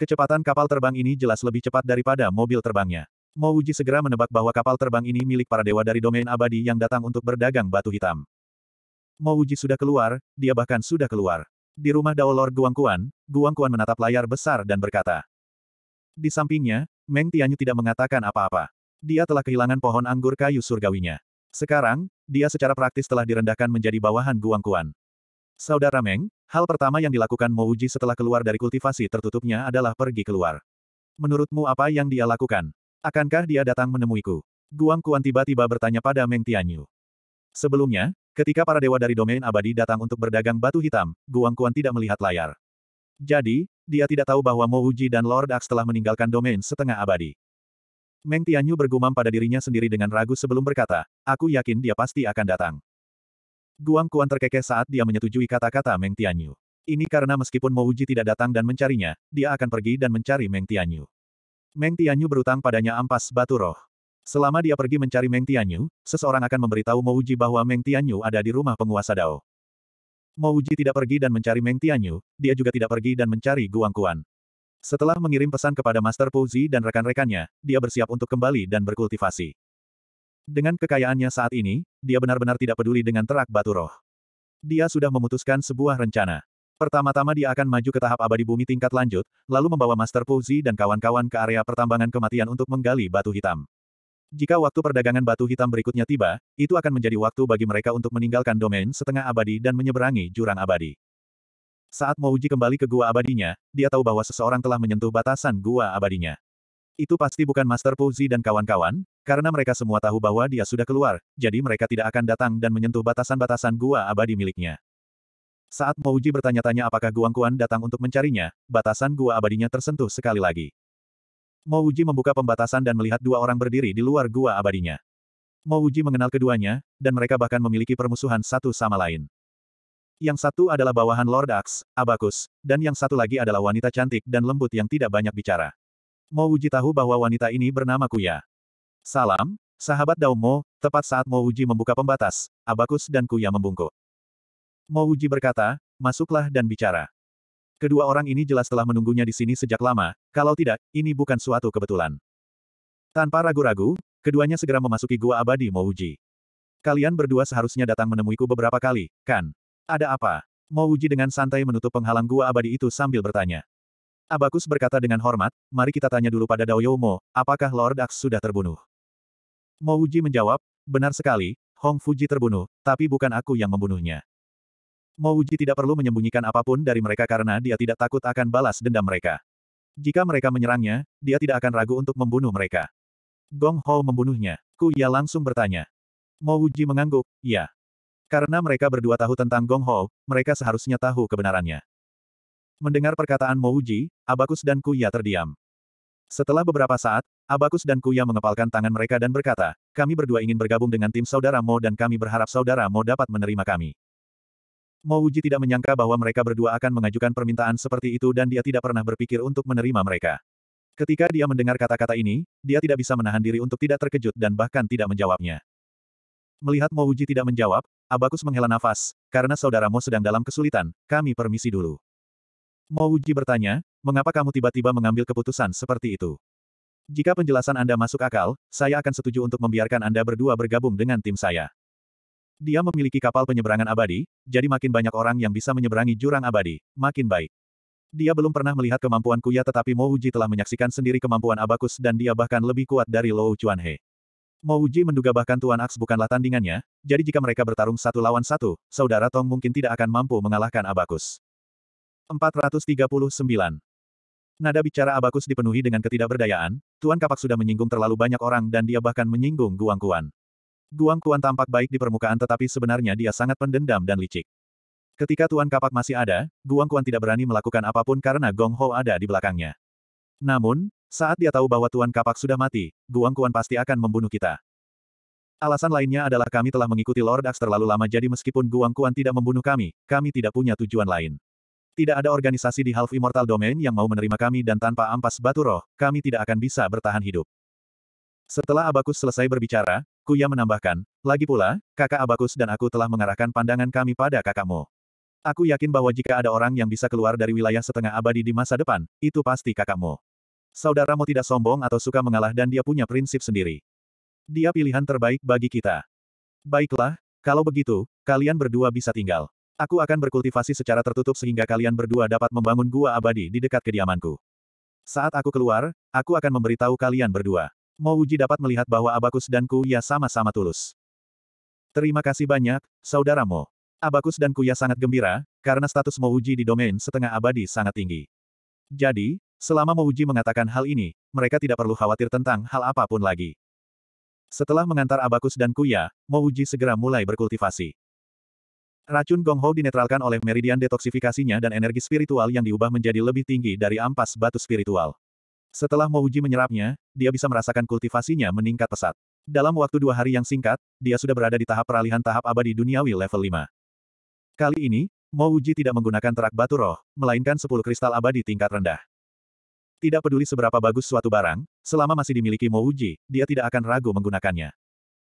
Kecepatan kapal terbang ini jelas lebih cepat daripada mobil terbangnya. Mouji segera menebak bahwa kapal terbang ini milik para dewa dari domain abadi yang datang untuk berdagang batu hitam. Mouji sudah keluar, dia bahkan sudah keluar. Di rumah Dao Lord Guangkuan, Guangkuan menatap layar besar dan berkata. Di sampingnya, Meng Tianyu tidak mengatakan apa-apa. Dia telah kehilangan pohon anggur kayu surgawinya. Sekarang, dia secara praktis telah direndahkan menjadi bawahan Guangkuan. Saudara Meng, hal pertama yang dilakukan Mo Uji setelah keluar dari kultivasi tertutupnya adalah pergi keluar. Menurutmu apa yang dia lakukan? Akankah dia datang menemuiku? Guang Kuan tiba-tiba bertanya pada Meng Tianyu. Sebelumnya, ketika para dewa dari domain abadi datang untuk berdagang batu hitam, Guang Kuan tidak melihat layar. Jadi, dia tidak tahu bahwa Mo Uji dan Lord Ax telah meninggalkan domain setengah abadi. Meng Tianyu bergumam pada dirinya sendiri dengan ragu sebelum berkata, aku yakin dia pasti akan datang. Guang Kuan terkekeh saat dia menyetujui kata-kata Meng Tianyu. Ini karena meskipun Mo Mouji tidak datang dan mencarinya, dia akan pergi dan mencari Meng Tianyu. Meng Tianyu berutang padanya ampas batu roh. Selama dia pergi mencari Meng Tianyu, seseorang akan memberitahu Mo Mouji bahwa Meng Tianyu ada di rumah penguasa Dao. Mo Mouji tidak pergi dan mencari Meng Tianyu, dia juga tidak pergi dan mencari Guang Kuan. Setelah mengirim pesan kepada Master Puzi dan rekan-rekannya, dia bersiap untuk kembali dan berkultivasi. Dengan kekayaannya saat ini, dia benar-benar tidak peduli dengan terak batu roh. Dia sudah memutuskan sebuah rencana. Pertama-tama dia akan maju ke tahap abadi bumi tingkat lanjut, lalu membawa Master Puzi dan kawan-kawan ke area pertambangan kematian untuk menggali batu hitam. Jika waktu perdagangan batu hitam berikutnya tiba, itu akan menjadi waktu bagi mereka untuk meninggalkan domain setengah abadi dan menyeberangi jurang abadi. Saat Mouji kembali ke gua abadinya, dia tahu bahwa seseorang telah menyentuh batasan gua abadinya. Itu pasti bukan Master Puzi dan kawan-kawan, karena mereka semua tahu bahwa dia sudah keluar, jadi mereka tidak akan datang dan menyentuh batasan-batasan gua abadi miliknya. Saat Mouji bertanya-tanya apakah Guangkuan datang untuk mencarinya, batasan gua abadinya tersentuh sekali lagi. Mouji membuka pembatasan dan melihat dua orang berdiri di luar gua abadinya. Mouji mengenal keduanya, dan mereka bahkan memiliki permusuhan satu sama lain. Yang satu adalah bawahan Lord Axe, Abacus, dan yang satu lagi adalah wanita cantik dan lembut yang tidak banyak bicara. Mo Uji tahu bahwa wanita ini bernama Kuya. Salam, sahabat Daumo. tepat saat Mo Uji membuka pembatas, Abacus dan Kuya membungkuk. Mo Uji berkata, masuklah dan bicara. Kedua orang ini jelas telah menunggunya di sini sejak lama, kalau tidak, ini bukan suatu kebetulan. Tanpa ragu-ragu, keduanya segera memasuki gua abadi Mouji. Kalian berdua seharusnya datang menemuiku beberapa kali, kan? Ada apa? Mouji dengan santai menutup penghalang gua abadi itu sambil bertanya. Abakus berkata dengan hormat, mari kita tanya dulu pada Daoyomo, apakah Lord Ax sudah terbunuh? Mouji menjawab, benar sekali, Hong Fuji terbunuh, tapi bukan aku yang membunuhnya. Mouji tidak perlu menyembunyikan apapun dari mereka karena dia tidak takut akan balas dendam mereka. Jika mereka menyerangnya, dia tidak akan ragu untuk membunuh mereka. Gong Ho membunuhnya. Ku Ya langsung bertanya. Mo Wuji mengangguk, ya. Karena mereka berdua tahu tentang Gong Ho, mereka seharusnya tahu kebenarannya. Mendengar perkataan Mouji, Abakus dan Kuya terdiam. Setelah beberapa saat, Abakus dan Kuya mengepalkan tangan mereka dan berkata, kami berdua ingin bergabung dengan tim saudara Mo dan kami berharap saudara Mo dapat menerima kami. Mo Uji tidak menyangka bahwa mereka berdua akan mengajukan permintaan seperti itu dan dia tidak pernah berpikir untuk menerima mereka. Ketika dia mendengar kata-kata ini, dia tidak bisa menahan diri untuk tidak terkejut dan bahkan tidak menjawabnya. Melihat Mo Mouji tidak menjawab, Abakus menghela nafas, karena saudaramu sedang dalam kesulitan, kami permisi dulu. Mo Mouji bertanya, mengapa kamu tiba-tiba mengambil keputusan seperti itu? Jika penjelasan Anda masuk akal, saya akan setuju untuk membiarkan Anda berdua bergabung dengan tim saya. Dia memiliki kapal penyeberangan abadi, jadi makin banyak orang yang bisa menyeberangi jurang abadi, makin baik. Dia belum pernah melihat kemampuan Kuya tetapi Mo Mouji telah menyaksikan sendiri kemampuan Abakus dan dia bahkan lebih kuat dari Lou He. Mo Uji menduga bahkan Tuan Aks bukanlah tandingannya, jadi jika mereka bertarung satu lawan satu, saudara Tong mungkin tidak akan mampu mengalahkan Abakus. 439. Nada bicara Abakus dipenuhi dengan ketidakberdayaan, Tuan Kapak sudah menyinggung terlalu banyak orang dan dia bahkan menyinggung Guang Kuan. Guang Kuan tampak baik di permukaan tetapi sebenarnya dia sangat pendendam dan licik. Ketika Tuan Kapak masih ada, Guang Kuan tidak berani melakukan apapun karena Gong Ho ada di belakangnya. Namun, saat dia tahu bahwa Tuan Kapak sudah mati, Guang Kuan pasti akan membunuh kita. Alasan lainnya adalah kami telah mengikuti Lord Ax terlalu lama jadi meskipun Guang Kuan tidak membunuh kami, kami tidak punya tujuan lain. Tidak ada organisasi di Half Immortal Domain yang mau menerima kami dan tanpa ampas batu roh, kami tidak akan bisa bertahan hidup. Setelah Abakus selesai berbicara, Kuya menambahkan, lagi pula, kakak Abakus dan aku telah mengarahkan pandangan kami pada kakakmu. Aku yakin bahwa jika ada orang yang bisa keluar dari wilayah setengah abadi di masa depan, itu pasti kakakmu. Saudaramu tidak sombong atau suka mengalah dan dia punya prinsip sendiri. Dia pilihan terbaik bagi kita. Baiklah, kalau begitu, kalian berdua bisa tinggal. Aku akan berkultivasi secara tertutup sehingga kalian berdua dapat membangun gua abadi di dekat kediamanku. Saat aku keluar, aku akan memberitahu kalian berdua. Mo Uji dapat melihat bahwa Abakus dan Kuya sama-sama tulus. Terima kasih banyak, saudaramu. Abakus dan Kuya sangat gembira, karena status Mo Uji di domain setengah abadi sangat tinggi. Jadi, Selama Mouji mengatakan hal ini, mereka tidak perlu khawatir tentang hal apapun lagi. Setelah mengantar Abakus dan Kuya, Mouji segera mulai berkultivasi. Racun Gongho dinetralkan oleh meridian detoksifikasinya dan energi spiritual yang diubah menjadi lebih tinggi dari ampas batu spiritual. Setelah Mouji menyerapnya, dia bisa merasakan kultivasinya meningkat pesat. Dalam waktu dua hari yang singkat, dia sudah berada di tahap peralihan tahap abadi duniawi level 5. Kali ini, Mouji tidak menggunakan terak batu roh, melainkan 10 kristal abadi tingkat rendah. Tidak peduli seberapa bagus suatu barang, selama masih dimiliki Mouji, dia tidak akan ragu menggunakannya.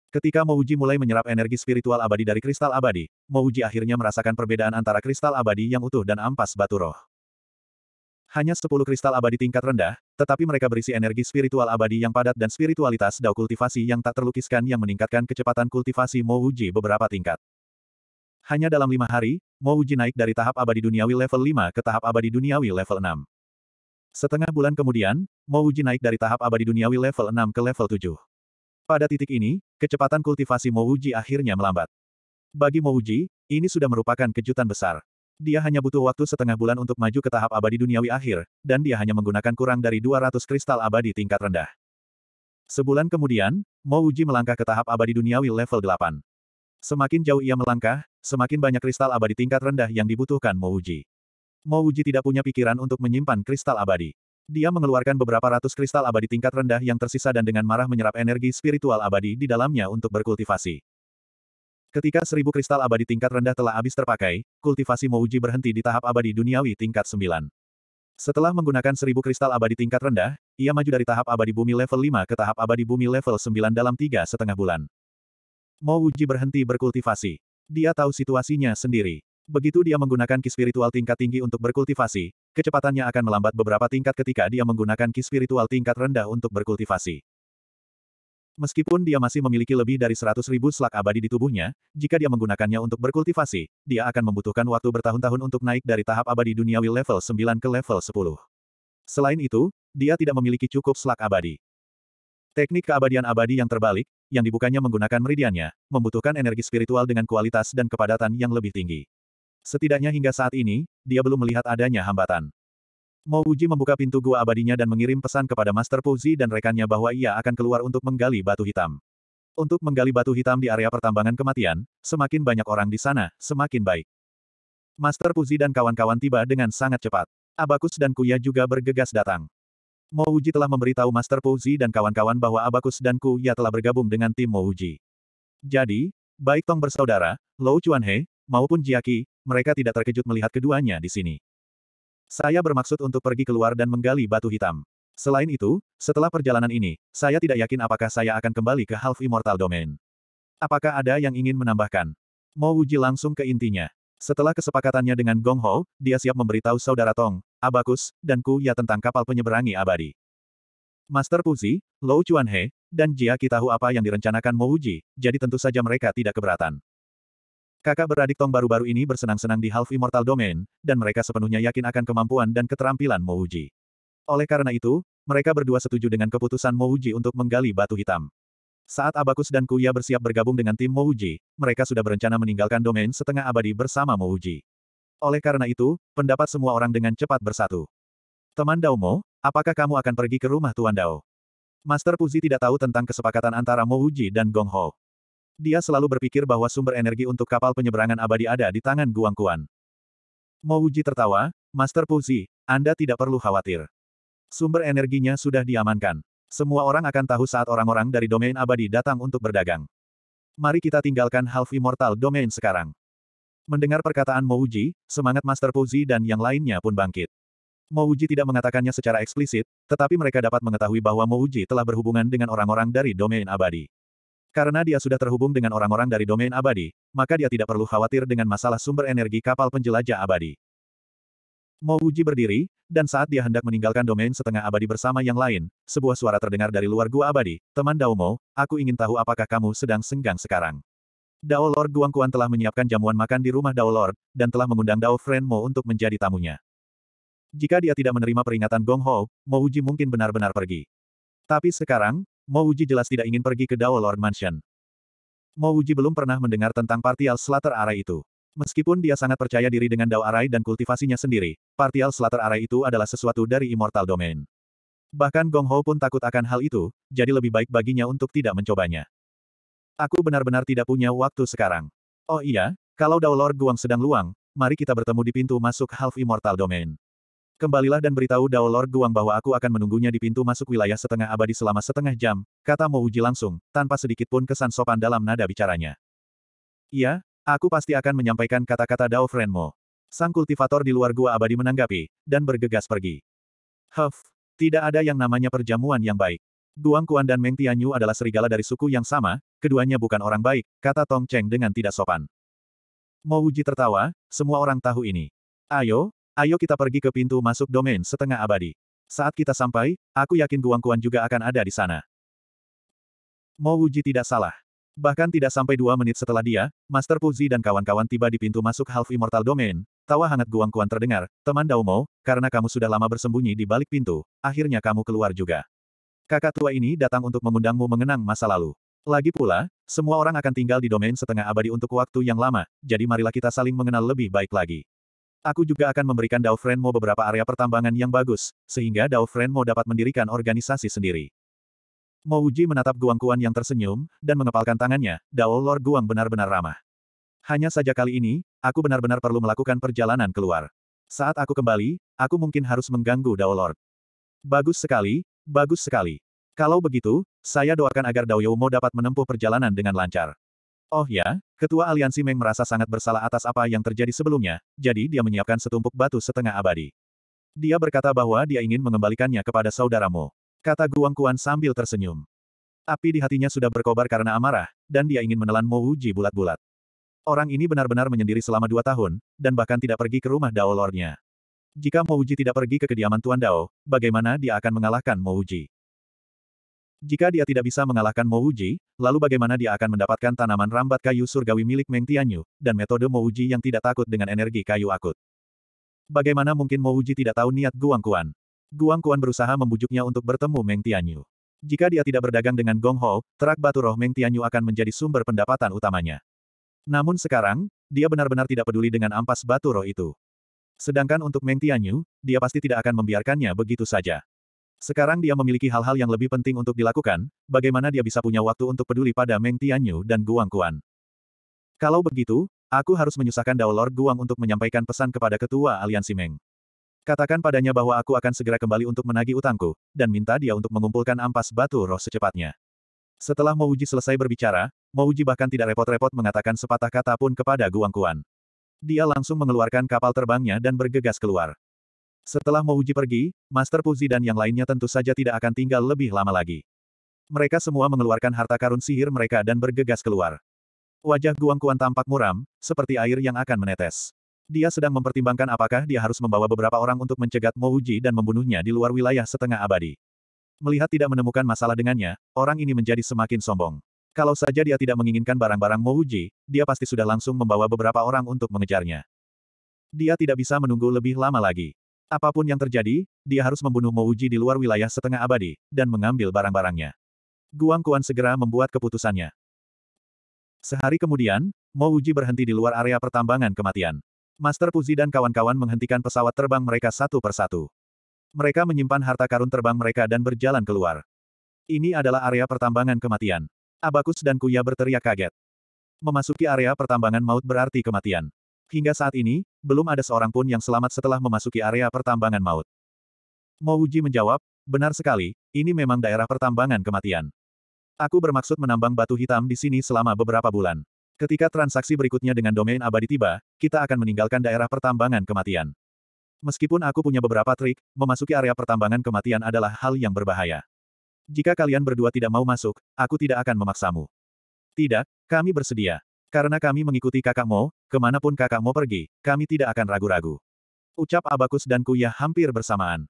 Ketika Mouji mulai menyerap energi spiritual abadi dari kristal abadi, Mouji akhirnya merasakan perbedaan antara kristal abadi yang utuh dan ampas batu roh. Hanya 10 kristal abadi tingkat rendah, tetapi mereka berisi energi spiritual abadi yang padat dan spiritualitas dao kultivasi yang tak terlukiskan yang meningkatkan kecepatan kultivasi Mouji beberapa tingkat. Hanya dalam lima hari, Mouji naik dari tahap abadi duniawi level 5 ke tahap abadi duniawi level 6. Setengah bulan kemudian, Mouji naik dari tahap abadi duniawi level 6 ke level 7. Pada titik ini, kecepatan kultivasi Mouji akhirnya melambat. Bagi Mouji, ini sudah merupakan kejutan besar. Dia hanya butuh waktu setengah bulan untuk maju ke tahap abadi duniawi akhir, dan dia hanya menggunakan kurang dari 200 kristal abadi tingkat rendah. Sebulan kemudian, Mouji melangkah ke tahap abadi duniawi level 8. Semakin jauh ia melangkah, semakin banyak kristal abadi tingkat rendah yang dibutuhkan Mouji. Mouji tidak punya pikiran untuk menyimpan kristal abadi. Dia mengeluarkan beberapa ratus kristal abadi tingkat rendah yang tersisa dan dengan marah menyerap energi spiritual abadi di dalamnya untuk berkultivasi. Ketika seribu kristal abadi tingkat rendah telah habis terpakai, kultivasi Mouji berhenti di tahap abadi duniawi tingkat 9. Setelah menggunakan seribu kristal abadi tingkat rendah, ia maju dari tahap abadi bumi level 5 ke tahap abadi bumi level 9 dalam tiga setengah bulan. Mouji berhenti berkultivasi. Dia tahu situasinya sendiri. Begitu dia menggunakan ki spiritual tingkat tinggi untuk berkultivasi, kecepatannya akan melambat beberapa tingkat ketika dia menggunakan ki spiritual tingkat rendah untuk berkultivasi. Meskipun dia masih memiliki lebih dari ribu selak abadi di tubuhnya, jika dia menggunakannya untuk berkultivasi, dia akan membutuhkan waktu bertahun-tahun untuk naik dari tahap abadi duniawi level 9 ke level 10. Selain itu, dia tidak memiliki cukup selak abadi. Teknik keabadian abadi yang terbalik, yang dibukanya menggunakan meridiannya, membutuhkan energi spiritual dengan kualitas dan kepadatan yang lebih tinggi. Setidaknya hingga saat ini, dia belum melihat adanya hambatan. Mo Uji membuka pintu gua abadinya dan mengirim pesan kepada Master Puzi dan rekannya bahwa ia akan keluar untuk menggali batu hitam. Untuk menggali batu hitam di area pertambangan kematian, semakin banyak orang di sana, semakin baik. Master Puzi dan kawan-kawan tiba dengan sangat cepat. Abakus dan Kuya juga bergegas datang. Mo Uji telah memberitahu Master Puzi dan kawan-kawan bahwa Abakus dan Kuya telah bergabung dengan tim Mo Uji. Jadi, baik Tong bersaudara, Lou Chuanhe, maupun Jiaki, mereka tidak terkejut melihat keduanya di sini. Saya bermaksud untuk pergi keluar dan menggali batu hitam. Selain itu, setelah perjalanan ini, saya tidak yakin apakah saya akan kembali ke Half Immortal Domain. Apakah ada yang ingin menambahkan? Mo Wuji langsung ke intinya. Setelah kesepakatannya dengan Gong Ho, dia siap memberitahu saudara Tong, Abakus, dan Ku Ya tentang kapal penyeberangi abadi. Master Puzi, Lou He, dan Jia tahu apa yang direncanakan Mo Wuji, jadi tentu saja mereka tidak keberatan. Kakak beradik Tong baru-baru ini bersenang-senang di Half Immortal Domain, dan mereka sepenuhnya yakin akan kemampuan dan keterampilan Mouji. Oleh karena itu, mereka berdua setuju dengan keputusan Mouji untuk menggali batu hitam. Saat Abakus dan Kuya bersiap bergabung dengan tim Mouji, mereka sudah berencana meninggalkan domain setengah abadi bersama Mouji. Oleh karena itu, pendapat semua orang dengan cepat bersatu. Teman Dao Mo, apakah kamu akan pergi ke rumah Tuan Dao? Master Puzi tidak tahu tentang kesepakatan antara Mouji dan Gong Ho. Dia selalu berpikir bahwa sumber energi untuk kapal penyeberangan abadi ada di tangan Guang Kuan. Mouji tertawa, Master Puzi, Anda tidak perlu khawatir. Sumber energinya sudah diamankan. Semua orang akan tahu saat orang-orang dari domain abadi datang untuk berdagang. Mari kita tinggalkan Half Immortal Domain sekarang. Mendengar perkataan Mouji, semangat Master Puzi dan yang lainnya pun bangkit. Mouji tidak mengatakannya secara eksplisit, tetapi mereka dapat mengetahui bahwa Mouji telah berhubungan dengan orang-orang dari domain abadi. Karena dia sudah terhubung dengan orang-orang dari domain abadi, maka dia tidak perlu khawatir dengan masalah sumber energi kapal penjelajah abadi. Mo Wuji berdiri, dan saat dia hendak meninggalkan domain setengah abadi bersama yang lain, sebuah suara terdengar dari luar gua abadi, teman Dao Mo, aku ingin tahu apakah kamu sedang senggang sekarang. Dao Lord Guangkuan telah menyiapkan jamuan makan di rumah Dao Lord, dan telah mengundang Dao Friend Mo untuk menjadi tamunya. Jika dia tidak menerima peringatan Gong Ho, Mo Uji mungkin benar-benar pergi. Tapi sekarang, Mo Uji jelas tidak ingin pergi ke Dao Lord Mansion. Mo Uji belum pernah mendengar tentang partial Slater Array itu. Meskipun dia sangat percaya diri dengan Dao Array dan kultivasinya sendiri, partial Slater Array itu adalah sesuatu dari Immortal Domain. Bahkan Gong Ho pun takut akan hal itu, jadi lebih baik baginya untuk tidak mencobanya. Aku benar-benar tidak punya waktu sekarang. Oh iya, kalau Dao Lord Guang sedang luang, mari kita bertemu di pintu masuk Half Immortal Domain. Kembalilah dan beritahu Dao Lord Guang bahwa aku akan menunggunya di pintu masuk wilayah setengah abadi selama setengah jam, kata Uji langsung, tanpa sedikit pun kesan sopan dalam nada bicaranya. Iya, aku pasti akan menyampaikan kata-kata Dao Mo. Sang kultivator di luar gua abadi menanggapi, dan bergegas pergi. Huff, tidak ada yang namanya perjamuan yang baik. Guang Kuan dan Meng Tianyu adalah serigala dari suku yang sama, keduanya bukan orang baik, kata Tong Cheng dengan tidak sopan. Uji tertawa, semua orang tahu ini. Ayo, Ayo kita pergi ke pintu masuk domain setengah abadi. Saat kita sampai, aku yakin Guang juga akan ada di sana. Mo Wuji tidak salah. Bahkan tidak sampai dua menit setelah dia, Master Puzi dan kawan-kawan tiba di pintu masuk Half Immortal Domain, tawa hangat Guang terdengar, teman Daumo, karena kamu sudah lama bersembunyi di balik pintu, akhirnya kamu keluar juga. Kakak tua ini datang untuk mengundangmu mengenang masa lalu. Lagi pula, semua orang akan tinggal di domain setengah abadi untuk waktu yang lama, jadi marilah kita saling mengenal lebih baik lagi. Aku juga akan memberikan Dao Frenmo beberapa area pertambangan yang bagus, sehingga Dao Frenmo dapat mendirikan organisasi sendiri. Mo Uji menatap Guang Kuan yang tersenyum, dan mengepalkan tangannya, Dao Lord Guang benar-benar ramah. Hanya saja kali ini, aku benar-benar perlu melakukan perjalanan keluar. Saat aku kembali, aku mungkin harus mengganggu Dao Lord. Bagus sekali, bagus sekali. Kalau begitu, saya doakan agar Dao Youmo dapat menempuh perjalanan dengan lancar. Oh ya, Ketua Aliansi Meng merasa sangat bersalah atas apa yang terjadi sebelumnya, jadi dia menyiapkan setumpuk batu setengah abadi. Dia berkata bahwa dia ingin mengembalikannya kepada saudaramu. Kata Guang Kuan sambil tersenyum. Api di hatinya sudah berkobar karena amarah, dan dia ingin menelan Mo Wuji bulat-bulat. Orang ini benar-benar menyendiri selama dua tahun, dan bahkan tidak pergi ke rumah Dao Lordnya. Jika Mo Wuji tidak pergi ke kediaman Tuan Dao, bagaimana dia akan mengalahkan Mo Wuji? Jika dia tidak bisa mengalahkan Mo Wuji, lalu bagaimana dia akan mendapatkan tanaman rambat kayu surgawi milik Meng Tianyu, dan metode Mo Wuji yang tidak takut dengan energi kayu akut? Bagaimana mungkin Mo Wuji tidak tahu niat Guang Kuan? Guang Kuan berusaha membujuknya untuk bertemu Meng Tianyu. Jika dia tidak berdagang dengan Gong Ho, terak batu roh Meng Tianyu akan menjadi sumber pendapatan utamanya. Namun sekarang, dia benar-benar tidak peduli dengan ampas batu roh itu. Sedangkan untuk Meng Tianyu, dia pasti tidak akan membiarkannya begitu saja. Sekarang dia memiliki hal-hal yang lebih penting untuk dilakukan, bagaimana dia bisa punya waktu untuk peduli pada Meng Tianyu dan Guang Kuan? Kalau begitu, aku harus menyusahkan Dao Lord Guang untuk menyampaikan pesan kepada ketua aliansi Meng. Katakan padanya bahwa aku akan segera kembali untuk menagih utangku, dan minta dia untuk mengumpulkan ampas batu roh secepatnya. Setelah Mouji selesai berbicara, Mouji bahkan tidak repot-repot mengatakan sepatah kata pun kepada Guang Kuan. Dia langsung mengeluarkan kapal terbangnya dan bergegas keluar. Setelah Mouji pergi, Master Puzi dan yang lainnya tentu saja tidak akan tinggal lebih lama lagi. Mereka semua mengeluarkan harta karun sihir mereka dan bergegas keluar. Wajah Guang Kuan tampak muram, seperti air yang akan menetes. Dia sedang mempertimbangkan apakah dia harus membawa beberapa orang untuk mencegat Mouji dan membunuhnya di luar wilayah setengah abadi. Melihat tidak menemukan masalah dengannya, orang ini menjadi semakin sombong. Kalau saja dia tidak menginginkan barang-barang Mouji, dia pasti sudah langsung membawa beberapa orang untuk mengejarnya. Dia tidak bisa menunggu lebih lama lagi. Apapun yang terjadi, dia harus membunuh Mouji di luar wilayah setengah abadi, dan mengambil barang-barangnya. Guang Kuan segera membuat keputusannya. Sehari kemudian, Mouji berhenti di luar area pertambangan kematian. Master Puzi dan kawan-kawan menghentikan pesawat terbang mereka satu persatu. Mereka menyimpan harta karun terbang mereka dan berjalan keluar. Ini adalah area pertambangan kematian. Abakus dan Kuya berteriak kaget. Memasuki area pertambangan maut berarti kematian. Hingga saat ini, belum ada seorang pun yang selamat setelah memasuki area pertambangan maut. Mouji menjawab, benar sekali, ini memang daerah pertambangan kematian. Aku bermaksud menambang batu hitam di sini selama beberapa bulan. Ketika transaksi berikutnya dengan domain abadi tiba, kita akan meninggalkan daerah pertambangan kematian. Meskipun aku punya beberapa trik, memasuki area pertambangan kematian adalah hal yang berbahaya. Jika kalian berdua tidak mau masuk, aku tidak akan memaksamu. Tidak, kami bersedia. Karena kami mengikuti kakak Mo, kemanapun kakak Mo pergi, kami tidak akan ragu-ragu. Ucap Abakus dan Kuya hampir bersamaan.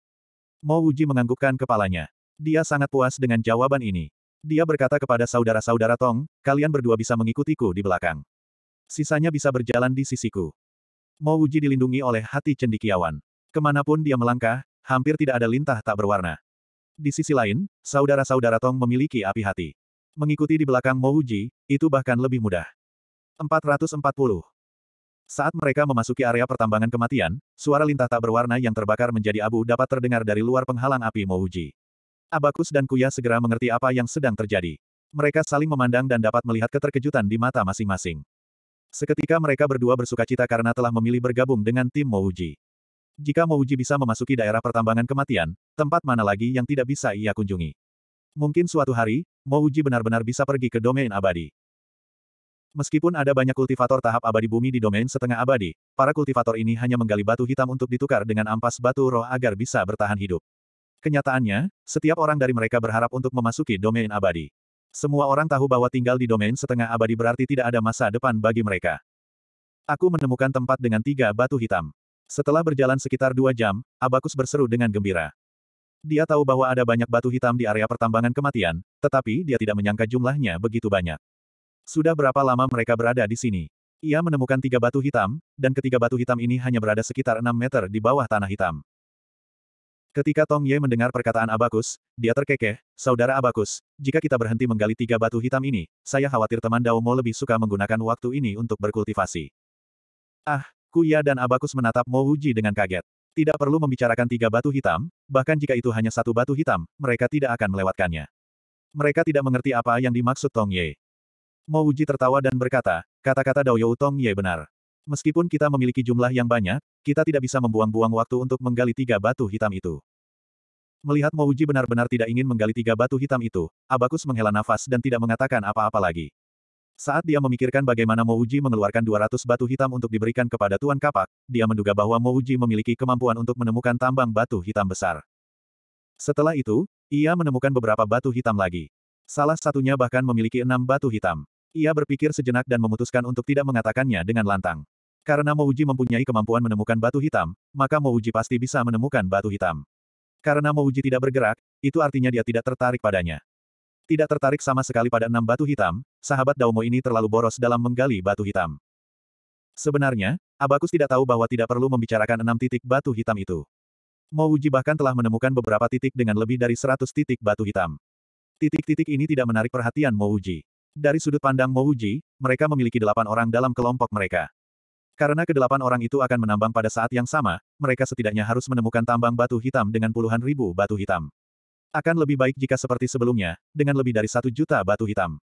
Mo Wuji menganggukkan kepalanya. Dia sangat puas dengan jawaban ini. Dia berkata kepada saudara-saudara Tong, kalian berdua bisa mengikutiku di belakang. Sisanya bisa berjalan di sisiku. Mo Wuji dilindungi oleh hati cendikiawan. Kemanapun dia melangkah, hampir tidak ada lintah tak berwarna. Di sisi lain, saudara-saudara Tong memiliki api hati. Mengikuti di belakang Mo Wuji, itu bahkan lebih mudah. 440. Saat mereka memasuki area pertambangan kematian, suara lintah tak berwarna yang terbakar menjadi abu dapat terdengar dari luar penghalang api Mouji. Abakus dan Kuya segera mengerti apa yang sedang terjadi. Mereka saling memandang dan dapat melihat keterkejutan di mata masing-masing. Seketika mereka berdua bersuka cita karena telah memilih bergabung dengan tim Mouji. Jika Mouji bisa memasuki daerah pertambangan kematian, tempat mana lagi yang tidak bisa ia kunjungi? Mungkin suatu hari, Mouji benar-benar bisa pergi ke domain abadi. Meskipun ada banyak kultivator tahap abadi bumi di domain setengah abadi, para kultivator ini hanya menggali batu hitam untuk ditukar dengan ampas batu roh agar bisa bertahan hidup. Kenyataannya, setiap orang dari mereka berharap untuk memasuki domain abadi. Semua orang tahu bahwa tinggal di domain setengah abadi berarti tidak ada masa depan bagi mereka. Aku menemukan tempat dengan tiga batu hitam. Setelah berjalan sekitar dua jam, Abakus berseru dengan gembira. Dia tahu bahwa ada banyak batu hitam di area pertambangan kematian, tetapi dia tidak menyangka jumlahnya begitu banyak. Sudah berapa lama mereka berada di sini? Ia menemukan tiga batu hitam, dan ketiga batu hitam ini hanya berada sekitar enam meter di bawah tanah hitam. Ketika Tong Ye mendengar perkataan Abakus, dia terkekeh, Saudara Abakus, jika kita berhenti menggali tiga batu hitam ini, saya khawatir teman Dao Mo lebih suka menggunakan waktu ini untuk berkultivasi. Ah, Kuya dan Abakus menatap Mo Wuji dengan kaget. Tidak perlu membicarakan tiga batu hitam, bahkan jika itu hanya satu batu hitam, mereka tidak akan melewatkannya. Mereka tidak mengerti apa yang dimaksud Tong Ye. Mo Uji tertawa dan berkata, kata-kata Dao Tong Ye benar. Meskipun kita memiliki jumlah yang banyak, kita tidak bisa membuang-buang waktu untuk menggali tiga batu hitam itu. Melihat Mo Uji benar-benar tidak ingin menggali tiga batu hitam itu, Abakus menghela nafas dan tidak mengatakan apa-apa lagi. Saat dia memikirkan bagaimana Mo Uji mengeluarkan 200 batu hitam untuk diberikan kepada Tuan Kapak, dia menduga bahwa Mo Uji memiliki kemampuan untuk menemukan tambang batu hitam besar. Setelah itu, ia menemukan beberapa batu hitam lagi. Salah satunya bahkan memiliki enam batu hitam. Ia berpikir sejenak dan memutuskan untuk tidak mengatakannya dengan lantang. Karena Mouji mempunyai kemampuan menemukan batu hitam, maka Mouji pasti bisa menemukan batu hitam. Karena Mouji tidak bergerak, itu artinya dia tidak tertarik padanya. Tidak tertarik sama sekali pada enam batu hitam, sahabat Daomo ini terlalu boros dalam menggali batu hitam. Sebenarnya, Abakus tidak tahu bahwa tidak perlu membicarakan enam titik batu hitam itu. Mouji bahkan telah menemukan beberapa titik dengan lebih dari seratus titik batu hitam. Titik-titik ini tidak menarik perhatian Mouji. Dari sudut pandang Mouji, mereka memiliki delapan orang dalam kelompok mereka. Karena kedelapan orang itu akan menambang pada saat yang sama, mereka setidaknya harus menemukan tambang batu hitam dengan puluhan ribu batu hitam. Akan lebih baik jika seperti sebelumnya, dengan lebih dari satu juta batu hitam.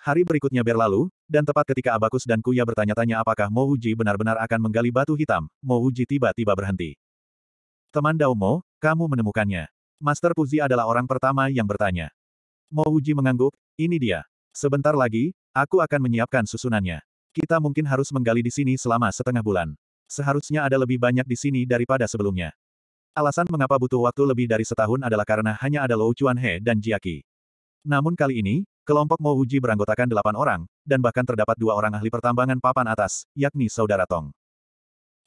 Hari berikutnya berlalu, dan tepat ketika Abakus dan Kuya bertanya-tanya apakah Mouji benar-benar akan menggali batu hitam, Mouji tiba-tiba berhenti. Teman Mo, kamu menemukannya. Master Puzi adalah orang pertama yang bertanya. Mo Uji mengangguk, ini dia. Sebentar lagi, aku akan menyiapkan susunannya. Kita mungkin harus menggali di sini selama setengah bulan. Seharusnya ada lebih banyak di sini daripada sebelumnya. Alasan mengapa butuh waktu lebih dari setahun adalah karena hanya ada Lou Chuan He dan Jiaki. Namun kali ini, kelompok Mo Uji beranggotakan delapan orang, dan bahkan terdapat dua orang ahli pertambangan papan atas, yakni Saudara Tong.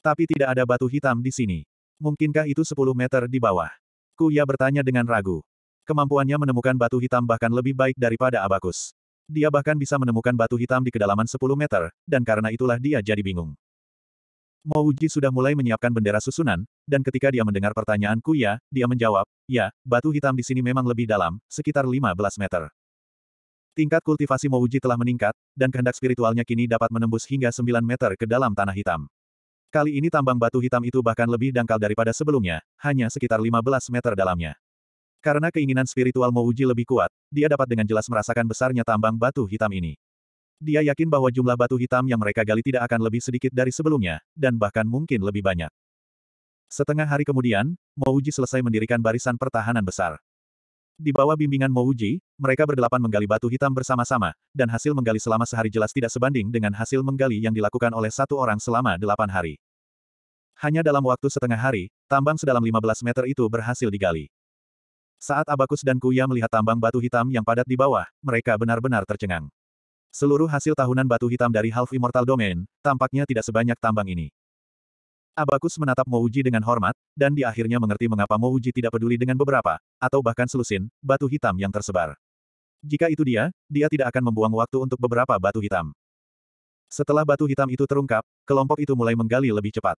Tapi tidak ada batu hitam di sini. Mungkinkah itu 10 meter di bawah? Kuya bertanya dengan ragu. Kemampuannya menemukan batu hitam bahkan lebih baik daripada Abakus. Dia bahkan bisa menemukan batu hitam di kedalaman 10 meter, dan karena itulah dia jadi bingung. Mouji sudah mulai menyiapkan bendera susunan, dan ketika dia mendengar pertanyaan Kuya, dia menjawab, ya, batu hitam di sini memang lebih dalam, sekitar 15 meter. Tingkat kultivasi Mouji telah meningkat, dan kehendak spiritualnya kini dapat menembus hingga 9 meter ke dalam tanah hitam. Kali ini tambang batu hitam itu bahkan lebih dangkal daripada sebelumnya, hanya sekitar 15 meter dalamnya. Karena keinginan spiritual Mouji lebih kuat, dia dapat dengan jelas merasakan besarnya tambang batu hitam ini. Dia yakin bahwa jumlah batu hitam yang mereka gali tidak akan lebih sedikit dari sebelumnya, dan bahkan mungkin lebih banyak. Setengah hari kemudian, Mouji selesai mendirikan barisan pertahanan besar. Di bawah bimbingan Mouji, mereka berdelapan menggali batu hitam bersama-sama, dan hasil menggali selama sehari jelas tidak sebanding dengan hasil menggali yang dilakukan oleh satu orang selama delapan hari. Hanya dalam waktu setengah hari, tambang sedalam 15 meter itu berhasil digali. Saat Abakus dan Kuya melihat tambang batu hitam yang padat di bawah, mereka benar-benar tercengang. Seluruh hasil tahunan batu hitam dari Half Immortal Domain, tampaknya tidak sebanyak tambang ini. Abakus menatap Mouji dengan hormat, dan di akhirnya mengerti mengapa Mouji tidak peduli dengan beberapa, atau bahkan selusin, batu hitam yang tersebar. Jika itu dia, dia tidak akan membuang waktu untuk beberapa batu hitam. Setelah batu hitam itu terungkap, kelompok itu mulai menggali lebih cepat.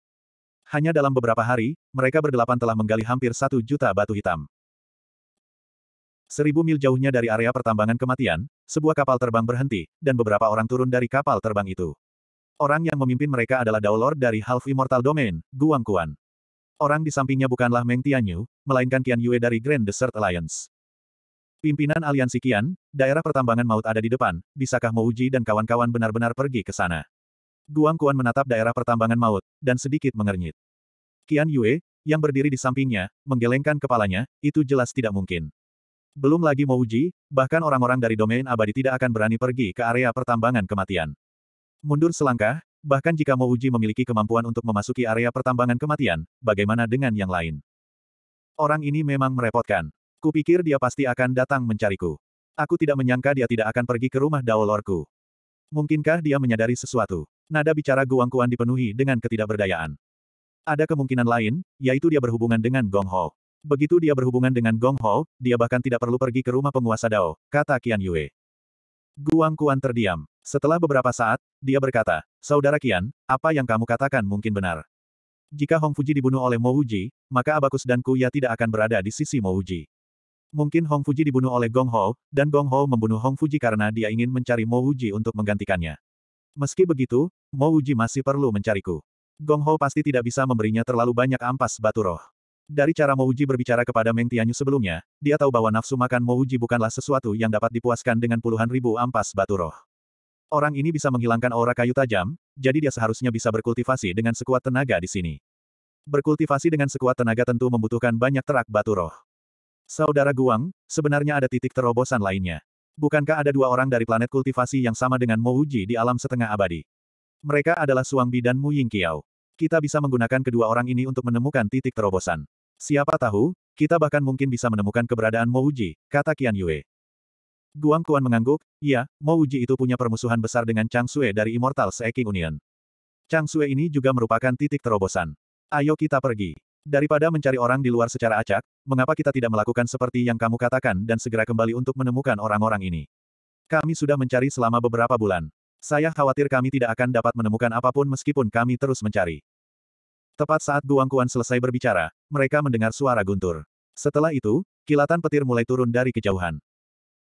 Hanya dalam beberapa hari, mereka berdelapan telah menggali hampir satu juta batu hitam. Seribu mil jauhnya dari area pertambangan kematian, sebuah kapal terbang berhenti, dan beberapa orang turun dari kapal terbang itu. Orang yang memimpin mereka adalah Dao dari Half Immortal Domain, Guang Kuan. Orang di sampingnya bukanlah Meng Tianyu, melainkan Qian Yue dari Grand Desert Alliance. Pimpinan aliansi Qian, daerah pertambangan maut ada di depan, bisakah Mouji dan kawan-kawan benar-benar pergi ke sana? Guang Kuan menatap daerah pertambangan maut, dan sedikit mengernyit. Qian Yue, yang berdiri di sampingnya, menggelengkan kepalanya, itu jelas tidak mungkin. Belum lagi Uji, bahkan orang-orang dari domain abadi tidak akan berani pergi ke area pertambangan kematian. Mundur selangkah, bahkan jika Uji memiliki kemampuan untuk memasuki area pertambangan kematian, bagaimana dengan yang lain? Orang ini memang merepotkan. Kupikir dia pasti akan datang mencariku. Aku tidak menyangka dia tidak akan pergi ke rumah Daolorku. Mungkinkah dia menyadari sesuatu? Nada bicara Guangkuan dipenuhi dengan ketidakberdayaan. Ada kemungkinan lain, yaitu dia berhubungan dengan Gong Ho. Begitu dia berhubungan dengan Gong Ho, dia bahkan tidak perlu pergi ke rumah penguasa Dao, kata Qian Yue. Guang Kuan terdiam. Setelah beberapa saat, dia berkata, Saudara Qian, apa yang kamu katakan mungkin benar. Jika Hong Fuji dibunuh oleh Mo Wuji, maka Abakus dan Kuya tidak akan berada di sisi Mo Wuji. Mungkin Hong Fuji dibunuh oleh Gong Ho, dan Gong Ho membunuh Hong Fuji karena dia ingin mencari Mo Wuji untuk menggantikannya. Meski begitu, Mo Wuji masih perlu mencariku. Gong Ho pasti tidak bisa memberinya terlalu banyak ampas batu roh. Dari cara Mouji berbicara kepada Meng Tianyu sebelumnya, dia tahu bahwa nafsu makan Mouji bukanlah sesuatu yang dapat dipuaskan dengan puluhan ribu ampas batu roh. Orang ini bisa menghilangkan aura kayu tajam, jadi dia seharusnya bisa berkultivasi dengan sekuat tenaga di sini. Berkultivasi dengan sekuat tenaga tentu membutuhkan banyak terak batu roh. Saudara Guang, sebenarnya ada titik terobosan lainnya. Bukankah ada dua orang dari planet kultivasi yang sama dengan Mouji di alam setengah abadi? Mereka adalah Suang Bi dan Mu Ying Kiao. Kita bisa menggunakan kedua orang ini untuk menemukan titik terobosan. Siapa tahu, kita bahkan mungkin bisa menemukan keberadaan Mo Uji, kata Qian Yue. Guang Kuan mengangguk, ya, Mo Uji itu punya permusuhan besar dengan Chang Sue dari Immortal Seeking Union. Chang Sue ini juga merupakan titik terobosan. Ayo kita pergi. Daripada mencari orang di luar secara acak, mengapa kita tidak melakukan seperti yang kamu katakan dan segera kembali untuk menemukan orang-orang ini? Kami sudah mencari selama beberapa bulan. Saya khawatir kami tidak akan dapat menemukan apapun meskipun kami terus mencari. Tepat saat Guang Kuan selesai berbicara, mereka mendengar suara guntur. Setelah itu, kilatan petir mulai turun dari kejauhan.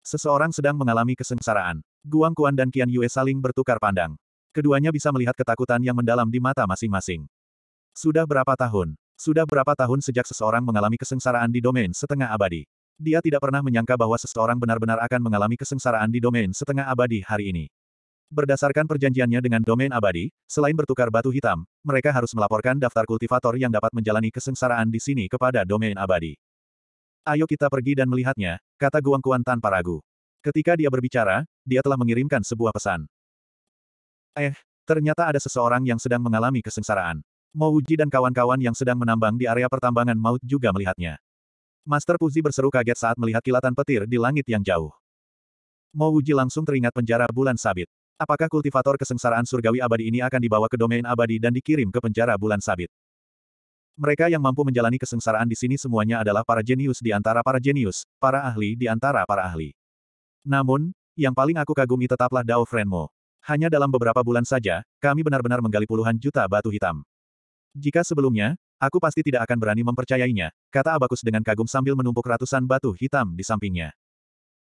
Seseorang sedang mengalami kesengsaraan. Guang Kuan dan Qian Yue saling bertukar pandang. Keduanya bisa melihat ketakutan yang mendalam di mata masing-masing. Sudah berapa tahun? Sudah berapa tahun sejak seseorang mengalami kesengsaraan di domain setengah abadi? Dia tidak pernah menyangka bahwa seseorang benar-benar akan mengalami kesengsaraan di domain setengah abadi hari ini. Berdasarkan perjanjiannya dengan domain abadi, selain bertukar batu hitam, mereka harus melaporkan daftar kultivator yang dapat menjalani kesengsaraan di sini kepada domain abadi. Ayo kita pergi dan melihatnya, kata Guangkuan tanpa ragu. Ketika dia berbicara, dia telah mengirimkan sebuah pesan. Eh, ternyata ada seseorang yang sedang mengalami kesengsaraan. Uji dan kawan-kawan yang sedang menambang di area pertambangan maut juga melihatnya. Master Puzi berseru kaget saat melihat kilatan petir di langit yang jauh. Uji langsung teringat penjara bulan sabit. Apakah kultivator kesengsaraan surgawi abadi ini akan dibawa ke domain abadi dan dikirim ke penjara bulan sabit? Mereka yang mampu menjalani kesengsaraan di sini semuanya adalah para jenius di antara para jenius, para ahli di antara para ahli. Namun, yang paling aku kagumi tetaplah Dao Frenmo. Hanya dalam beberapa bulan saja, kami benar-benar menggali puluhan juta batu hitam. Jika sebelumnya, aku pasti tidak akan berani mempercayainya, kata Abakus dengan kagum sambil menumpuk ratusan batu hitam di sampingnya.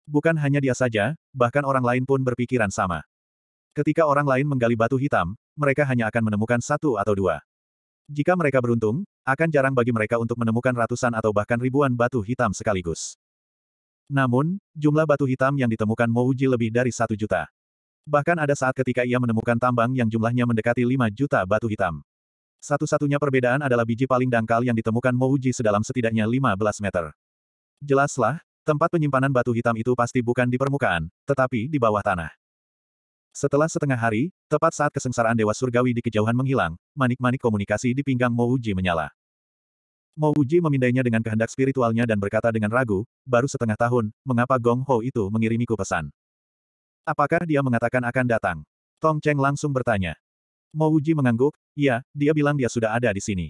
Bukan hanya dia saja, bahkan orang lain pun berpikiran sama. Ketika orang lain menggali batu hitam, mereka hanya akan menemukan satu atau dua. Jika mereka beruntung, akan jarang bagi mereka untuk menemukan ratusan atau bahkan ribuan batu hitam sekaligus. Namun, jumlah batu hitam yang ditemukan Mouji lebih dari satu juta. Bahkan ada saat ketika ia menemukan tambang yang jumlahnya mendekati lima juta batu hitam. Satu-satunya perbedaan adalah biji paling dangkal yang ditemukan Mouji sedalam setidaknya 15 meter. Jelaslah, tempat penyimpanan batu hitam itu pasti bukan di permukaan, tetapi di bawah tanah. Setelah setengah hari, tepat saat kesengsaraan Dewa Surgawi di kejauhan menghilang, manik-manik komunikasi di pinggang Mouji menyala. Mouji memindainya dengan kehendak spiritualnya dan berkata dengan ragu, baru setengah tahun, mengapa Gong Ho itu mengirimiku pesan? Apakah dia mengatakan akan datang? Tong Cheng langsung bertanya. Mouji mengangguk, ya, dia bilang dia sudah ada di sini.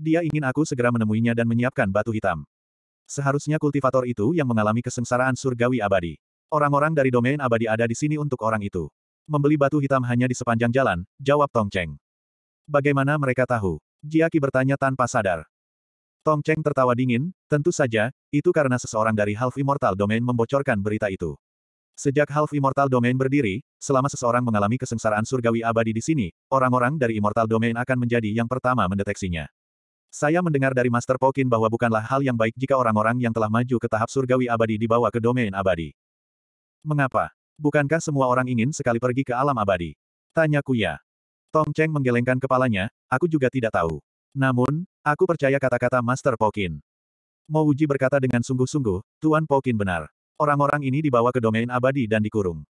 Dia ingin aku segera menemuinya dan menyiapkan batu hitam. Seharusnya kultivator itu yang mengalami kesengsaraan surgawi abadi. Orang-orang dari domain abadi ada di sini untuk orang itu membeli batu hitam hanya di sepanjang jalan, jawab Tong Cheng. Bagaimana mereka tahu? Jiaki bertanya tanpa sadar. Tong Cheng tertawa dingin, tentu saja, itu karena seseorang dari Half Immortal Domain membocorkan berita itu. Sejak Half Immortal Domain berdiri, selama seseorang mengalami kesengsaraan surgawi abadi di sini, orang-orang dari Immortal Domain akan menjadi yang pertama mendeteksinya. Saya mendengar dari Master Pokin bahwa bukanlah hal yang baik jika orang-orang yang telah maju ke tahap surgawi abadi dibawa ke domain abadi. Mengapa? Bukankah semua orang ingin sekali pergi ke alam abadi? Tanya Kuya. Tong Cheng menggelengkan kepalanya, aku juga tidak tahu. Namun, aku percaya kata-kata Master Pokin. Mouji berkata dengan sungguh-sungguh, Tuan Pokin benar. Orang-orang ini dibawa ke domain abadi dan dikurung.